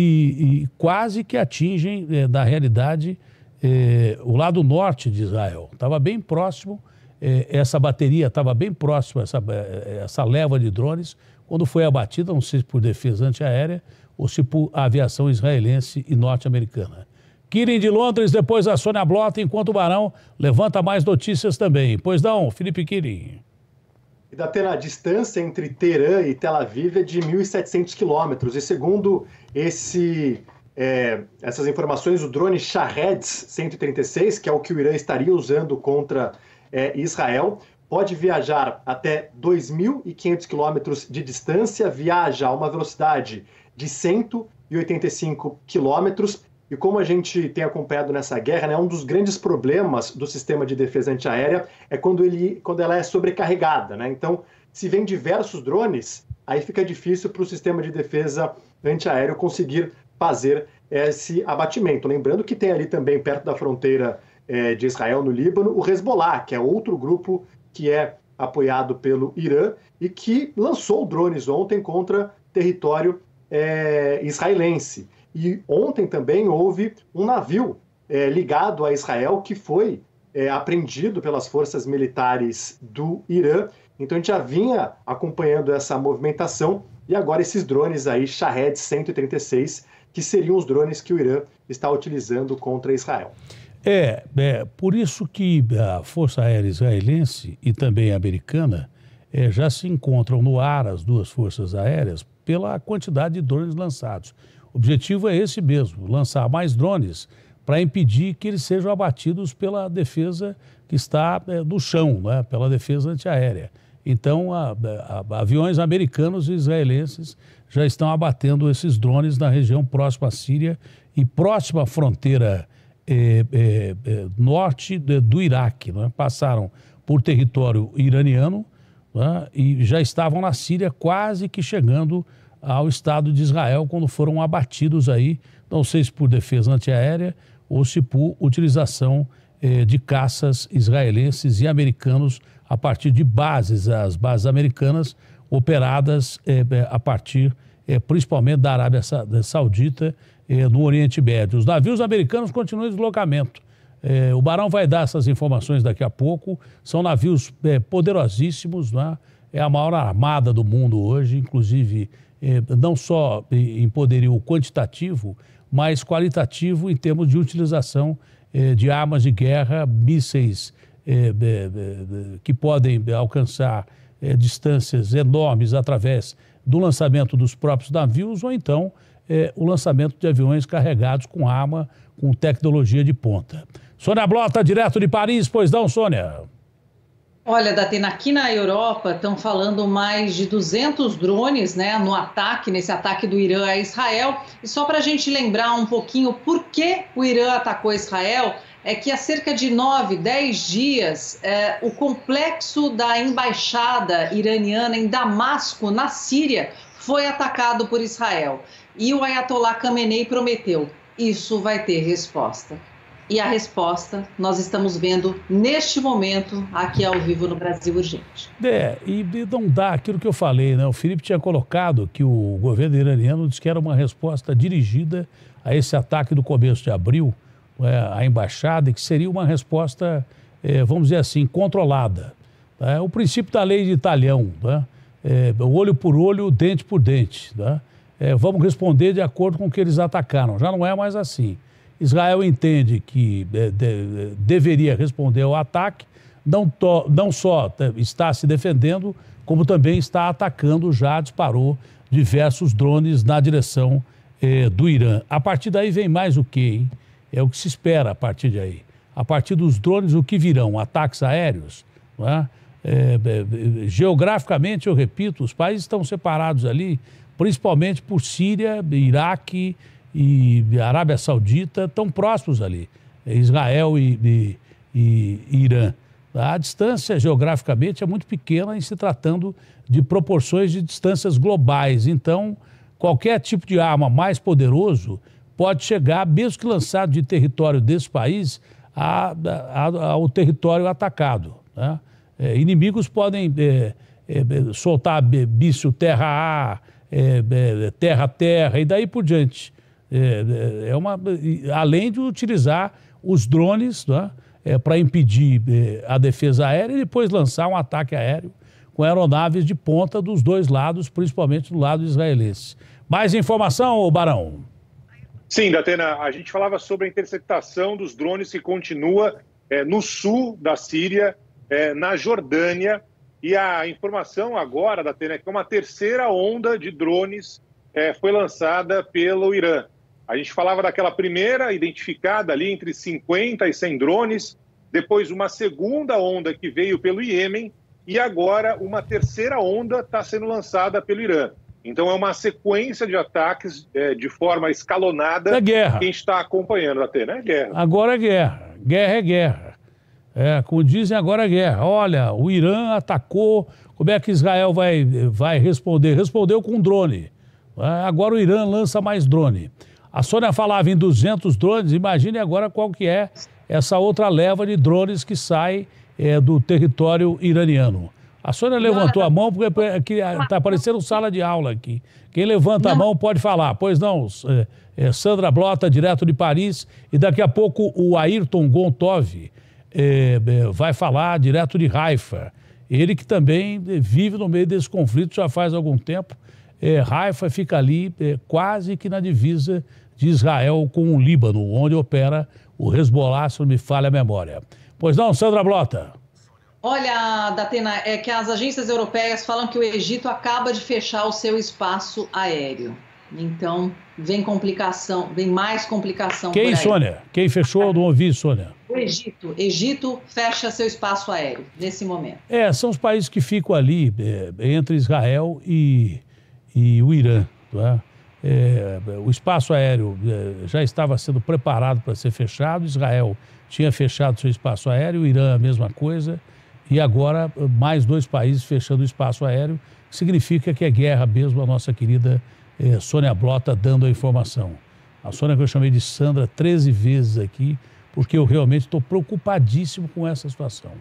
e quase que atingem, na é, realidade, eh, o lado norte de Israel. Estava bem próximo, eh, essa bateria estava bem próximo, essa, eh, essa leva de drones, quando foi abatida, não sei se por defesa antiaérea ou se por aviação israelense e norte-americana. Kirin de Londres, depois a Sônia Blota, enquanto o Barão levanta mais notícias também. Pois não, Felipe Kirin. E da a distância entre Teherã e Tel Aviv é de 1.700 quilômetros. E segundo esse é, essas informações o drone Shahed 136, que é o que o Irã estaria usando contra é, Israel, pode viajar até 2.500 quilômetros de distância, viaja a uma velocidade de 185 quilômetros. E como a gente tem acompanhado nessa guerra, né, um dos grandes problemas do sistema de defesa antiaérea é quando, ele, quando ela é sobrecarregada. Né? Então, se vem diversos drones, aí fica difícil para o sistema de defesa antiaéreo conseguir fazer esse abatimento. Lembrando que tem ali também, perto da fronteira é, de Israel, no Líbano, o Hezbollah, que é outro grupo que é apoiado pelo Irã e que lançou drones ontem contra território é, israelense. E ontem também houve um navio é, ligado a Israel que foi é, apreendido pelas forças militares do Irã. Então a gente já vinha acompanhando essa movimentação e agora esses drones aí, Shahed 136, que seriam os drones que o Irã está utilizando contra Israel. É, é por isso que a Força Aérea Israelense e também americana é, já se encontram no ar, as duas forças aéreas, pela quantidade de drones lançados. O objetivo é esse mesmo: lançar mais drones para impedir que eles sejam abatidos pela defesa que está é, no chão, né, pela defesa antiaérea. Então, a, a, aviões americanos e israelenses já estão abatendo esses drones na região próxima à Síria e próxima à fronteira eh, eh, eh, norte do Iraque. Né? Passaram por território iraniano né? e já estavam na Síria quase que chegando ao Estado de Israel quando foram abatidos aí, não sei se por defesa antiaérea ou se por utilização de caças israelenses e americanos a partir de bases, as bases americanas operadas é, a partir, é, principalmente, da Arábia Saudita é, no Oriente Médio. Os navios americanos continuam em deslocamento. o Barão vai dar essas informações daqui a pouco. São navios poderosíssimos, não né? é a maior armada do mundo hoje, inclusive não só em poderio quantitativo, mas qualitativo em termos de utilização de armas de guerra, mísseis que podem alcançar é, distâncias enormes através do lançamento dos próprios navios ou então é, o lançamento de aviões carregados com arma, com tecnologia de ponta. Sônia Blota, direto de Paris, pois não, Sônia? Olha, Datena, aqui na Europa estão falando mais de 200 drones né, no ataque, nesse ataque do Irã a Israel. E só para a gente lembrar um pouquinho por que o Irã atacou Israel, é que há cerca de nove, dez dias, é, o complexo da embaixada iraniana em Damasco, na Síria, foi atacado por Israel. E o Ayatollah Khamenei prometeu: isso vai ter resposta. E a resposta nós estamos vendo neste momento, aqui ao vivo no Brasil Urgente. É, e não dá aquilo que eu falei, né? O Felipe tinha colocado que o governo iraniano disse que era uma resposta dirigida a esse ataque do começo de abril né, a embaixada, que seria uma resposta, eh, vamos dizer assim, controlada. É o princípio da lei de Italião, né? é, olho por olho, dente por dente. É, vamos responder de acordo com o que eles atacaram. Já não é mais assim. Israel entende que de, deveria responder ao ataque, não, to, não só está se defendendo, como também está atacando, já disparou diversos drones na direção do Irã. A partir daí vem mais o quê, hein? É o que se espera a partir de aí. A partir dos drones, o que virão? Ataques aéreos? É? É, é? é, geograficamente, eu repito, os países estão separados ali, principalmente por Síria, Iraque e Arábia Saudita, estão próximos ali. Israel e, e, e Irã. A distância geograficamente é muito pequena em se tratando de proporções de distâncias globais. Então, qualquer tipo de arma mais poderoso pode chegar, mesmo que lançado de território desse país, a, a, ao território atacado. Né? É, inimigos podem é, é, é soltar bício terra-ar, é, é, terra-terra e daí por diante. É, uma, além de utilizar os drones né, para impedir a defesa aérea e depois lançar um ataque aéreo com aeronaves de ponta dos dois lados, principalmente do lado israelense. Mais informação, Barão? Sim, Datena, a gente falava sobre a interceptação dos drones que continua é, no sul da Síria, é, na Jordânia, e a informação agora, Datena, é que uma terceira onda de drones é, foi lançada pelo Irã. A gente falava daquela primeira identificada ali entre 50 e 100 drones, depois uma segunda onda que veio pelo Iêmen e agora uma terceira onda está sendo lançada pelo Irã. Então é uma sequência de ataques é, de forma escalonada. É guerra. Quem está acompanhando até, né? Guerra. Agora é guerra. Guerra é guerra. É, como dizem, agora é guerra. Olha, o Irã atacou. Como é que Israel vai, vai responder? Respondeu com drone. É, agora o Irã lança mais drone. A Sônia falava em 200 drones. Imagine agora qual que é essa outra leva de drones que sai é, do território iraniano. A senhora levantou a tá mão porque é está aparecendo sala de aula aqui. Quem levanta não. a mão pode falar. Pois não, é, é Sandra Blota, direto de Paris, e daqui a pouco o Ayrton Gontov é, é vai falar direto de Haifa. Ele que também vive no meio desse conflito já faz algum tempo. É, Haifa fica ali é, quase que na divisa de Israel com o Líbano, onde opera o Hezbollah, se não me falha a memória. Pois não, Sandra Blota. Olha, Datena, é que as agências europeias falam que o Egito acaba de fechar o seu espaço aéreo. Então, vem complicação, vem mais complicação. Quem, Sônia? Quem fechou? Eu não ouvi, Sônia. O Egito. Egito fecha seu espaço aéreo nesse momento. É, são os países que ficam ali é, entre Israel e, e o Irã. Tá? É, o espaço aéreo é, já estava sendo preparado para ser fechado, Israel tinha fechado seu espaço aéreo, o Irã a mesma coisa e agora mais dois países fechando o espaço aéreo, significa que é guerra mesmo, a nossa querida eh, Sônia Blota dando a informação. A Sônia que eu chamei de Sandra 13 vezes aqui, porque eu realmente estou preocupadíssimo com essa situação.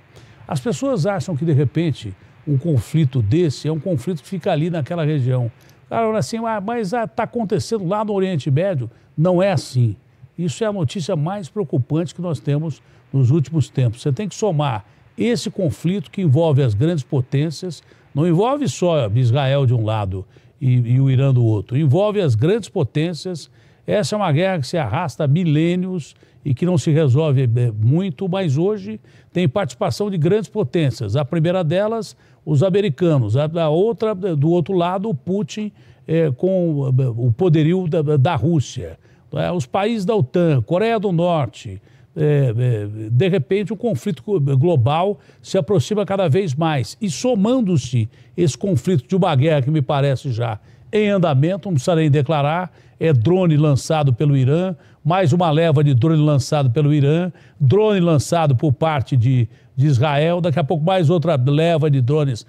As pessoas acham que, de repente, um conflito desse é um conflito que fica ali naquela região. Cara, olha assim, ah, mas está ah, acontecendo lá no Oriente Médio. Não é assim. Isso é a notícia mais preocupante que nós temos nos últimos tempos. Você tem que somar esse conflito que envolve as grandes potências, não envolve só Israel de um lado e, e o Irã do outro, envolve as grandes potências. Essa é uma guerra que se arrasta há milênios e que não se resolve é, é, muito, mas hoje tem participação de grandes potências. A primeira delas, os americanos. A, outra, do outro lado, o Putin é, com o poderio da, da Rússia. É, os países da OTAN, Coreia do Norte, é, é, de repente, o conflito global se aproxima cada vez mais. E somando-se esse conflito de uma guerra que me parece já em andamento, não precisarei declarar, é drone lançado pelo Irã, mais uma leva de drone lançado pelo Irã, drone lançado por parte de, de Israel, daqui a pouco mais outra leva de drones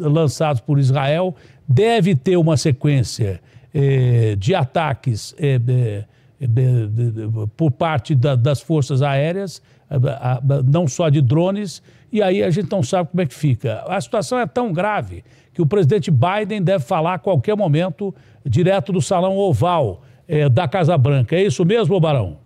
lançados por Israel. Deve ter uma sequência é, de ataques de, de, de, por parte da, das forças aéreas, a, a, não só de drones, e aí a gente não sabe como é que fica. A situação é tão grave que o presidente Biden deve falar a qualquer momento, direto do Salão Oval é, da Casa Branca. É isso mesmo, Barão?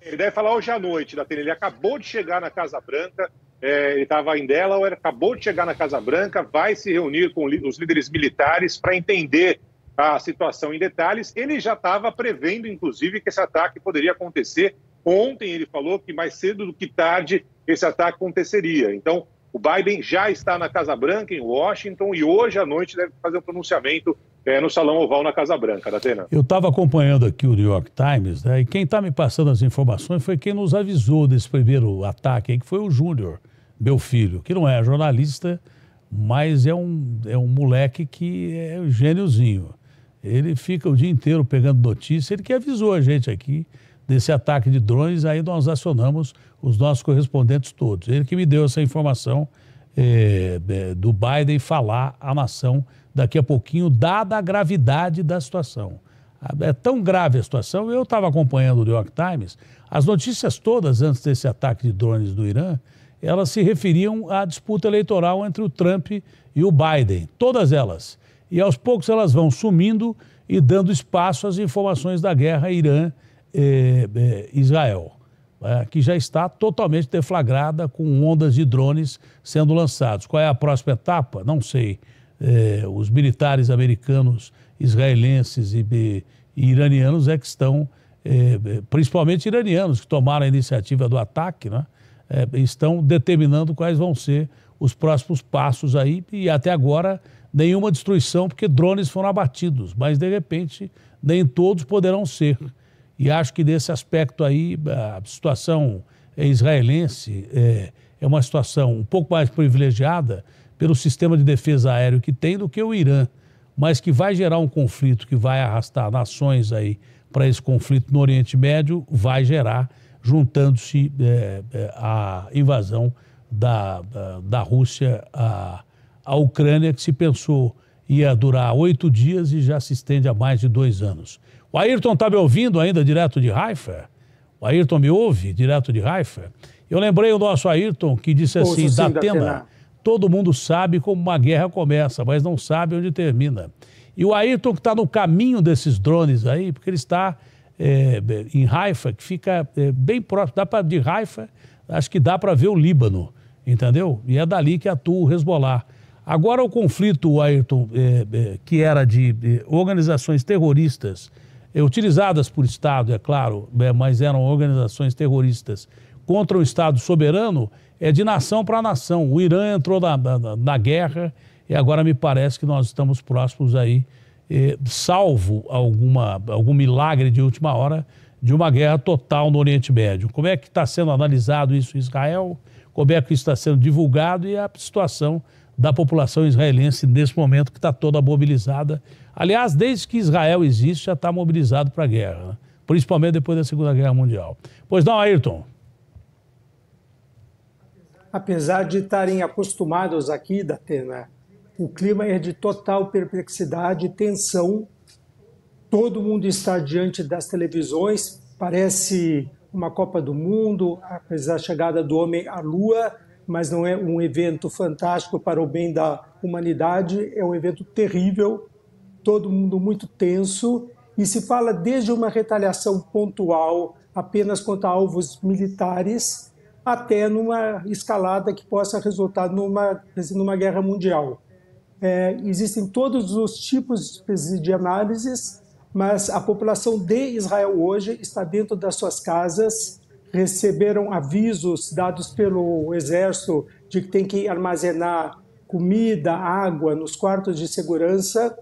Ele deve falar hoje à noite, da Ele acabou de chegar na Casa Branca, é, ele estava em Delaware, acabou de chegar na Casa Branca, vai se reunir com os líderes militares para entender a situação em detalhes. Ele já estava prevendo, inclusive, que esse ataque poderia acontecer. Ontem ele falou que mais cedo do que tarde esse ataque aconteceria. Então, o Biden já está na Casa Branca, em Washington, e hoje à noite deve fazer um pronunciamento é, no Salão Oval na Casa Branca, Datena. Eu estava acompanhando aqui o New York Times, né, e quem está me passando as informações foi quem nos avisou desse primeiro ataque, aí, que foi o Júnior, meu filho, que não é jornalista, mas é um, é um moleque que é um gêniozinho. Ele fica o dia inteiro pegando notícia, ele que avisou a gente aqui desse ataque de drones, aí nós acionamos os nossos correspondentes todos. Ele que me deu essa informação é, é, do Biden falar à nação daqui a pouquinho, dada a gravidade da situação. Ah, é tão grave a situação. Eu estava acompanhando o New York Times. As notícias todas antes desse ataque de drones do Irã, elas se referiam à disputa eleitoral entre o Trump e o Biden. Todas elas. E aos poucos elas vão sumindo e dando espaço às informações da guerra Irã-Israel, eh, eh, né, que já está totalmente deflagrada com ondas de drones sendo lançados. Qual é a próxima etapa? Não sei. Eh, os militares americanos, israelenses e, iranianos é que estão, principalmente iranianos, que tomaram a iniciativa do ataque, né? estão determinando quais vão ser os próximos passos aí e até agora nenhuma destruição, porque drones foram abatidos, mas de repente nem todos poderão ser. E acho que nesse aspecto aí, a situação israelense é, é uma situação um pouco mais privilegiada pelo sistema de defesa aéreo que tem do que o Irã, mas que vai gerar um conflito que vai arrastar nações aí para esse conflito no Oriente Médio, vai gerar, juntando-se é, é a invasão da, da, da Rússia a a Ucrânia, que se pensou ia durar oito dias e já se estende a mais de dois anos. O Ayrton está me ouvindo ainda direto de Haifa? O Ayrton me ouve direto de Haifa? Eu lembrei o nosso Ayrton que disse Ouço assim, da Datena, todo mundo sabe como uma guerra começa, mas não sabe onde termina. E o Ayrton que está no caminho desses drones aí, porque ele está é, em Haifa, que fica é, bem próximo, dá de Haifa, acho que dá para ver o Líbano, entendeu? E é dali que atua o Hezbollah Agora, o conflito, Ayrton, é, é, que era de organizações terroristas, é, utilizadas por Estado, é claro, né, mas eram organizações terroristas contra o Estado soberano, é de nação para nação. O Irã entrou na, na, na, guerra e agora me parece que nós estamos próximos aí, salvo alguma, algum milagre de última hora, de uma guerra total no Oriente Médio. Como é que está sendo analisado isso em Israel? Como é que está sendo divulgado e a situação da população israelense nesse momento que está toda mobilizada. Aliás, desde que Israel existe, já está mobilizado para a guerra, né? principalmente depois da Segunda Guerra Mundial. Pois não, Ayrton? Apesar de estarem acostumados aqui, Datena, o clima é de total perplexidade e tensão. Todo mundo está diante das televisões, parece uma Copa do Mundo, apesar da chegada do homem à Lua, mas não é um evento fantástico para o bem da humanidade, é um evento terrível, todo mundo muito tenso, e se fala desde uma retaliação pontual apenas contra alvos militares, até numa escalada que possa resultar numa, numa guerra mundial. É, existem todos os tipos de análises, mas a população de Israel hoje está dentro das suas casas, receberam avisos dados pelo Exército de que tem que armazenar comida, água nos quartos de segurança.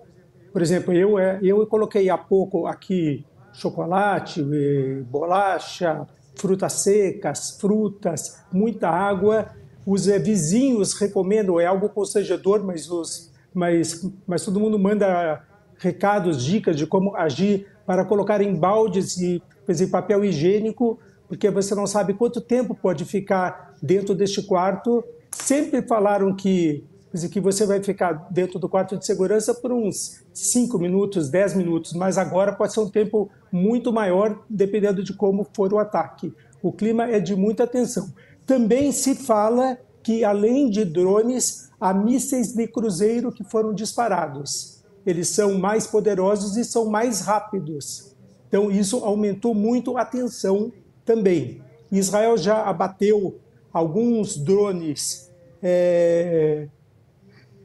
Por exemplo, eu, é, eu coloquei há pouco aqui chocolate, eh, bolacha, frutas secas, frutas, muita água. Os eh, vizinhos recomendam, é algo constrangedor, mas, os, mas, mas todo mundo manda recados, dicas de como agir para colocar em baldes e, e papel higiênico porque você não sabe quanto tempo pode ficar dentro deste quarto. Sempre falaram que, que você vai ficar dentro do quarto de segurança por uns 5 minutos, 10 minutos, mas agora pode ser um tempo muito maior, dependendo de como for o ataque. O clima é de muita atenção. Também se fala que, além de drones, há mísseis de cruzeiro que foram disparados. Eles são mais poderosos e são mais rápidos. Então, isso aumentou muito a tensão também. Israel já abateu alguns drones é,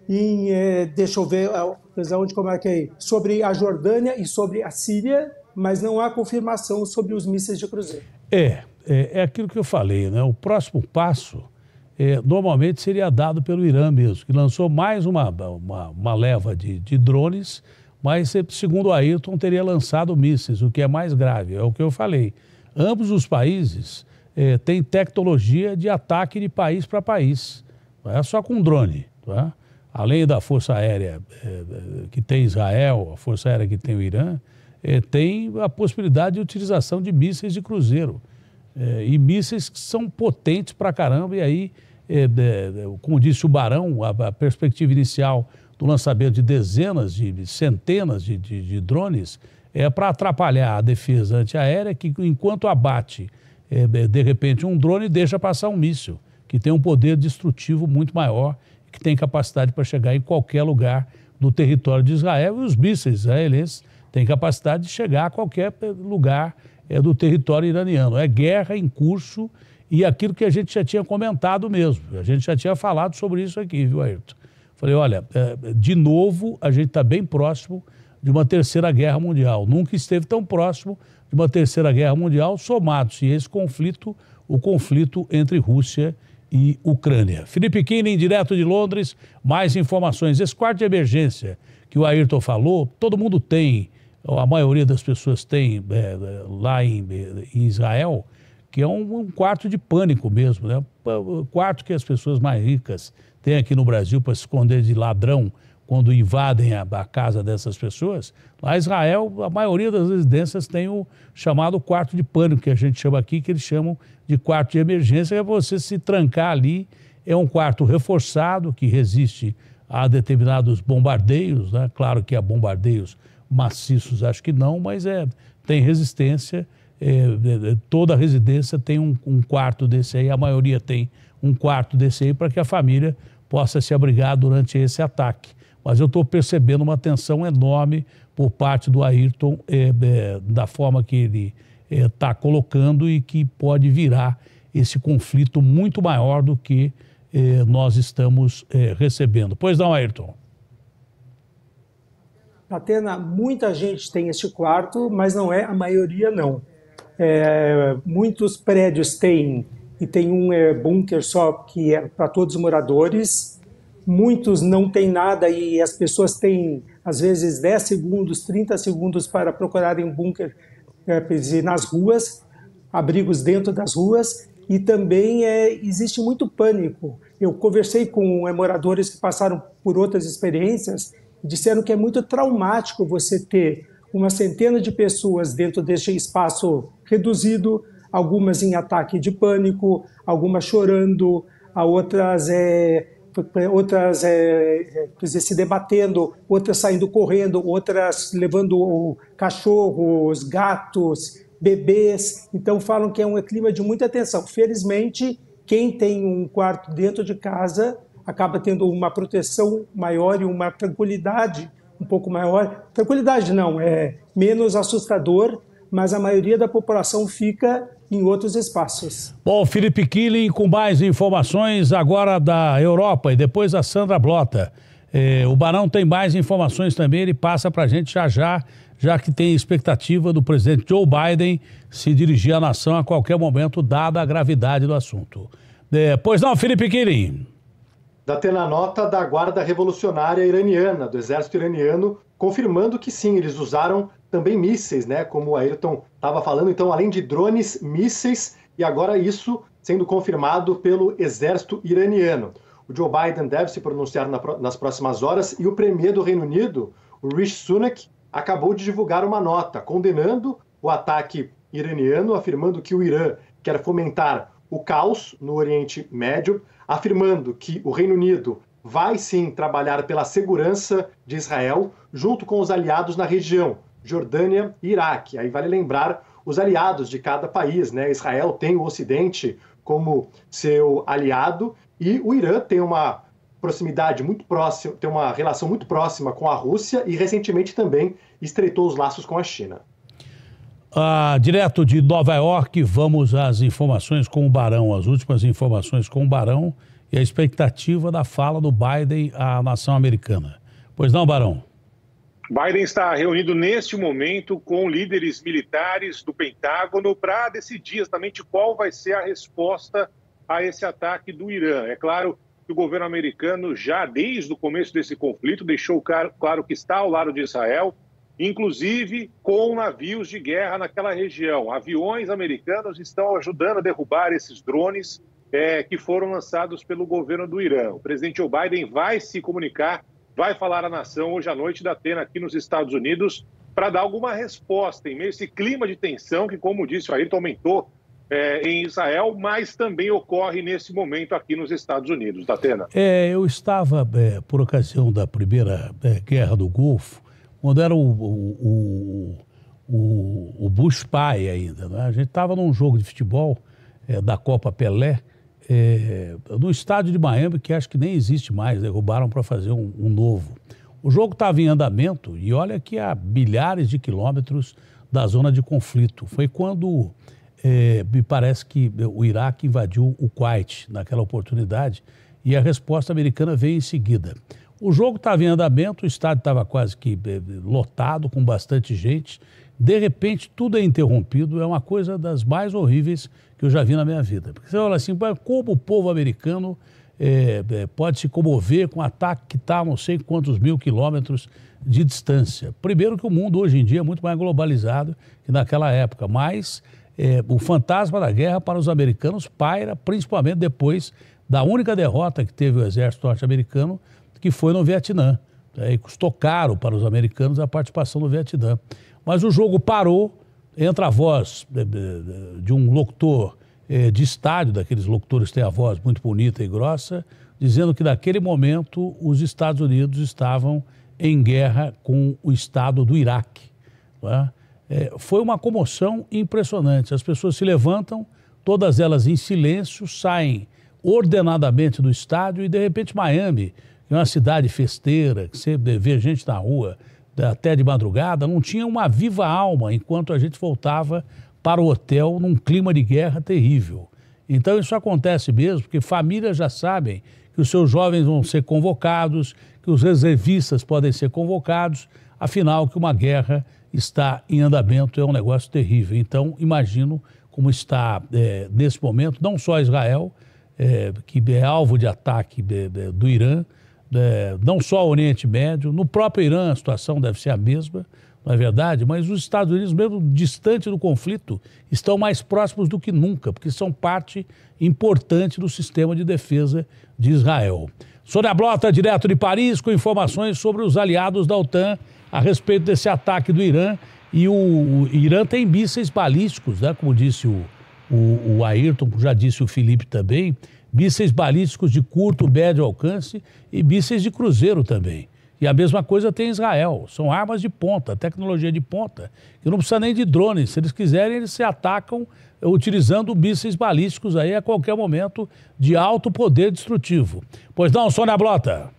em, é, deixa eu ver, é, onde como é que é, sobre a Jordânia e sobre a Síria, mas não há confirmação sobre os mísseis de cruzeiro. É, é, é aquilo que eu falei, né? O próximo passo é, normalmente seria dado pelo Irã mesmo, que lançou mais uma, uma, uma leva de, de drones, mas segundo Ayrton teria lançado mísseis, o que é mais grave, é o que eu falei Ambos os países eh, têm tecnologia de ataque de país para país, não é só com drone. É? Além da força aérea eh, eh, que tem Israel, a força aérea que tem o Irã, tem a possibilidade de utilização de mísseis de cruzeiro. e mísseis que são potentes para caramba, e aí, como disse o Barão, a, a perspectiva inicial do lançamento de dezenas, de, de centenas de, de, de drones é para atrapalhar a defesa antiaérea que, enquanto abate, é, de repente, um drone, deixa passar um míssil, que tem um poder destrutivo muito maior, que tem capacidade para chegar em qualquer lugar do território de Israel, e os mísseis israelenses têm capacidade de chegar a qualquer lugar é, do território iraniano. É guerra em curso e aquilo que a gente já tinha comentado mesmo. A gente já tinha falado sobre isso aqui, viu, Ayrton? Falei, olha, é, de novo, a gente está bem próximo de uma terceira guerra mundial. Nunca esteve tão próximo de uma terceira guerra mundial, somado-se esse conflito, o conflito entre Rússia e Ucrânia. Felipe Kine, direto de Londres, mais informações. Esse quarto de emergência que o Ayrton falou, todo mundo tem, a maioria das pessoas tem é, lá em, é, em, Israel, que é um, um quarto de pânico mesmo, né? quarto que as pessoas mais ricas têm aqui no Brasil para se esconder de ladrão quando invadem a, a, casa dessas pessoas, lá em Israel, a maioria das residências tem o chamado quarto de pânico, que a gente chama aqui, que eles chamam de quarto de emergência, é você se trancar ali. É um quarto reforçado que resiste a determinados bombardeios, né? claro que há bombardeios maciços, acho que não, mas é, tem resistência. É, é, é toda residência tem um, um quarto desse aí, a maioria tem um quarto desse aí, para que a família possa se abrigar durante esse ataque. Mas eu estou percebendo uma tensão enorme por parte do Ayrton, é, é, da forma que ele está eh, colocando e que pode virar esse conflito muito maior do que eh, nós estamos recebendo. Pois não, Ayrton. Atena, muita gente tem este quarto, mas não é a maioria, não. É, muitos prédios têm, e tem um é, bunker só que é para todos os moradores, muitos não têm nada e as pessoas têm, às vezes, 10 segundos, 30 segundos para procurarem um bunker é, nas ruas, abrigos dentro das ruas, e também é, existe muito pânico. Eu conversei com é, moradores que passaram por outras experiências e disseram que é muito traumático você ter uma centena de pessoas dentro deste espaço reduzido, algumas em ataque de pânico, algumas chorando, a outras é, outras é, é dizer, se debatendo, outras saindo correndo, outras levando cachorros, gatos, bebês. Então falam que é um clima de muita tensão. Felizmente, quem tem um quarto dentro de casa acaba tendo uma proteção maior e uma tranquilidade um pouco maior. Tranquilidade não, é menos assustador, mas a maioria da população fica em outros espaços. Bom, Felipe Killing com mais informações agora da Europa e depois a Sandra Blota. É, o Barão tem mais informações também, ele passa para a gente já já, já que tem expectativa do presidente Joe Biden se dirigir à nação a qualquer momento, dada a gravidade do assunto. É, pois não, Felipe Dá Da na nota da Guarda Revolucionária Iraniana, do Exército Iraniano, confirmando que sim, eles usaram também mísseis, né? Como o Ayrton estava falando, então além de drones, mísseis e agora isso sendo confirmado pelo exército iraniano. O Joe Biden deve se pronunciar na, nas próximas horas e o premier do Reino Unido, o Rishi Sunak, acabou de divulgar uma nota condenando o ataque iraniano, afirmando que o Irã quer fomentar o caos no Oriente Médio, afirmando que o Reino Unido vai sim trabalhar pela segurança de Israel junto com os aliados na região, Jordânia e Iraque. Aí vale lembrar os aliados de cada país, né? Israel tem o Ocidente como seu aliado e o Irã tem uma proximidade muito próxima, tem uma relação muito próxima com a Rússia e recentemente também estreitou os laços com a China. Ah, direto de Nova York, vamos às informações com o Barão, as últimas informações com o Barão e a expectativa da fala do Biden à nação americana. Pois não, Barão? Biden está reunido neste momento com líderes militares do Pentágono para decidir exatamente qual vai ser a resposta a esse ataque do Irã. É claro que o governo americano, já desde o começo desse conflito, deixou claro que está ao lado de Israel, inclusive com navios de guerra naquela região. Aviões americanos estão ajudando a derrubar esses drones é, que foram lançados pelo governo do Irã. O presidente Joe Biden vai se comunicar vai falar à nação hoje à noite da Atena aqui nos Estados Unidos para dar alguma resposta em meio a esse clima de tensão que, como disse o Ayrton, aumentou é, em Israel, mas também ocorre nesse momento aqui nos Estados Unidos, Atena. É, eu estava, é, por ocasião da primeira é, guerra do Golfo, quando era o, o, o, o Bush pai ainda, né? a gente estava num jogo de futebol da Copa Pelé, é, estádio de Miami, que acho que nem existe mais, derrubaram né? para fazer um, um novo. O jogo estava em andamento e olha que há milhares de quilômetros da zona de conflito. Foi quando é, me parece que o Iraque invadiu o Kuwait naquela oportunidade e a resposta americana veio em seguida. O jogo estava em andamento, o estádio estava quase que é, lotado, com bastante gente, de repente, tudo é interrompido, é uma coisa das mais horríveis que eu já vi na minha vida. Porque você fala assim, como o povo americano é, é, pode se comover com um ataque que está a não sei quantos mil quilômetros de distância. Primeiro que o mundo hoje em dia é muito mais globalizado que naquela época, mas é, o fantasma da guerra para os americanos paira, principalmente depois da única derrota que teve o exército norte-americano, que foi no Vietnã. Né, e custou caro para os americanos a participação no Vietnã. Mas o jogo parou, entra a voz de um locutor eh, de estádio, daqueles locutores que têm a voz muito bonita e grossa, dizendo que naquele momento os Estados Unidos estavam em guerra com o Estado do Iraque. É? é? foi uma comoção impressionante. As pessoas se levantam, todas elas em silêncio, saem ordenadamente do estádio e, de repente, Miami, que é uma cidade festeira, que você vê gente na rua até de madrugada, não tinha uma viva alma enquanto a gente voltava para o hotel num clima de guerra terrível. Então isso acontece mesmo, porque famílias já sabem que os seus jovens vão ser convocados, que os reservistas podem ser convocados, afinal que uma guerra está em andamento é um negócio terrível. Então imagino como está é, nesse momento não só Israel, é, que é alvo de ataque é, é, do Irã, é, não só o Oriente Médio, no próprio Irã a situação deve ser a mesma, não é verdade? Mas os Estados Unidos, mesmo distante do conflito, estão mais próximos do que nunca, porque são parte importante do sistema de defesa de Israel. Sônia Blota, direto de Paris, com informações sobre os aliados da OTAN a respeito desse ataque do Irã. E o, o Irã tem mísseis balísticos, né? como disse o, o, o Ayrton, já disse o Felipe também, mísseis balísticos de curto, médio alcance e mísseis de cruzeiro também. E a mesma coisa tem Israel. São armas de ponta, tecnologia de ponta, que não precisa nem de drones. Se eles quiserem, eles se atacam utilizando mísseis balísticos aí a qualquer momento de alto poder destrutivo. Pois não, Sônia Blota?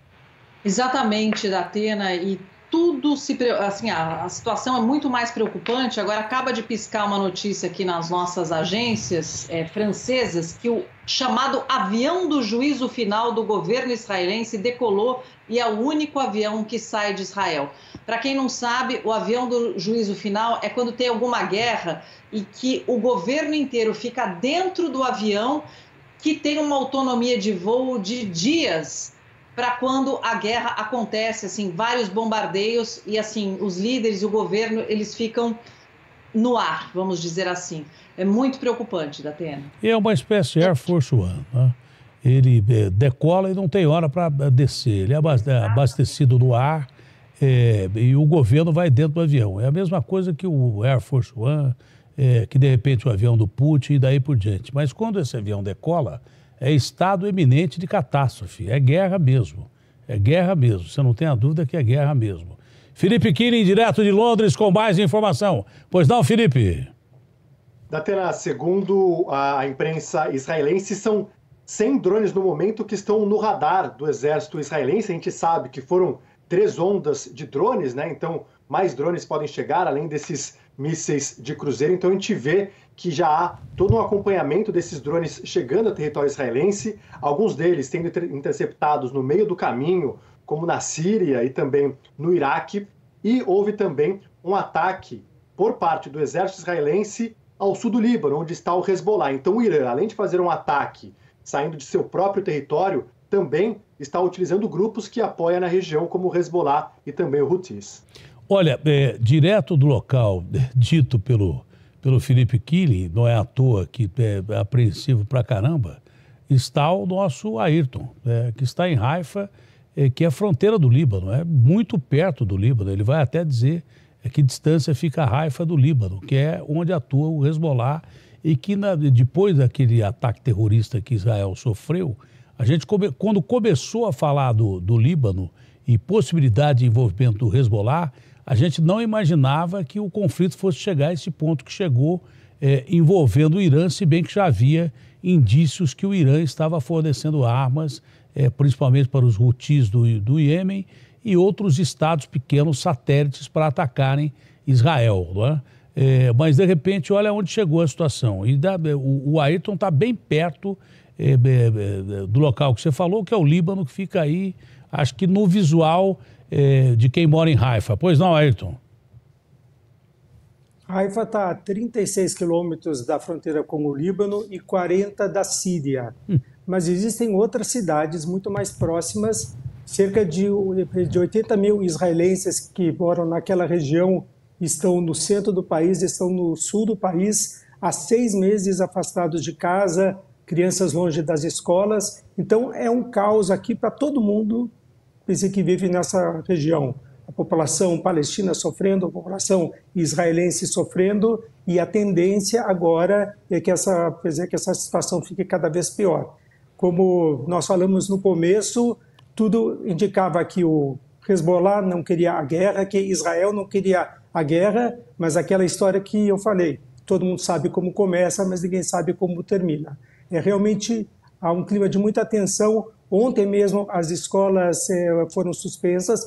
Exatamente, Datena, e tudo se assim a, a, situação é muito mais preocupante. Agora acaba de piscar uma notícia aqui nas nossas agências é, francesas que o chamado Avião do Juízo Final do governo israelense decolou e é o único avião que sai de Israel. Para quem não sabe, o avião do juízo final é quando tem alguma guerra e que o governo inteiro fica dentro do avião que tem uma autonomia de voo de dias para quando a guerra acontece, assim, vários bombardeios e assim, os líderes e o governo, eles ficam no ar, vamos dizer assim. É muito preocupante da TN. É uma espécie de Air Force One. Né? Ele é, decola e não tem hora para descer. Ele é, é abastecido no ar é, e o governo vai dentro do avião. É a mesma coisa que o Air Force One, é, que de repente o avião do Putin e daí por diante. Mas quando esse avião decola, é estado eminente de catástrofe, é guerra mesmo. É guerra mesmo, você não tem a dúvida que é guerra mesmo. Felipe Kini, direto de Londres, com mais informação. Pois não, Felipe? Datena, segundo a imprensa israelense, são 100 drones no momento que estão no radar do exército israelense. A gente sabe que foram três ondas de drones, né? Então, mais drones podem chegar, além desses mísseis de cruzeiro. Então, a gente vê que já há todo um acompanhamento desses drones chegando ao território israelense, alguns deles sendo interceptados no meio do caminho como na Síria e também no Iraque, e houve também um ataque por parte do exército israelense ao sul do Líbano, onde está o Hezbollah. Então, o Irã, além de fazer um ataque saindo de seu próprio território, também está utilizando grupos que apoia na região, como o Hezbollah e também o Houthis. Olha, é, direto do local é, dito pelo, pelo Felipe Killing, não é à toa que é, é apreensivo pra caramba, está o nosso Ayrton, é, que está em Haifa é, que é a fronteira do Líbano, é muito perto do Líbano. Ele vai até dizer é, que distância fica a raifa do Líbano, que é onde atua o Hezbollah e que na, depois daquele ataque terrorista que Israel sofreu, a gente come, quando começou a falar do, do Líbano e possibilidade de envolvimento do Hezbollah, a gente não imaginava que o conflito fosse chegar a esse ponto que chegou é, envolvendo o Irã, se bem que já havia indícios que o Irã estava fornecendo armas é, principalmente para os Houthis do, do Iêmen, e outros estados pequenos satélites para atacarem Israel. É? é, mas, de repente, olha onde chegou a situação. E da, é, o, o Ayrton está bem perto é, é, do local que você falou, que é o Líbano, que fica aí, acho que no visual de quem mora em Haifa. Pois não, Ayrton? Haifa está a 36 quilômetros da fronteira com o Líbano e 40 da Síria. Hum mas existem outras cidades muito mais próximas. Cerca de, de 80 mil israelenses que moram naquela região estão no centro do país, estão no sul do país, há seis meses afastados de casa, crianças longe das escolas. Então é um caos aqui para todo mundo que vive nessa região. A população palestina sofrendo, a população israelense sofrendo, e a tendência agora é que essa, é que essa situação fique cada vez pior. Como nós falamos no começo, tudo indicava que o Hezbollah não queria a guerra, que Israel não queria a guerra, mas aquela história que eu falei, todo mundo sabe como começa, mas ninguém sabe como termina. É realmente há um clima de muita tensão. Ontem mesmo as escolas eh, foram suspensas,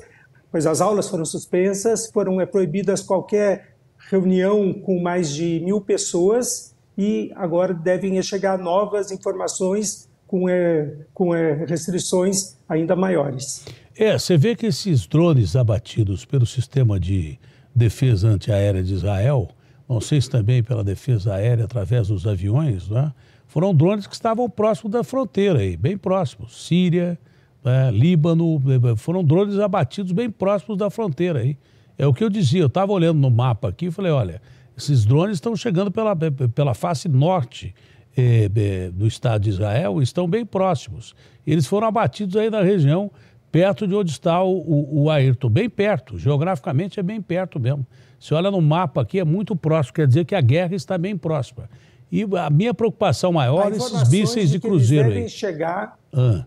pois as aulas foram suspensas, foram eh, proibidas qualquer reunião com mais de mil pessoas e agora devem chegar novas informações com, é, com é, restrições ainda maiores. É, você vê que esses drones abatidos pelo sistema de defesa antiaérea de Israel, não sei se também pela defesa aérea através dos aviões, né, foram drones que estavam próximo da fronteira, aí, bem próximos, Síria, né, Líbano, foram drones abatidos bem próximos da fronteira. Aí. É o que eu dizia, eu estava olhando no mapa aqui e falei, olha, esses drones estão chegando pela, pela face norte é, é, do Estado de Israel estão bem próximos. Eles foram abatidos aí na região perto de onde está o, o, o, Ayrton, bem perto, geograficamente é bem perto mesmo. Se olha no mapa aqui, é muito próximo, quer dizer que a guerra está bem próxima. E a minha preocupação maior é esses mísseis de, de cruzeiro eles devem aí. chegar. Ah.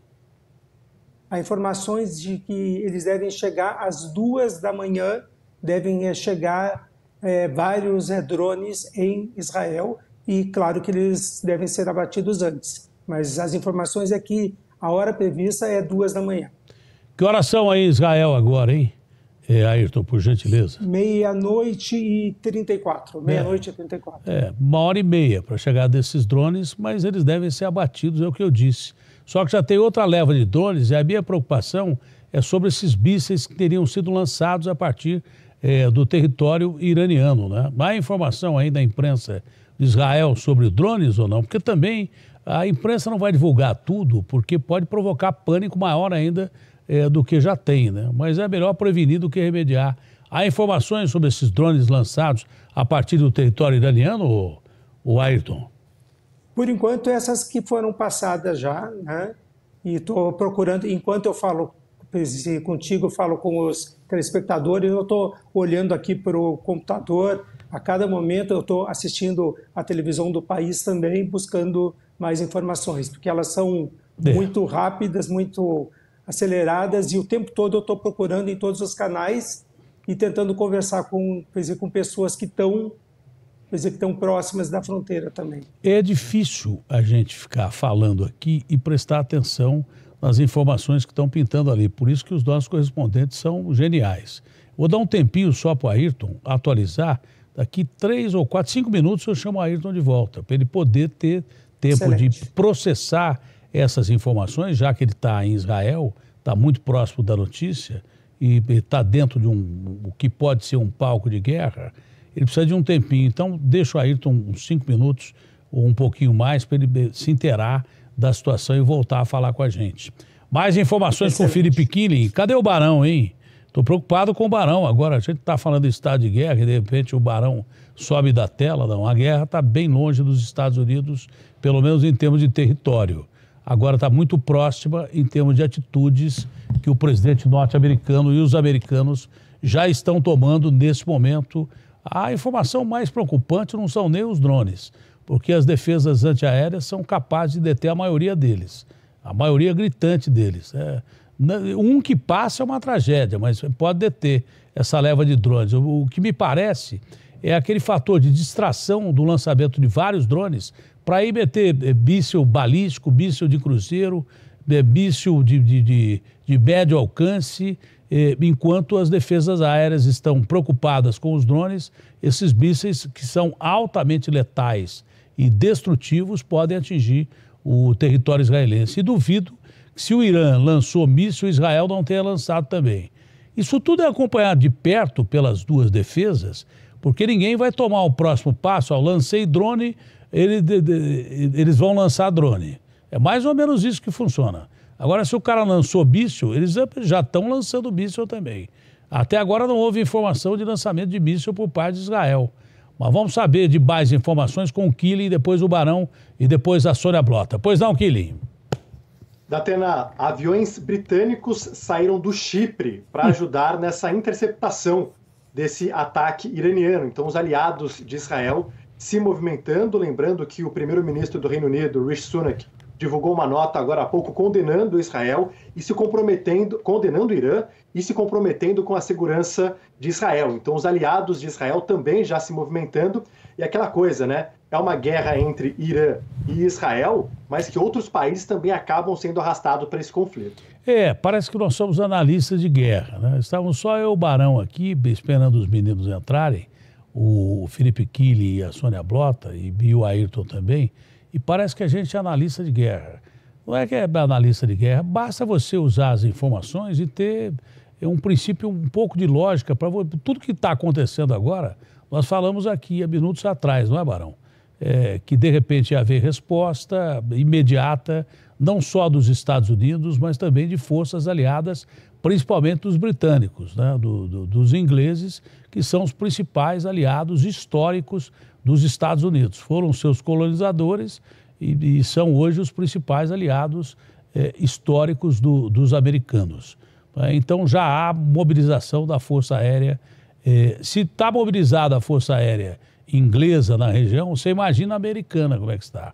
Há informações de que eles devem chegar às duas da manhã, devem eh, chegar é, vários é, drones em Israel e claro que eles devem ser abatidos antes. Mas as informações é que a hora prevista é duas da manhã. Que horas são aí em Israel agora, hein? É, Ayrton, por gentileza. Meia-noite e 34. É. Meia-noite é, e 34. É, uma hora e meia para chegar desses drones, mas eles devem ser abatidos, é o que eu disse. Só que já tem outra leva de drones e a minha preocupação é sobre esses mísseis que teriam sido lançados a partir é, do território iraniano. Né? Má informação ainda da imprensa Israel sobre drones ou não? Porque também a imprensa não vai divulgar tudo, porque pode provocar pânico maior ainda é, do que já tem, né? Mas é melhor prevenir do que remediar. Há informações sobre esses drones lançados a partir do território iraniano, ou Ayrton? Por enquanto, essas que foram passadas já, né? E estou procurando, enquanto eu falo contigo, falo com os telespectadores, eu estou olhando aqui para o computador a cada momento eu estou assistindo a televisão do país também, buscando mais informações, porque elas são é. muito rápidas, muito aceleradas e o tempo todo eu estou procurando em todos os canais e tentando conversar com, dizer, com pessoas que estão dizer, que estão próximas da fronteira também. É difícil a gente ficar falando aqui e prestar atenção nas informações que estão pintando ali. Por isso que os nossos correspondentes são geniais. Vou dar um tempinho só para o Ayrton atualizar daqui três ou quatro, cinco minutos eu chamo o Ayrton de volta, para ele poder ter tempo Excelente. de processar essas informações, já que ele está em Israel, está muito próximo da notícia e está dentro de um o que pode ser um palco de guerra, ele precisa de um tempinho. Então, deixo o Ayrton uns cinco minutos ou um pouquinho mais para ele eh, se inteirar da situação e voltar a falar com a gente. Mais informações Excelente. com o Felipe Killing. Cadê o Barão, hein? Estou preocupado com o Barão. Agora, a gente está falando de estado de guerra e de repente o Barão sobe da tela. Não, a guerra está bem longe dos Estados Unidos, pelo menos em termos de território. Agora está muito próxima em termos de atitudes que o presidente norte-americano e os americanos já estão tomando nesse momento. A informação mais preocupante não são nem os drones, porque as defesas antiaéreas são capazes de deter a maioria deles, a maioria gritante deles. É. Um que passa é uma tragédia, mas pode deter essa leva de drones. O que me parece é aquele fator de distração do lançamento de vários drones para ir meter eh, míssil balístico, míssil de cruzeiro, né, míssil de, de, de, de médio alcance, eh, enquanto as defesas aéreas estão preocupadas com os drones, esses mísseis que são altamente letais e destrutivos podem atingir o território israelense. E duvido se o Irã lançou míssil, Israel não tenha lançado também. Isso tudo é acompanhado de perto pelas duas defesas, porque ninguém vai tomar o próximo passo. Ao lancei drone, ele, de, de, eles vão lançar drone. É mais ou menos isso que funciona. Agora, se o cara lançou míssil, eles já estão lançando míssil também. Até agora não houve informação de lançamento de míssil por parte de Israel. Mas vamos saber de mais informações com o Killing, depois o Barão e depois a Sônia Blota. Pois não, Killing? Datena, aviões britânicos saíram do Chipre para hum. ajudar nessa interceptação desse ataque iraniano. Então, os aliados de Israel se movimentando, lembrando que o primeiro-ministro do Reino Unido, Rishi Sunak, divulgou uma nota agora há pouco condenando Israel e se comprometendo, condenando o Irã e se comprometendo com a segurança de Israel. Então, os aliados de Israel também já se movimentando e aquela coisa, né? é uma guerra entre Irã e Israel, mas que outros países também acabam sendo arrastados para esse conflito. É, parece que nós somos analistas de guerra, né? Estavam só eu e o Barão aqui, esperando os meninos entrarem, o Felipe Kili e a Sônia Blota e, o Ayrton também, e parece que a gente é analista de guerra. Não é que é analista de guerra, basta você usar as informações e ter é, um princípio um pouco de lógica para tudo que está acontecendo agora. Nós falamos aqui há minutos atrás, não é, Barão? é, que de repente ia haver resposta imediata, não só dos Estados Unidos, mas também de forças aliadas, principalmente dos britânicos, né, do, do, dos ingleses, que são os principais aliados históricos dos Estados Unidos. Foram seus colonizadores e, e são hoje os principais aliados é, históricos do, dos americanos. É, então já há mobilização da Força Aérea. É, se está mobilizada a Força Aérea inglesa na região, você imagina a americana como é que está.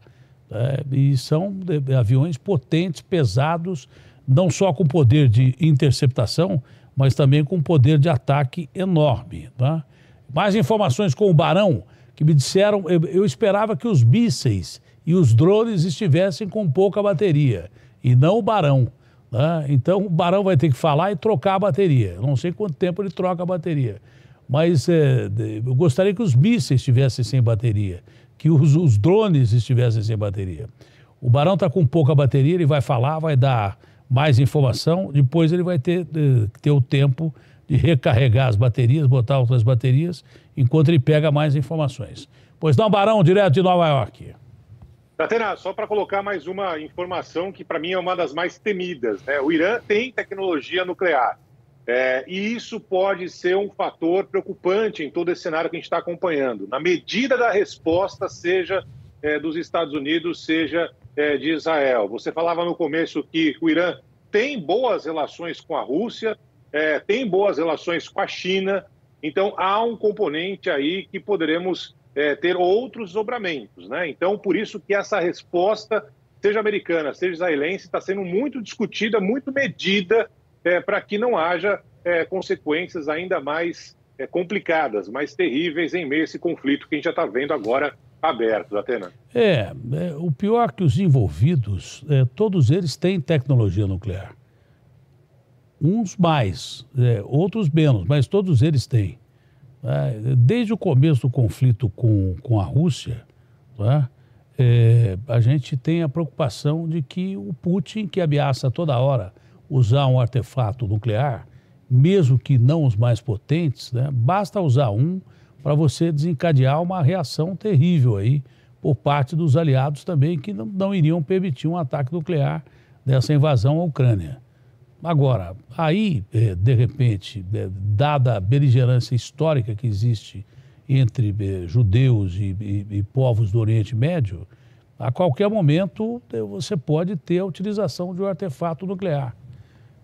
É, e são aviões potentes, pesados, não só com poder de interceptação, mas também com poder de ataque enorme. Tá? Mais informações com o Barão, que me disseram, eu, eu esperava que os mísseis e os drones estivessem com pouca bateria, e não o Barão. Tá? Então o Barão vai ter que falar e trocar a bateria. Não sei quanto tempo ele troca a bateria mas é, eu gostaria que os mísseis estivessem sem bateria, que os, os drones estivessem sem bateria. O Barão está com pouca bateria, ele vai falar, vai dar mais informação, depois ele vai ter, ter o tempo de recarregar as baterias, botar outras baterias, enquanto ele pega mais informações. Pois não, Barão, direto de Nova York. Tatiana, só para colocar mais uma informação que para mim é uma das mais temidas. Né? O Irã tem tecnologia nuclear. É, e isso pode ser um fator preocupante em todo esse cenário que a gente está acompanhando. Na medida da resposta, seja é, dos Estados Unidos, seja é, de Israel. Você falava no começo que o Irã tem boas relações com a Rússia, é, tem boas relações com a China, então há um componente aí que poderemos é, ter outros dobramentos. Né? Então, por isso que essa resposta, seja americana, seja israelense, está sendo muito discutida, muito medida é, para que não haja é, consequências ainda mais é, complicadas, mais terríveis em meio a esse conflito que a gente já está vendo agora aberto, né, Atena. É, é, o pior é que os envolvidos, é, todos eles têm tecnologia nuclear. Uns mais, é, outros menos, mas todos eles têm. Desde o começo do conflito com, com a Rússia, tá? É, a gente tem a preocupação de que o Putin, que ameaça toda hora usar um artefato nuclear, mesmo que não os mais potentes, né, basta usar um para você desencadear uma reação terrível aí por parte dos aliados também, que não, não iriam permitir um ataque nuclear dessa invasão à Ucrânia. Agora, aí, é, de repente, é, dada a beligerância histórica que existe entre é, judeus e, e, e, povos do Oriente Médio, a qualquer momento você pode ter a utilização de um artefato nuclear.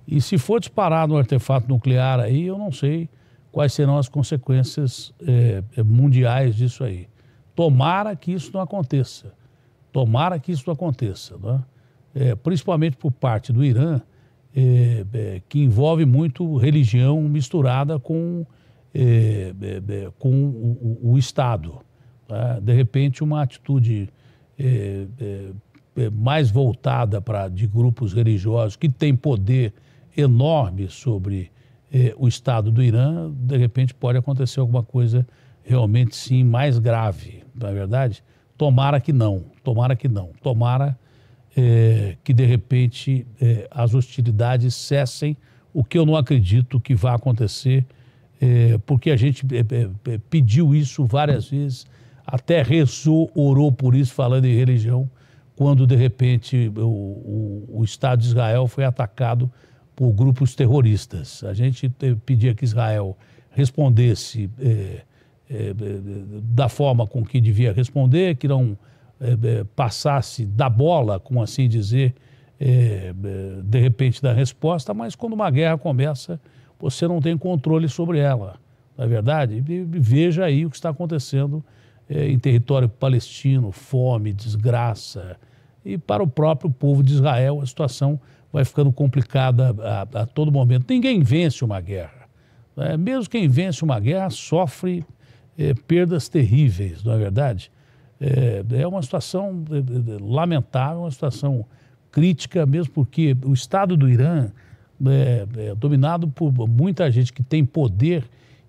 E se for disparado um artefato nuclear aí, eu não sei quais serão as consequências é, mundiais disso aí. Tomara que isso não aconteça. Tomara que isso não aconteça. Não é? É, principalmente por parte do Irã, eh, que envolve muito religião misturada com, com o, o, o Estado. É? De repente, uma atitude mais voltada para de grupos religiosos que têm poder enorme sobre eh, o estado do Irã, de repente pode acontecer alguma coisa realmente sim mais grave, não é verdade? Tomara que não, tomara que não, tomara eh, que de repente eh, as hostilidades cessem, o que eu não acredito que vá acontecer, eh, porque a gente eh, eh, pediu isso várias vezes, até rezou, orou por isso, falando em religião, quando de repente o, o, o Estado de Israel foi atacado por grupos terroristas. A gente pedia que Israel respondesse é, é, da forma com que devia responder, que não é, passasse da bola, como assim dizer, de repente da resposta, mas quando uma guerra começa, você não tem controle sobre ela, não é verdade? E veja aí o que está acontecendo em território palestino, fome, desgraça, e para o próprio povo de Israel a situação vai ficando complicada a, a todo momento. Ninguém vence uma guerra. Né? Mesmo quem vence uma guerra sofre é, perdas terríveis, não é verdade? É, é uma situação eh, lamentável, uma situação crítica, mesmo porque o Estado do Irã é, é dominado por muita gente que tem poder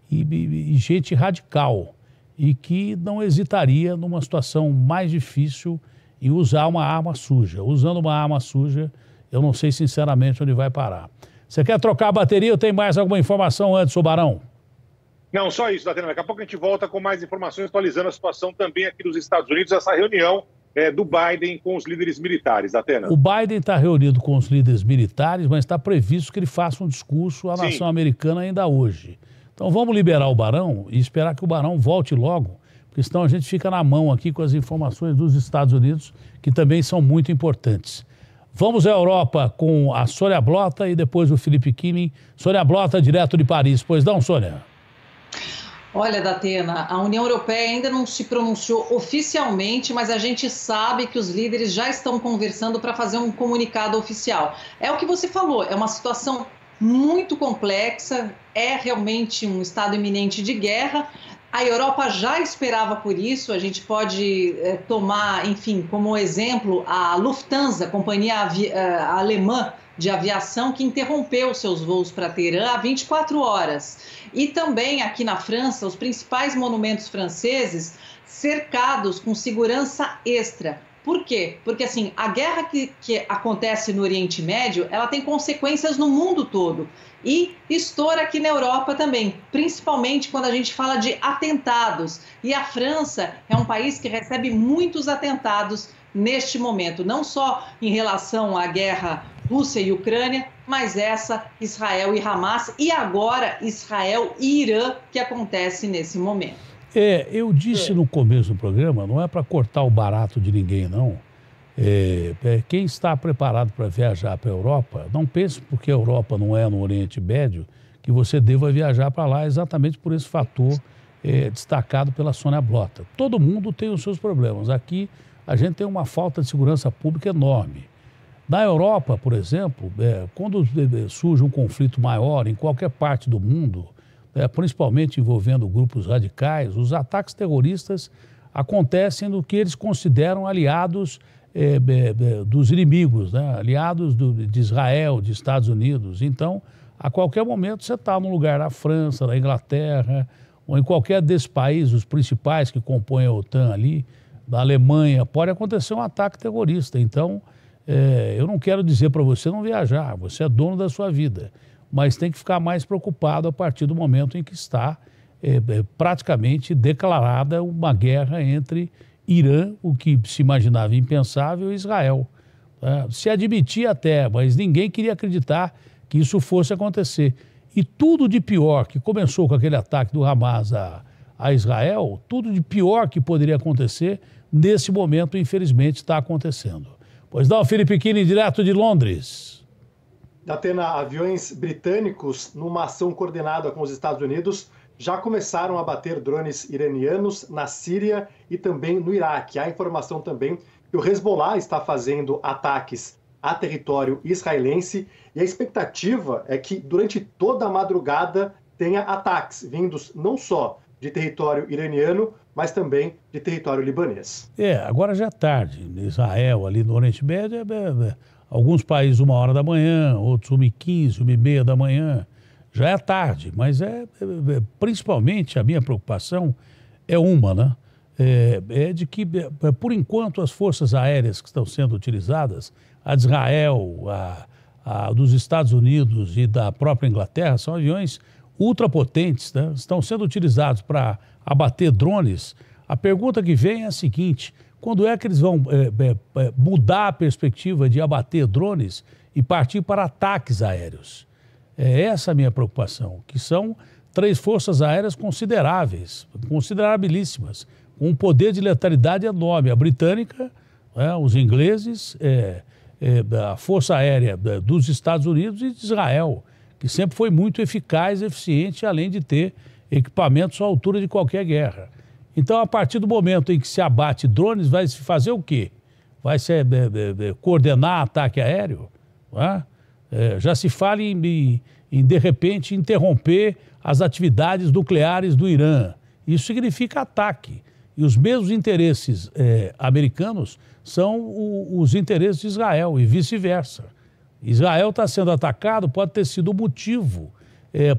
e, e, e gente radical e que não hesitaria numa situação mais difícil em usar uma arma suja. Usando uma arma suja, eu não sei sinceramente onde vai parar. Você quer trocar a bateria ou tem mais alguma informação antes, o Barão? Não, só isso, Datena. Daqui a pouco a gente volta com mais informações, atualizando a situação também aqui dos Estados Unidos, essa reunião é, do Biden com os líderes militares, Datena. O Biden está reunido com os líderes militares, mas está previsto que ele faça um discurso à Sim. nação americana ainda hoje. Então vamos liberar o Barão e esperar que o Barão volte logo, porque senão a gente fica na mão aqui com as informações dos Estados Unidos, que também são muito importantes. Vamos à Europa com a Sônia Blota e depois o Felipe Killing. Sônia Blota, direto de Paris. Pois não, Sônia? Olha, Datena, a União Europeia ainda não se pronunciou oficialmente, mas a gente sabe que os líderes já estão conversando para fazer um comunicado oficial. É o que você falou, é uma situação muito complexa, é realmente um estado iminente de guerra, a Europa já esperava por isso. A gente pode é, tomar, enfim, como exemplo a Lufthansa, companhia a eh, alemã de aviação que interrompeu seus voos para Teherã há 24 horas. E também aqui na França, os principais monumentos franceses cercados com segurança extra por quê? Porque assim, a guerra que, que acontece no Oriente Médio, ela tem consequências no mundo todo e estoura aqui na Europa também, principalmente quando a gente fala de atentados. E a França é um país que recebe muitos atentados neste momento, não só em relação à guerra Rússia e Ucrânia, mas essa Israel e Hamas e agora Israel e Irã que acontece nesse momento. É, eu disse é. no começo do programa, não é para cortar o barato de ninguém, não. É, é quem está preparado para viajar para a Europa, não pense porque a Europa não é no Oriente Médio, que você deva viajar para lá exatamente por esse fator é, destacado pela Sônia Blota. Todo mundo tem os seus problemas. Aqui a gente tem uma falta de segurança pública enorme. Na Europa, por exemplo, é, quando é, surge um conflito maior em qualquer parte do mundo, é, principalmente envolvendo grupos radicais, os ataques terroristas acontecem no que eles consideram aliados é, é, é, dos inimigos, né? aliados do, de Israel, de Estados Unidos. Então, a qualquer momento você está num lugar na França, na Inglaterra, ou em qualquer desses países, os principais que compõem a OTAN ali, na Alemanha, pode acontecer um ataque terrorista. Então, é, eu não quero dizer para você não viajar, você é dono da sua vida mas tem que ficar mais preocupado a partir do momento em que está é, é praticamente declarada uma guerra entre Irã, o que se imaginava impensável, e Israel. É, se admitia até, mas ninguém queria acreditar que isso fosse acontecer. E tudo de pior, que começou com aquele ataque do Hamas a, a Israel, tudo de pior que poderia acontecer, nesse momento, infelizmente, está acontecendo. Pois não, Felipe Quini, direto de Londres da Atena aviões britânicos, numa ação coordenada com os Estados Unidos, já começaram a bater drones iranianos na Síria e também no Iraque. Há informação também que o Hezbollah está fazendo ataques a território israelense e a expectativa é que durante toda a madrugada tenha ataques vindos não só de território iraniano, mas também de território libanês. É, agora já é tarde. Israel, ali no Oriente Médio, é, é, é Alguns países uma hora da manhã, outros uma e quinze, uma e meia da manhã. Já é tarde, mas é, é, é principalmente a minha preocupação é uma, né? É, é de que, é, é, por enquanto, as forças aéreas que estão sendo utilizadas, a de Israel, a, a dos Estados Unidos e da própria Inglaterra, são aviões ultrapotentes, né? estão sendo utilizados para abater drones. A pergunta que vem é a seguinte: quando é que eles vão é, é, é, mudar a perspectiva de abater drones e partir para ataques aéreos? É essa a minha preocupação, que são três forças aéreas consideráveis, considerabilíssimas, com um poder de letalidade enorme. A britânica, né, os ingleses, é, é a Força Aérea é, dos Estados Unidos e de Israel, que sempre foi muito eficaz, eficiente, além de ter equipamentos à altura de qualquer guerra. Então, a partir do momento em que se abate drones, vai se fazer o quê? Vai se é, é, é, coordenar ataque aéreo? É, já se fala em, em, em, de repente, interromper as atividades nucleares do Irã. Isso significa ataque. E os mesmos interesses é, americanos são o, os interesses de Israel e vice-versa. Israel está sendo atacado, pode ter sido motivo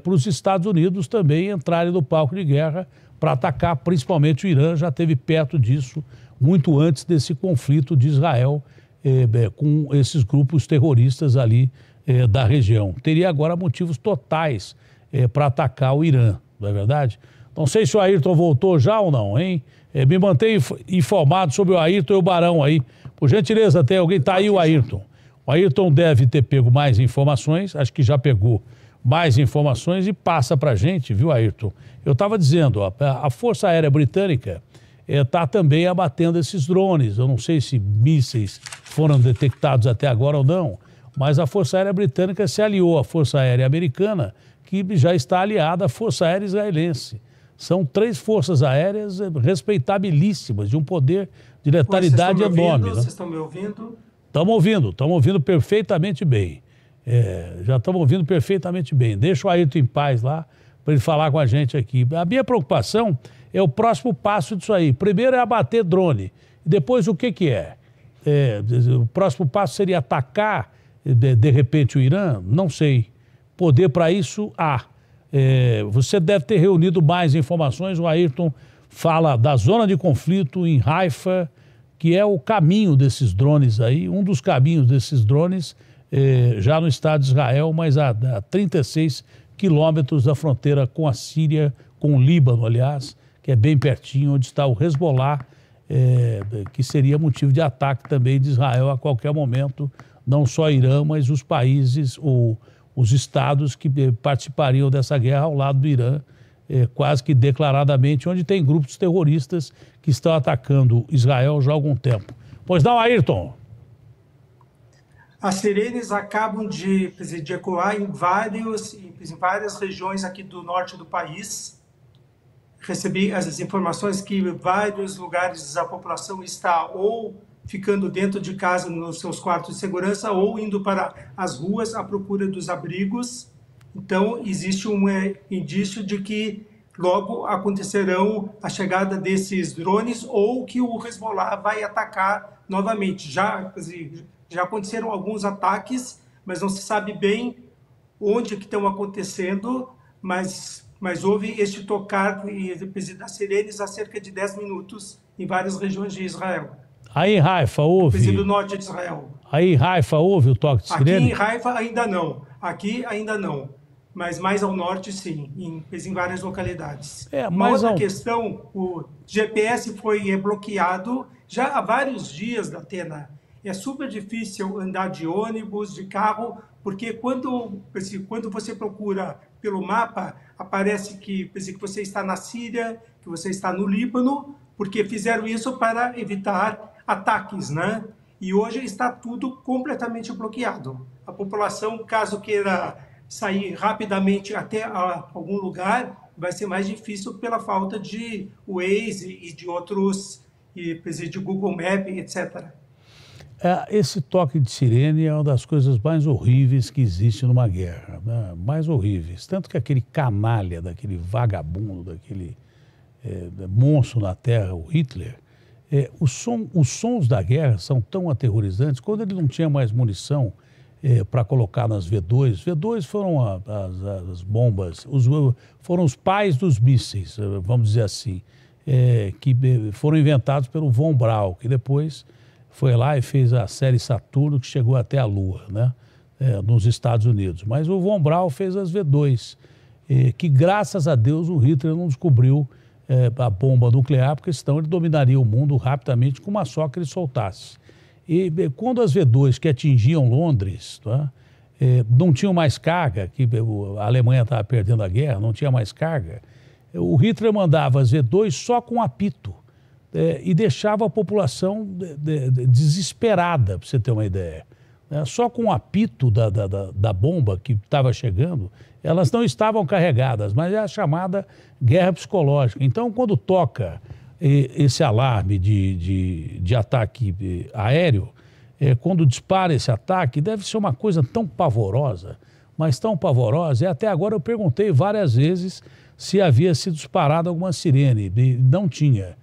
para os Estados Unidos também entrarem no palco de guerra para atacar principalmente o Irã, já teve perto disso muito antes desse conflito de Israel eh, com esses grupos terroristas ali eh, da região. Teria agora motivos totais eh, para atacar o Irã, não é verdade? Não sei se o Ayrton voltou já ou não, hein? Eh, me mantenha informado sobre o Ayrton e o Barão aí. Por gentileza, tem alguém? Está aí o Ayrton. O Ayrton deve ter pego mais informações, acho que já pegou mais informações e passa para a gente, viu, Ayrton? Eu estava dizendo, ó, a Força Aérea Britânica está eh, é, também abatendo esses drones. Eu não sei se mísseis foram detectados até agora ou não, mas a Força Aérea Britânica se aliou à Força Aérea Americana, que já está aliada à Força Aérea Israelense. São três forças aéreas eh, respeitabilíssimas, de um poder de letalidade enorme. Vocês estão me ouvindo? Estamos né? ouvindo, estamos ouvindo perfeitamente bem. É, já estamos ouvindo perfeitamente bem. Deixa o Ayrton em paz lá para ele falar com a gente aqui. A minha preocupação é o próximo passo disso aí. Primeiro é abater drone. Depois o que, que é? é o próximo passo seria atacar, de, de repente, o Irã? Não sei. Poder para isso há. é, você deve ter reunido mais informações. O Ayrton fala da zona de conflito em Haifa, que é o caminho desses drones aí, um dos caminhos desses drones eh, já no Estado de Israel, mas a, a 36 quilômetros da fronteira com a Síria, com o Líbano, aliás, que é bem pertinho, onde está o Hezbollah, eh, que seria motivo de ataque também de Israel a qualquer momento, não só Irã, mas os países ou os estados que eh, participariam dessa guerra ao lado do Irã, eh, quase que declaradamente, onde tem grupos terroristas que estão atacando Israel já há algum tempo. Pois não, Ayrton. As sirenes acabam de, de ecoar em, vários, em várias regiões aqui do norte do país. Recebi as informações que em vários lugares a população está ou ficando dentro de casa nos seus quartos de segurança ou indo para as ruas à procura dos abrigos. Então, existe um é, indício de que logo acontecerão a chegada desses drones ou que o Hezbollah vai atacar novamente. Já, já aconteceram alguns ataques, mas não se sabe bem onde é que estão acontecendo, mas, mas houve este tocar e das sirenes há cerca de 10 minutos em várias regiões de Israel. Aí em Haifa houve... do norte de Israel. Aí Raifa, houve o toque de sirene? Aqui em Raifa ainda não. Aqui ainda não. Mas mais ao norte, sim, em, em várias localidades. É, Uma outra ao... questão, o GPS foi bloqueado já há vários dias da Atena é super difícil andar de ônibus, de carro, porque quando, quando você procura pelo mapa, aparece que, que você está na Síria, que você está no Líbano, porque fizeram isso para evitar ataques, né? E hoje está tudo completamente bloqueado. A população, caso queira sair rapidamente até algum lugar, vai ser mais difícil pela falta de Waze e de outros, e de Google Maps, etc. É, esse toque de sirene é uma das coisas mais horríveis que existe numa guerra, né? mais horríveis. Tanto que aquele canalha, daquele vagabundo, daquele é, monstro na terra, o Hitler, é, o som, os sons da guerra são tão aterrorizantes. Quando ele não tinha mais munição é, para colocar nas V2, V2 foram a, as, as, bombas, os, foram os pais dos mísseis, vamos dizer assim, é, que é, foram inventados pelo Von Braun, que depois foi lá e fez a série Saturno, que chegou até a Lua, né? É, nos Estados Unidos. Mas o Von Braun fez as V2, que graças a Deus o Hitler não descobriu é, a bomba nuclear, porque senão ele dominaria o mundo rapidamente com uma só que ele soltasse. E quando as V2 que atingiam Londres tá, não tinham mais carga, que a Alemanha estava perdendo a guerra, não tinha mais carga, o Hitler mandava as V2 só com apito é, e deixava a população de, de, desesperada, para você ter uma ideia. É, só com o apito da, da, da, da bomba que estava chegando, elas não estavam carregadas, mas é a chamada guerra psicológica. Então, quando toca esse alarme de, de, de ataque eh, aéreo, é, quando dispara esse ataque, deve ser uma coisa tão pavorosa, mas tão pavorosa. E até agora eu perguntei várias vezes se havia sido disparada alguma sirene, e não tinha.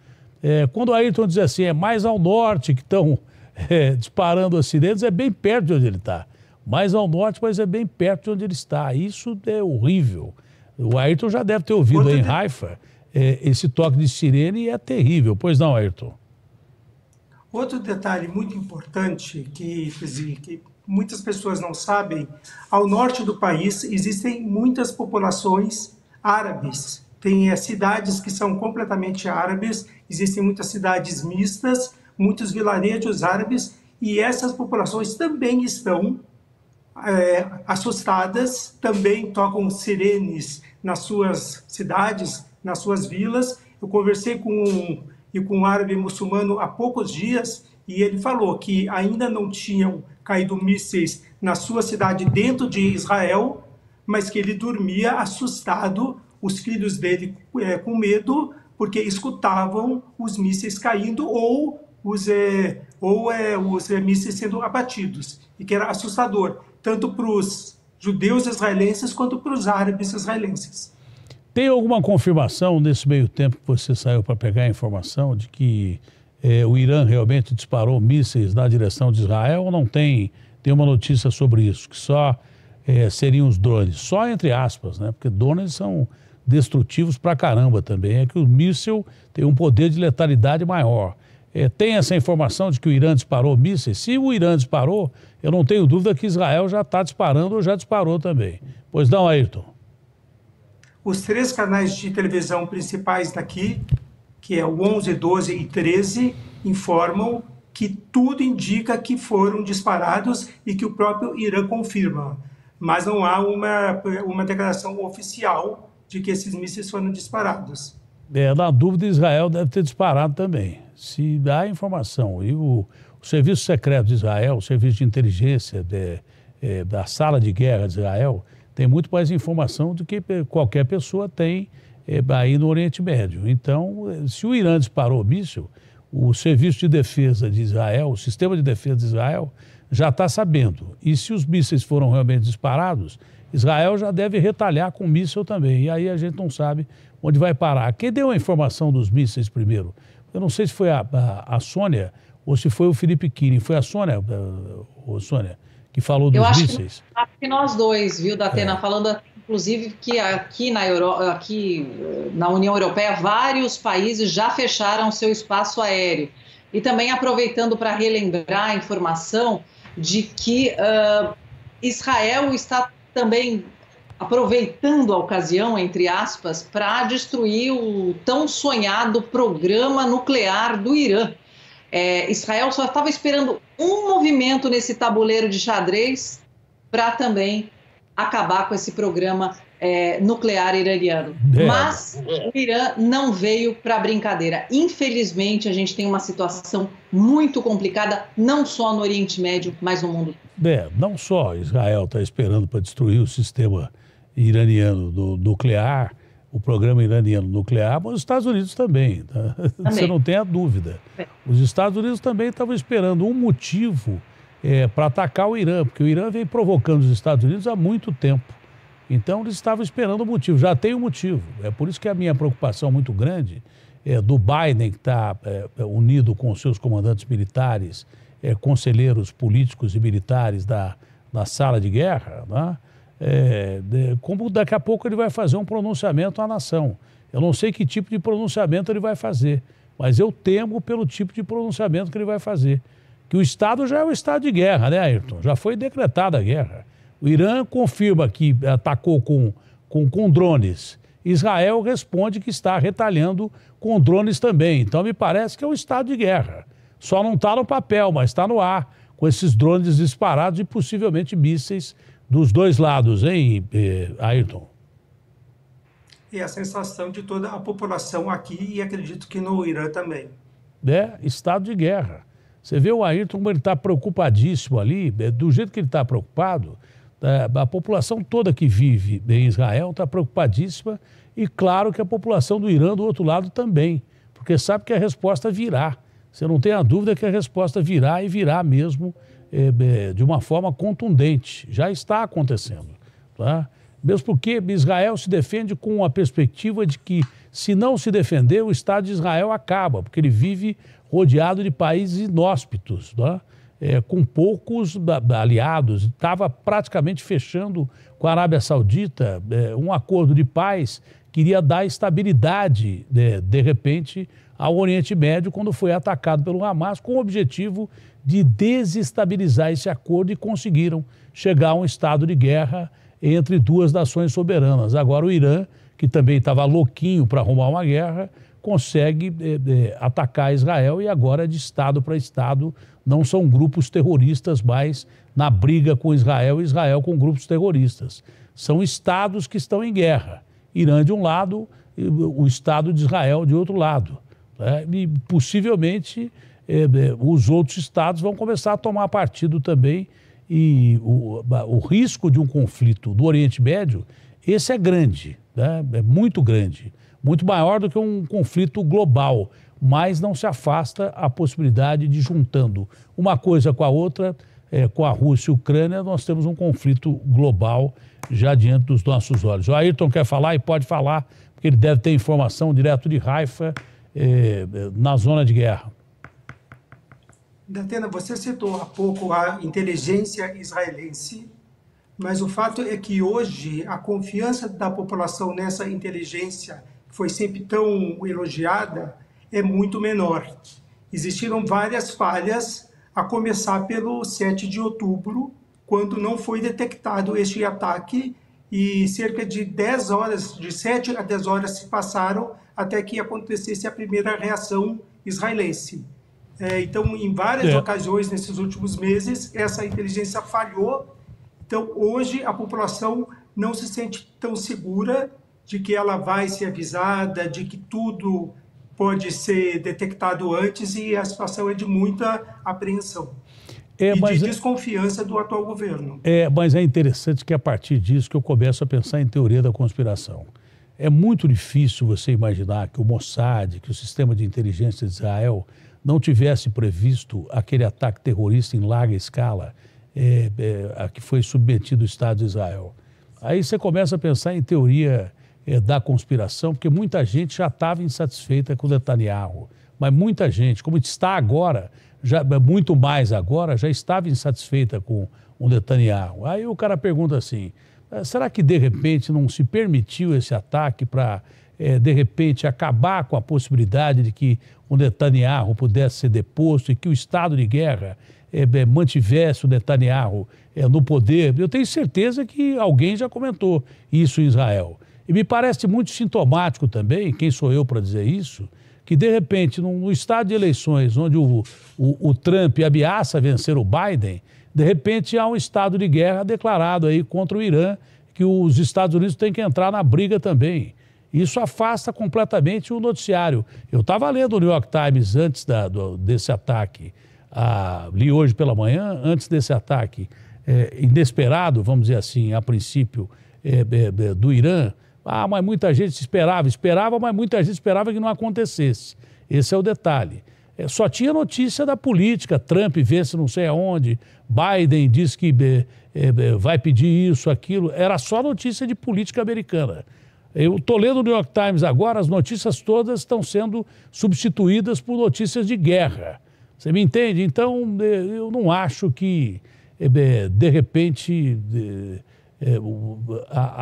É, quando o Ayrton diz assim, é mais ao norte que estão é, disparando acidentes, é bem perto de onde ele está. Mais ao norte, mas é bem perto de onde ele está. Isso é horrível. O Ayrton já deve ter ouvido em Haifa é, esse toque de sirene é terrível. Pois não, Ayrton? Outro detalhe muito importante que, que muitas pessoas não sabem, ao norte do país existem muitas populações árabes tem é, cidades que são completamente árabes, existem muitas cidades mistas, muitos vilarejos árabes, e essas populações também estão é, assustadas, também tocam sirenes nas suas cidades, nas suas vilas. Eu conversei com um, e com um árabe muçulmano há poucos dias e ele falou que ainda não tinham caído mísseis na sua cidade dentro de Israel, mas que ele dormia assustado os filhos dele é, com medo porque escutavam os mísseis caindo ou os, é, ou, é, os mísseis sendo abatidos, e que era assustador, tanto para os judeus israelenses quanto para os árabes israelenses. Tem alguma confirmação nesse meio tempo que você saiu para pegar a informação de que é, o Irã realmente disparou mísseis na direção de Israel ou não tem, tem uma notícia sobre isso, que só é, seriam os drones? Só entre aspas, né? Porque drones são destrutivos para caramba também. É que o míssil tem um poder de letalidade maior. É, tem essa informação de que o Irã disparou mísseis? Se o Irã disparou, eu não tenho dúvida que Israel já está disparando ou já disparou também. Pois não, Ayrton? Os três canais de televisão principais daqui, que é o 11, 12 e 13, informam que tudo indica que foram disparados e que o próprio Irã confirma. Mas não há uma, uma declaração oficial de que esses mísseis foram disparados. É, na dúvida, Israel deve ter disparado também. Se dá informação. E o, o Serviço Secreto de Israel, o Serviço de Inteligência de, é, da Sala de Guerra de Israel, tem muito mais informação do que qualquer pessoa tem é, aí no Oriente Médio. Então, é, se o Irã disparou o míssil, o Serviço de Defesa de Israel, o Sistema de Defesa de Israel, já está sabendo. E se os mísseis foram realmente disparados, Israel já deve retalhar com míssil também. E aí a gente não sabe onde vai parar. Quem deu a informação dos mísseis primeiro? Eu não sei se foi a, a, a Sônia ou se foi o Felipe Kini. Foi a Sônia, uh, Sônia que falou dos eu acho mísseis? acho que nós dois, viu, Datena, é. falando inclusive que aqui na, Euro, aqui eh, na União Europeia vários países já fecharam seu espaço aéreo. E também aproveitando para relembrar a informação de que uh, Israel está também aproveitando a ocasião, entre aspas, para destruir o tão sonhado programa nuclear do Irã. É, Israel só estava esperando um movimento nesse tabuleiro de xadrez para também acabar com esse programa é, nuclear iraniano. É. Mas o Irã não veio para brincadeira. Infelizmente, a gente tem uma situação muito complicada, não só no Oriente Médio, mas no mundo. É, não só Israel está esperando para destruir o sistema iraniano do, nuclear, o programa iraniano nuclear, mas os Estados Unidos também. Tá? também. Você não tem a dúvida. É. Os Estados Unidos também estavam esperando um motivo é, para atacar o Irã, porque o Irã vem provocando os Estados Unidos há muito tempo. Então eles estavam esperando o motivo, já tem o um motivo. É por isso que a minha preocupação muito grande é, do Biden, que está é, é, unido com os seus comandantes militares, é, conselheiros políticos e militares da, da sala de guerra, né? É, de, como daqui a pouco ele vai fazer um pronunciamento à nação. Eu não sei que tipo de pronunciamento ele vai fazer, mas eu temo pelo tipo de pronunciamento que ele vai fazer. Que o Estado já é um Estado de guerra, né, Ayrton? Já foi decretada a guerra. O Irã confirma que eh, atacou com, com, com drones. Israel responde que está retalhando com drones também. Então, me parece que é um estado de guerra. Só não está no papel, mas está no ar, com esses drones disparados e possivelmente mísseis dos dois lados, hein, eh, Ayrton? E a sensação de toda a população aqui e acredito que no Irã também. É, estado de guerra. Você vê o Ayrton como ele está preocupadíssimo ali, eh, do jeito que ele está preocupado, é, a população toda que vive em Israel está preocupadíssima e, claro, que a população do Irã do outro lado também, porque sabe que a resposta virá. Você não tem a dúvida que a resposta virá e virá mesmo é, é, de uma forma contundente. Já está acontecendo. Tá? Mesmo porque Israel se defende com a perspectiva de que, se não se defender, o Estado de Israel acaba, porque ele vive rodeado de países inóspitos. Tá? é, com poucos aliados, estava praticamente fechando com a Arábia Saudita é, um acordo de paz que iria dar estabilidade, é, de repente, ao Oriente Médio quando foi atacado pelo Hamas, com o objetivo de desestabilizar esse acordo e conseguiram chegar a um estado de guerra entre duas nações soberanas. Agora, o Irã, que também estava louquinho para arrumar uma guerra, consegue é, atacar Israel e agora é de Estado para Estado não são grupos terroristas mais na briga com Israel e Israel com grupos terroristas. São Estados que estão em guerra. Irã de um lado, o Estado de Israel de outro lado. Né? E possivelmente é, os outros Estados vão começar a tomar partido também e o, o risco de um conflito do Oriente Médio, esse é grande, né? é muito grande muito maior do que um conflito global, mas não se afasta a possibilidade de, juntando uma coisa com a outra, é, com a Rússia e a Ucrânia, nós temos um conflito global já diante dos nossos olhos. O Ayrton quer falar e pode falar, porque ele deve ter informação direto de Haifa, é, na zona de guerra. Datena, você citou há pouco a inteligência israelense, mas o fato é que hoje a confiança da população nessa inteligência foi sempre tão elogiada, é muito menor. Existiram várias falhas, a começar pelo 7 de outubro, quando não foi detectado este ataque e cerca de 10 horas, de 7 a 10 horas se passaram até que acontecesse a primeira reação israelense. É, então, em várias é. ocasiões nesses últimos meses, essa inteligência falhou. Então, hoje a população não se sente tão segura de que ela vai ser avisada, de que tudo pode ser detectado antes e a situação é de muita apreensão. É, e de é- desconfiança do atual governo. É, mas é interessante que a partir disso que eu começo a pensar em teoria da conspiração. É muito difícil você imaginar que o Mossad, que o sistema de inteligência de Israel, não tivesse previsto aquele ataque terrorista em larga escala é, é, a que foi submetido o Estado de Israel. Aí você começa a pensar em teoria é, da conspiração, porque muita gente já estava insatisfeita com o Netanyahu. Mas muita gente, como está agora, já, é, muito mais agora, já estava insatisfeita com o Netanyahu. Aí o cara pergunta assim: ah, será que de repente não se permitiu esse ataque para, é, de repente, acabar com a possibilidade de que o Netanyahu pudesse ser deposto e que o estado de guerra é, é, mantivesse o Netanyahu é, no poder? Eu tenho certeza que alguém já comentou isso em Israel. E me parece muito sintomático também, quem sou eu para dizer isso, que de repente, num estado de eleições onde o, o, o Trump ameaça vencer o Biden, de repente há um estado de guerra declarado aí contra o Irã, que os Estados Unidos têm que entrar na briga também. Isso afasta completamente o noticiário. Eu estava lendo o New York Times antes da, do, desse ataque, ah, li hoje pela manhã, antes desse ataque é, inesperado, vamos dizer assim, a princípio, é, é, é do Irã, ah, mas muita gente esperava, esperava, mas muita gente esperava que não acontecesse. Esse é o detalhe. É, só tinha notícia da política, Trump vence não sei aonde, Biden diz que é, é, é, vai pedir isso, aquilo. Era só notícia de política americana. Eu estou lendo o New York Times agora, as notícias todas estão sendo substituídas por notícias de guerra. Você me entende? Então, é, eu não acho que, é, de repente é,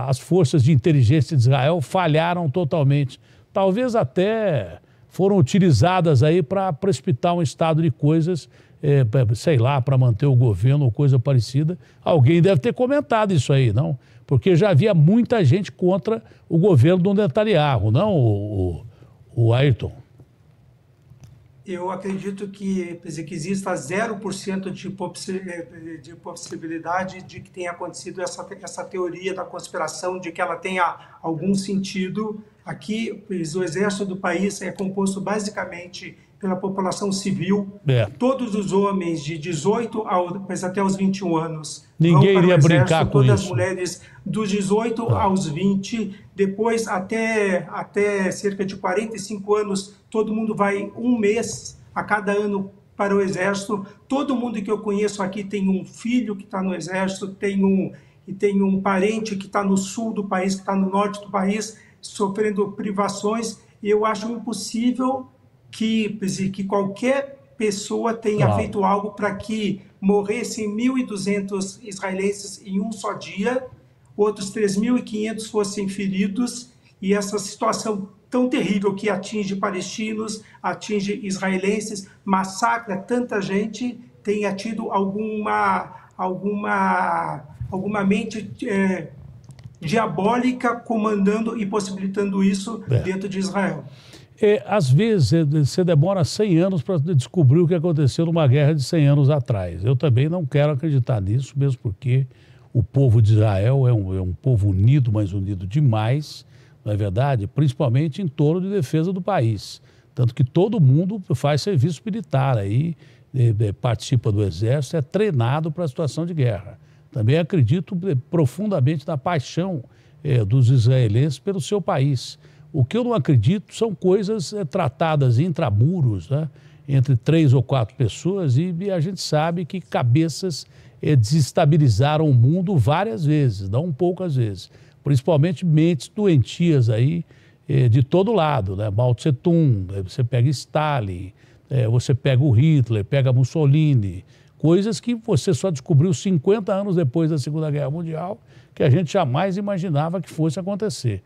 as forças de inteligência de Israel falharam totalmente. Talvez até foram utilizadas aí para precipitar um estado de coisas, é, sei lá, para manter o governo ou coisa parecida. Alguém deve ter comentado isso aí, não? Porque já havia muita gente contra o governo do Netanyahu, não, o, o, o Ayrton? eu acredito que, que exista 0% de, de possibilidade de que tenha acontecido essa, essa teoria da conspiração, de que ela tenha algum sentido. Aqui, o exército do país é composto basicamente pela população civil. É. Todos os homens de 18 ao, mas até os 21 anos. Ninguém iria exército, brincar com todas isso. Todas as mulheres dos 18 ah. aos 20, depois até, até cerca de 45 anos, todo mundo vai um mês a cada ano para o exército. Todo mundo que eu conheço aqui tem um filho que está no exército, tem um e tem um parente que está no sul do país, que está no norte do país, sofrendo privações. E eu acho impossível que, que qualquer pessoa tenha claro. feito algo para que morressem 1.200 israelenses em um só dia, outros 3.500 fossem feridos, e essa situação tão terrível que atinge palestinos, atinge israelenses, massacra tanta gente, tenha tido alguma, alguma, alguma mente é, diabólica comandando e possibilitando isso é. dentro de Israel. É, às vezes eh, você demora 100 anos para descobrir o que aconteceu numa guerra de 100 anos atrás. Eu também não quero acreditar nisso, mesmo porque o povo de Israel é um, é um povo unido, mas unido demais, não é verdade? Principalmente em torno de defesa do país. Tanto que todo mundo faz serviço militar aí, eh, eh, participa do exército, é treinado para a situação de guerra. Também acredito profundamente na paixão dos israelenses pelo seu país. O que eu não acredito são coisas é, tratadas intramuros, né? entre três ou quatro pessoas, e, e a gente sabe que cabeças é, desestabilizaram o mundo várias vezes, não um poucas vezes. Principalmente mentes doentias aí é, de todo lado, né? Mao Tse Tung, você pega Stalin, você pega o Hitler, pega Mussolini, coisas que você só descobriu 50 anos depois da Segunda Guerra Mundial, que a gente jamais imaginava que fosse acontecer.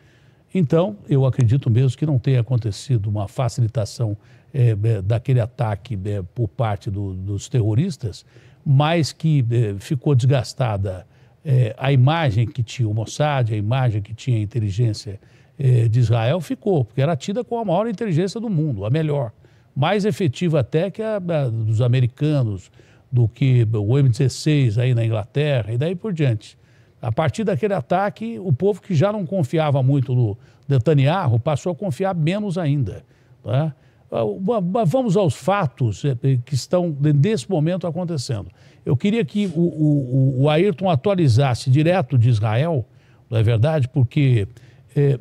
Então, eu acredito mesmo que não tenha acontecido uma facilitação é, é, daquele ataque é, por parte do, dos terroristas, mas que é, ficou desgastada é, a imagem que tinha o Mossad, a imagem que tinha a inteligência é, de Israel, ficou, porque era tida como a maior inteligência do mundo, a melhor, mais efetiva até que a, a dos americanos, do que o M16 aí na Inglaterra e daí por diante. A partir daquele ataque, o povo que já não confiava muito no Netanyahu passou a confiar menos ainda. Mas né? ah, Vamos aos fatos eh, eh, que estão nesse momento acontecendo. Eu queria que o, o, o Ayrton atualizasse direto de Israel, não é verdade? Porque é,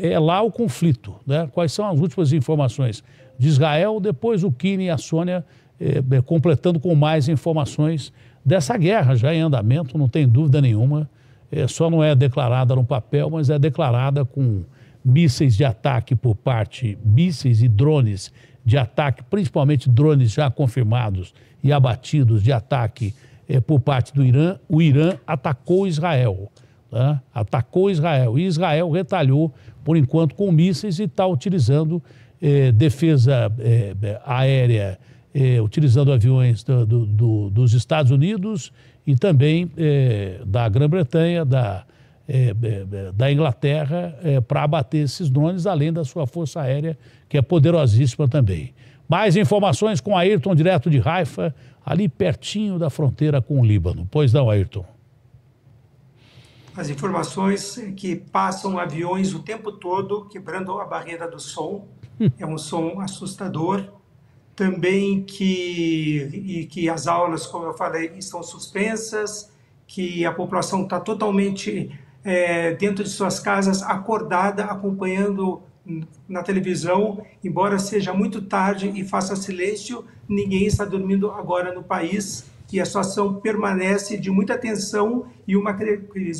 é, é, lá o conflito. Né? Quais são as últimas informações de Israel? Depois o Kine e a Sônia é, completando com mais informações dessa guerra já em andamento, não tem dúvida nenhuma. É, só não é declarada no papel, mas é declarada com mísseis de ataque por parte, mísseis e drones de ataque, principalmente drones já confirmados e abatidos de ataque é, por parte do Irã. O Irã atacou Israel. Tá? Atacou Israel. E Israel retalhou, por enquanto, com mísseis e está utilizando é, defesa é, é, aérea é, utilizando aviões do, do, do, dos Estados Unidos e também é, da Grã-Bretanha, da, é, da Inglaterra, para abater esses drones, além da sua força aérea, que é poderosíssima também. Mais informações com Ayrton, direto de Haifa, ali pertinho da fronteira com o Líbano. Pois não, Ayrton. As informações que passam aviões o tempo todo quebrando a barreira do som. É um som assustador também que, que as aulas, como eu falei, estão suspensas, que a população está totalmente é, dentro de suas casas, acordada, acompanhando na televisão, embora seja muito tarde e faça silêncio, ninguém está dormindo agora no país e a situação permanece de muita tensão e uma,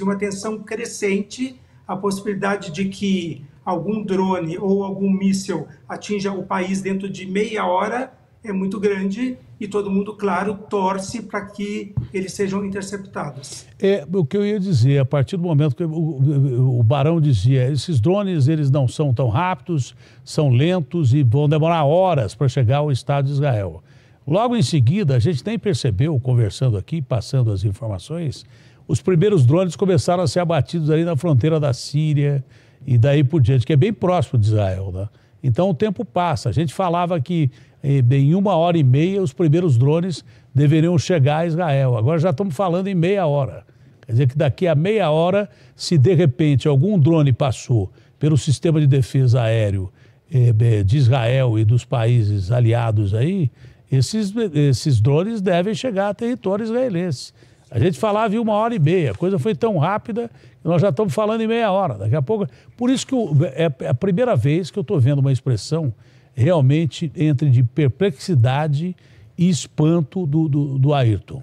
uma tensão crescente, a possibilidade de que algum drone ou algum míssil atinja o país dentro de meia hora é muito grande e todo mundo, claro, torce para que eles sejam interceptados. É o que eu ia dizer, a partir do momento que o, o Barão dizia, esses drones eles não são tão rápidos, são lentos e vão demorar horas para chegar ao Estado de Israel. Logo em seguida, a gente nem percebeu, conversando aqui, passando as informações, os primeiros drones começaram a ser abatidos ali na fronteira da Síria, e daí por diante, que é bem próximo de Israel. Né? Então o tempo passa. A gente falava que eh, em uma hora e meia os primeiros drones deveriam chegar a Israel. Agora já estamos falando em meia hora. Quer dizer que daqui a meia hora, se de repente algum drone passou pelo sistema de defesa aéreo eh, de Israel e dos países aliados aí, esses, esses drones devem chegar a território israelense. A gente falava em uma hora e meia, a coisa foi tão rápida que nós já estamos falando em meia hora. Daqui a pouco. Por isso que eu, é, é a primeira vez que eu estou vendo uma expressão realmente entre de perplexidade e espanto do, do, do Ayrton.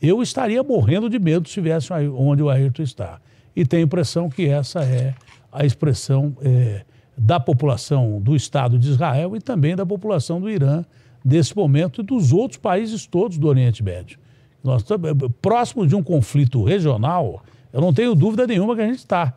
Eu estaria morrendo de medo se estivesse onde o Ayrton está. E tenho a impressão que essa é a expressão é, da população do Estado de Israel e também da população do Irã, desse momento, e dos outros países todos do Oriente Médio. Nós eh, próximos de um conflito regional, eu não tenho dúvida nenhuma que a gente está.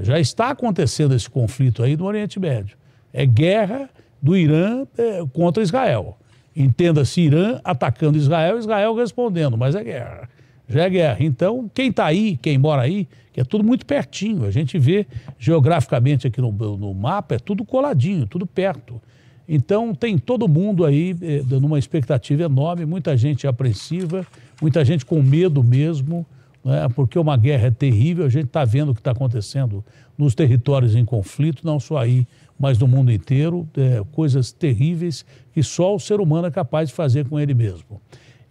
Já está acontecendo esse conflito aí no Oriente Médio. É guerra do Irã eh, contra Israel. Entenda-se Irã atacando Israel, Israel respondendo, mas é guerra. Já é guerra. Então, quem está aí, quem mora aí, que é tudo muito pertinho. A gente vê geograficamente aqui no, no mapa, é tudo coladinho, tudo perto. Então, tem todo mundo aí eh, dando numa expectativa enorme, muita gente apreensiva, muita gente com medo mesmo, né, porque uma guerra é terrível, a gente está vendo o que está acontecendo nos territórios em conflito, não só aí, mas no mundo inteiro, é, coisas terríveis que só o ser humano é capaz de fazer com ele mesmo.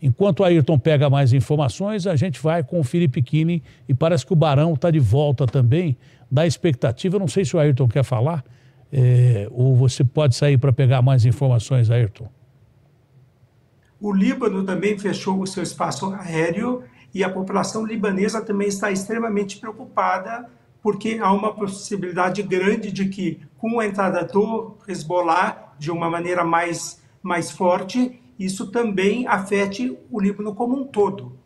Enquanto o Ayrton pega mais informações, a gente vai com o Felipe Kine e parece que o Barão está de volta também, da expectativa. Eu não sei se o Ayrton quer falar, é, ou você pode sair para pegar mais informações, Ayrton. O Líbano também fechou o seu espaço aéreo e a população libanesa também está extremamente preocupada porque há uma possibilidade grande de que, com a entrada do Hezbollah de uma maneira mais, mais forte, isso também afete o Líbano como um todo.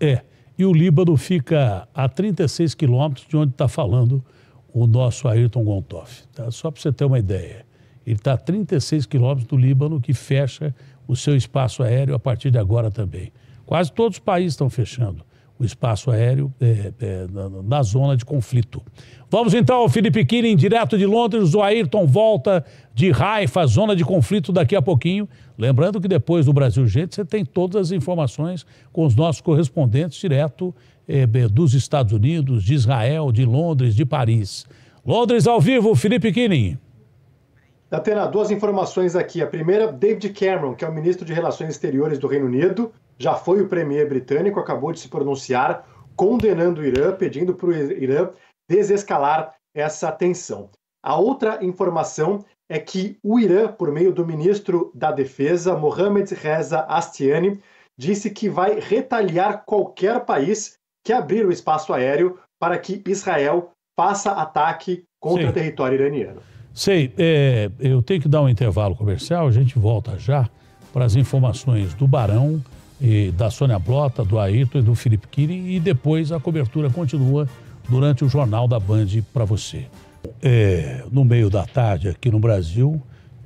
É, e o Líbano fica a 36 quilômetros de onde está falando o nosso Ayrton Gontoff, tá? só para você ter uma ideia. Ele está a 36 quilômetros do Líbano, que fecha o seu espaço aéreo a partir de agora também. Quase todos os países estão fechando o espaço aéreo é, é, na, zona de conflito. Vamos então ao Felipe Killing, direto de Londres. O Ayrton volta de Haifa, zona de conflito, daqui a pouquinho. Lembrando que depois do Brasil Gente, você tem todas as informações com os nossos correspondentes direto é, dos Estados Unidos, de Israel, de Londres, de Paris. Londres ao vivo, Felipe Killing. Atena, duas informações aqui. A primeira, David Cameron, que é o ministro de Relações Exteriores do Reino Unido, já foi o premier britânico, acabou de se pronunciar condenando o Irã, pedindo para o Irã desescalar essa tensão. A outra informação é que o Irã, por meio do ministro da Defesa, Mohamed Reza Astiani, disse que vai retaliar qualquer país que abrir o espaço aéreo para que Israel faça ataque contra Sim. o território iraniano. Sei, é, eu tenho que dar um intervalo comercial, a gente volta já para as informações do Barão, e da Sônia Blota, do Ayrton e do Felipe Kiri e depois a cobertura continua durante o Jornal da Band para você. É, no meio da tarde aqui no Brasil,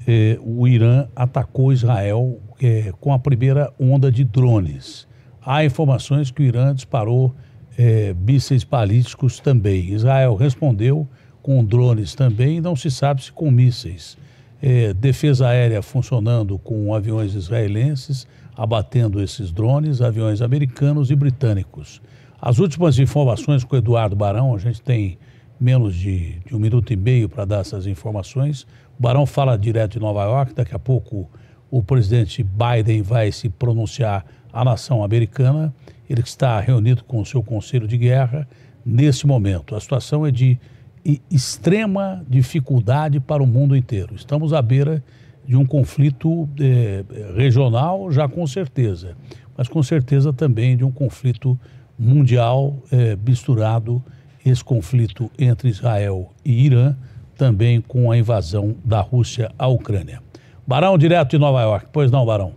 é, o Irã atacou Israel é, com a primeira onda de drones. Há informações que o Irã disparou é, mísseis balísticos também. Israel respondeu com drones também, não se sabe se com mísseis. É, defesa aérea funcionando com aviões israelenses, abatendo esses drones, aviões americanos e britânicos. As últimas informações com o Eduardo Barão, a gente tem menos de, de um minuto e meio para dar essas informações. O Barão fala direto de Nova York, daqui a pouco o presidente Biden vai se pronunciar à nação americana. Ele está reunido com o seu conselho de guerra nesse momento. A situação é de e extrema dificuldade para o mundo inteiro. Estamos à beira de um conflito eh, eh, regional, já com certeza, mas com certeza também de um conflito mundial eh, misturado esse conflito entre Israel e Irã, também com a invasão da Rússia à Ucrânia. Barão, direto de Nova York. Pois não, Barão?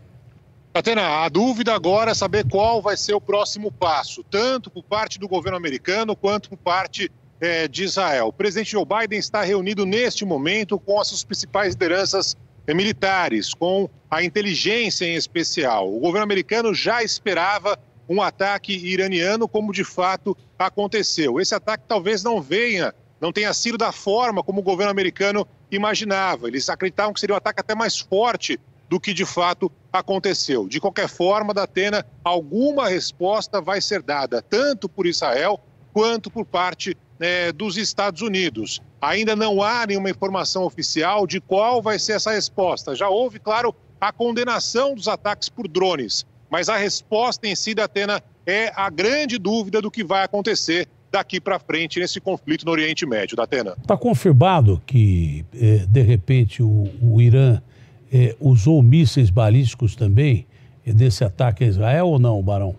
Atena, a dúvida agora é saber qual vai ser o próximo passo, tanto por parte do governo americano quanto por parte é, de Israel. O presidente Joe Biden está reunido neste momento com as suas principais lideranças é, militares, com a inteligência em especial. O governo americano já esperava um ataque iraniano, como de fato aconteceu. Esse ataque talvez não venha, não tenha sido da forma como o governo americano imaginava. Eles acreditavam que seria um ataque até mais forte do que de fato aconteceu. De qualquer forma, da Atena, alguma resposta vai ser dada, tanto por Israel quanto por parte é, dos Estados Unidos. Ainda não há nenhuma informação oficial de qual vai ser essa resposta. Já houve, claro, a condenação dos ataques por drones, mas a resposta em si da Atena é a grande dúvida do que vai acontecer daqui para frente nesse conflito no Oriente Médio, da Atena. Está confirmado que, é, de repente, o, o Irã é, usou mísseis balísticos também é, desse ataque a Israel ou não, Barão?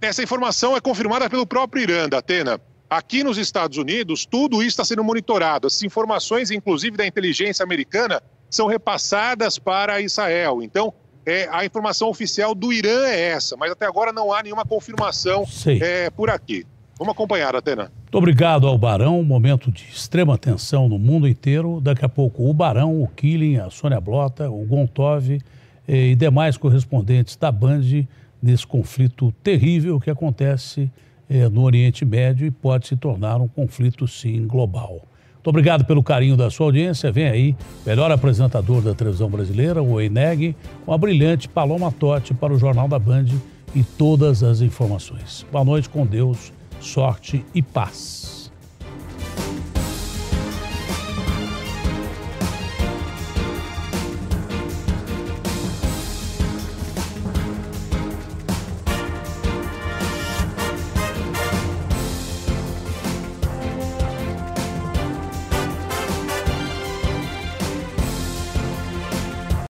Essa informação é confirmada pelo próprio Irã, da Atena. Aqui nos Estados Unidos, tudo isso está sendo monitorado. As informações, inclusive da inteligência americana, são repassadas para Israel. Então, é, a informação oficial do Irã é essa, mas até agora não há nenhuma confirmação é, por aqui. Vamos acompanhar, Atena. Muito obrigado ao Barão. Um momento de extrema tensão no mundo inteiro. Daqui a pouco, o Barão, o Killing, a Sônia Blota, o Gontov eh, e demais correspondentes da Band nesse conflito terrível que acontece é, no Oriente Médio e pode se tornar um conflito, sim, global. Muito obrigado pelo carinho da sua audiência. Vem aí, melhor apresentador da televisão brasileira, o Eineg, com a brilhante Paloma Totti para o Jornal da Band e todas as informações. Boa noite com Deus, sorte e paz.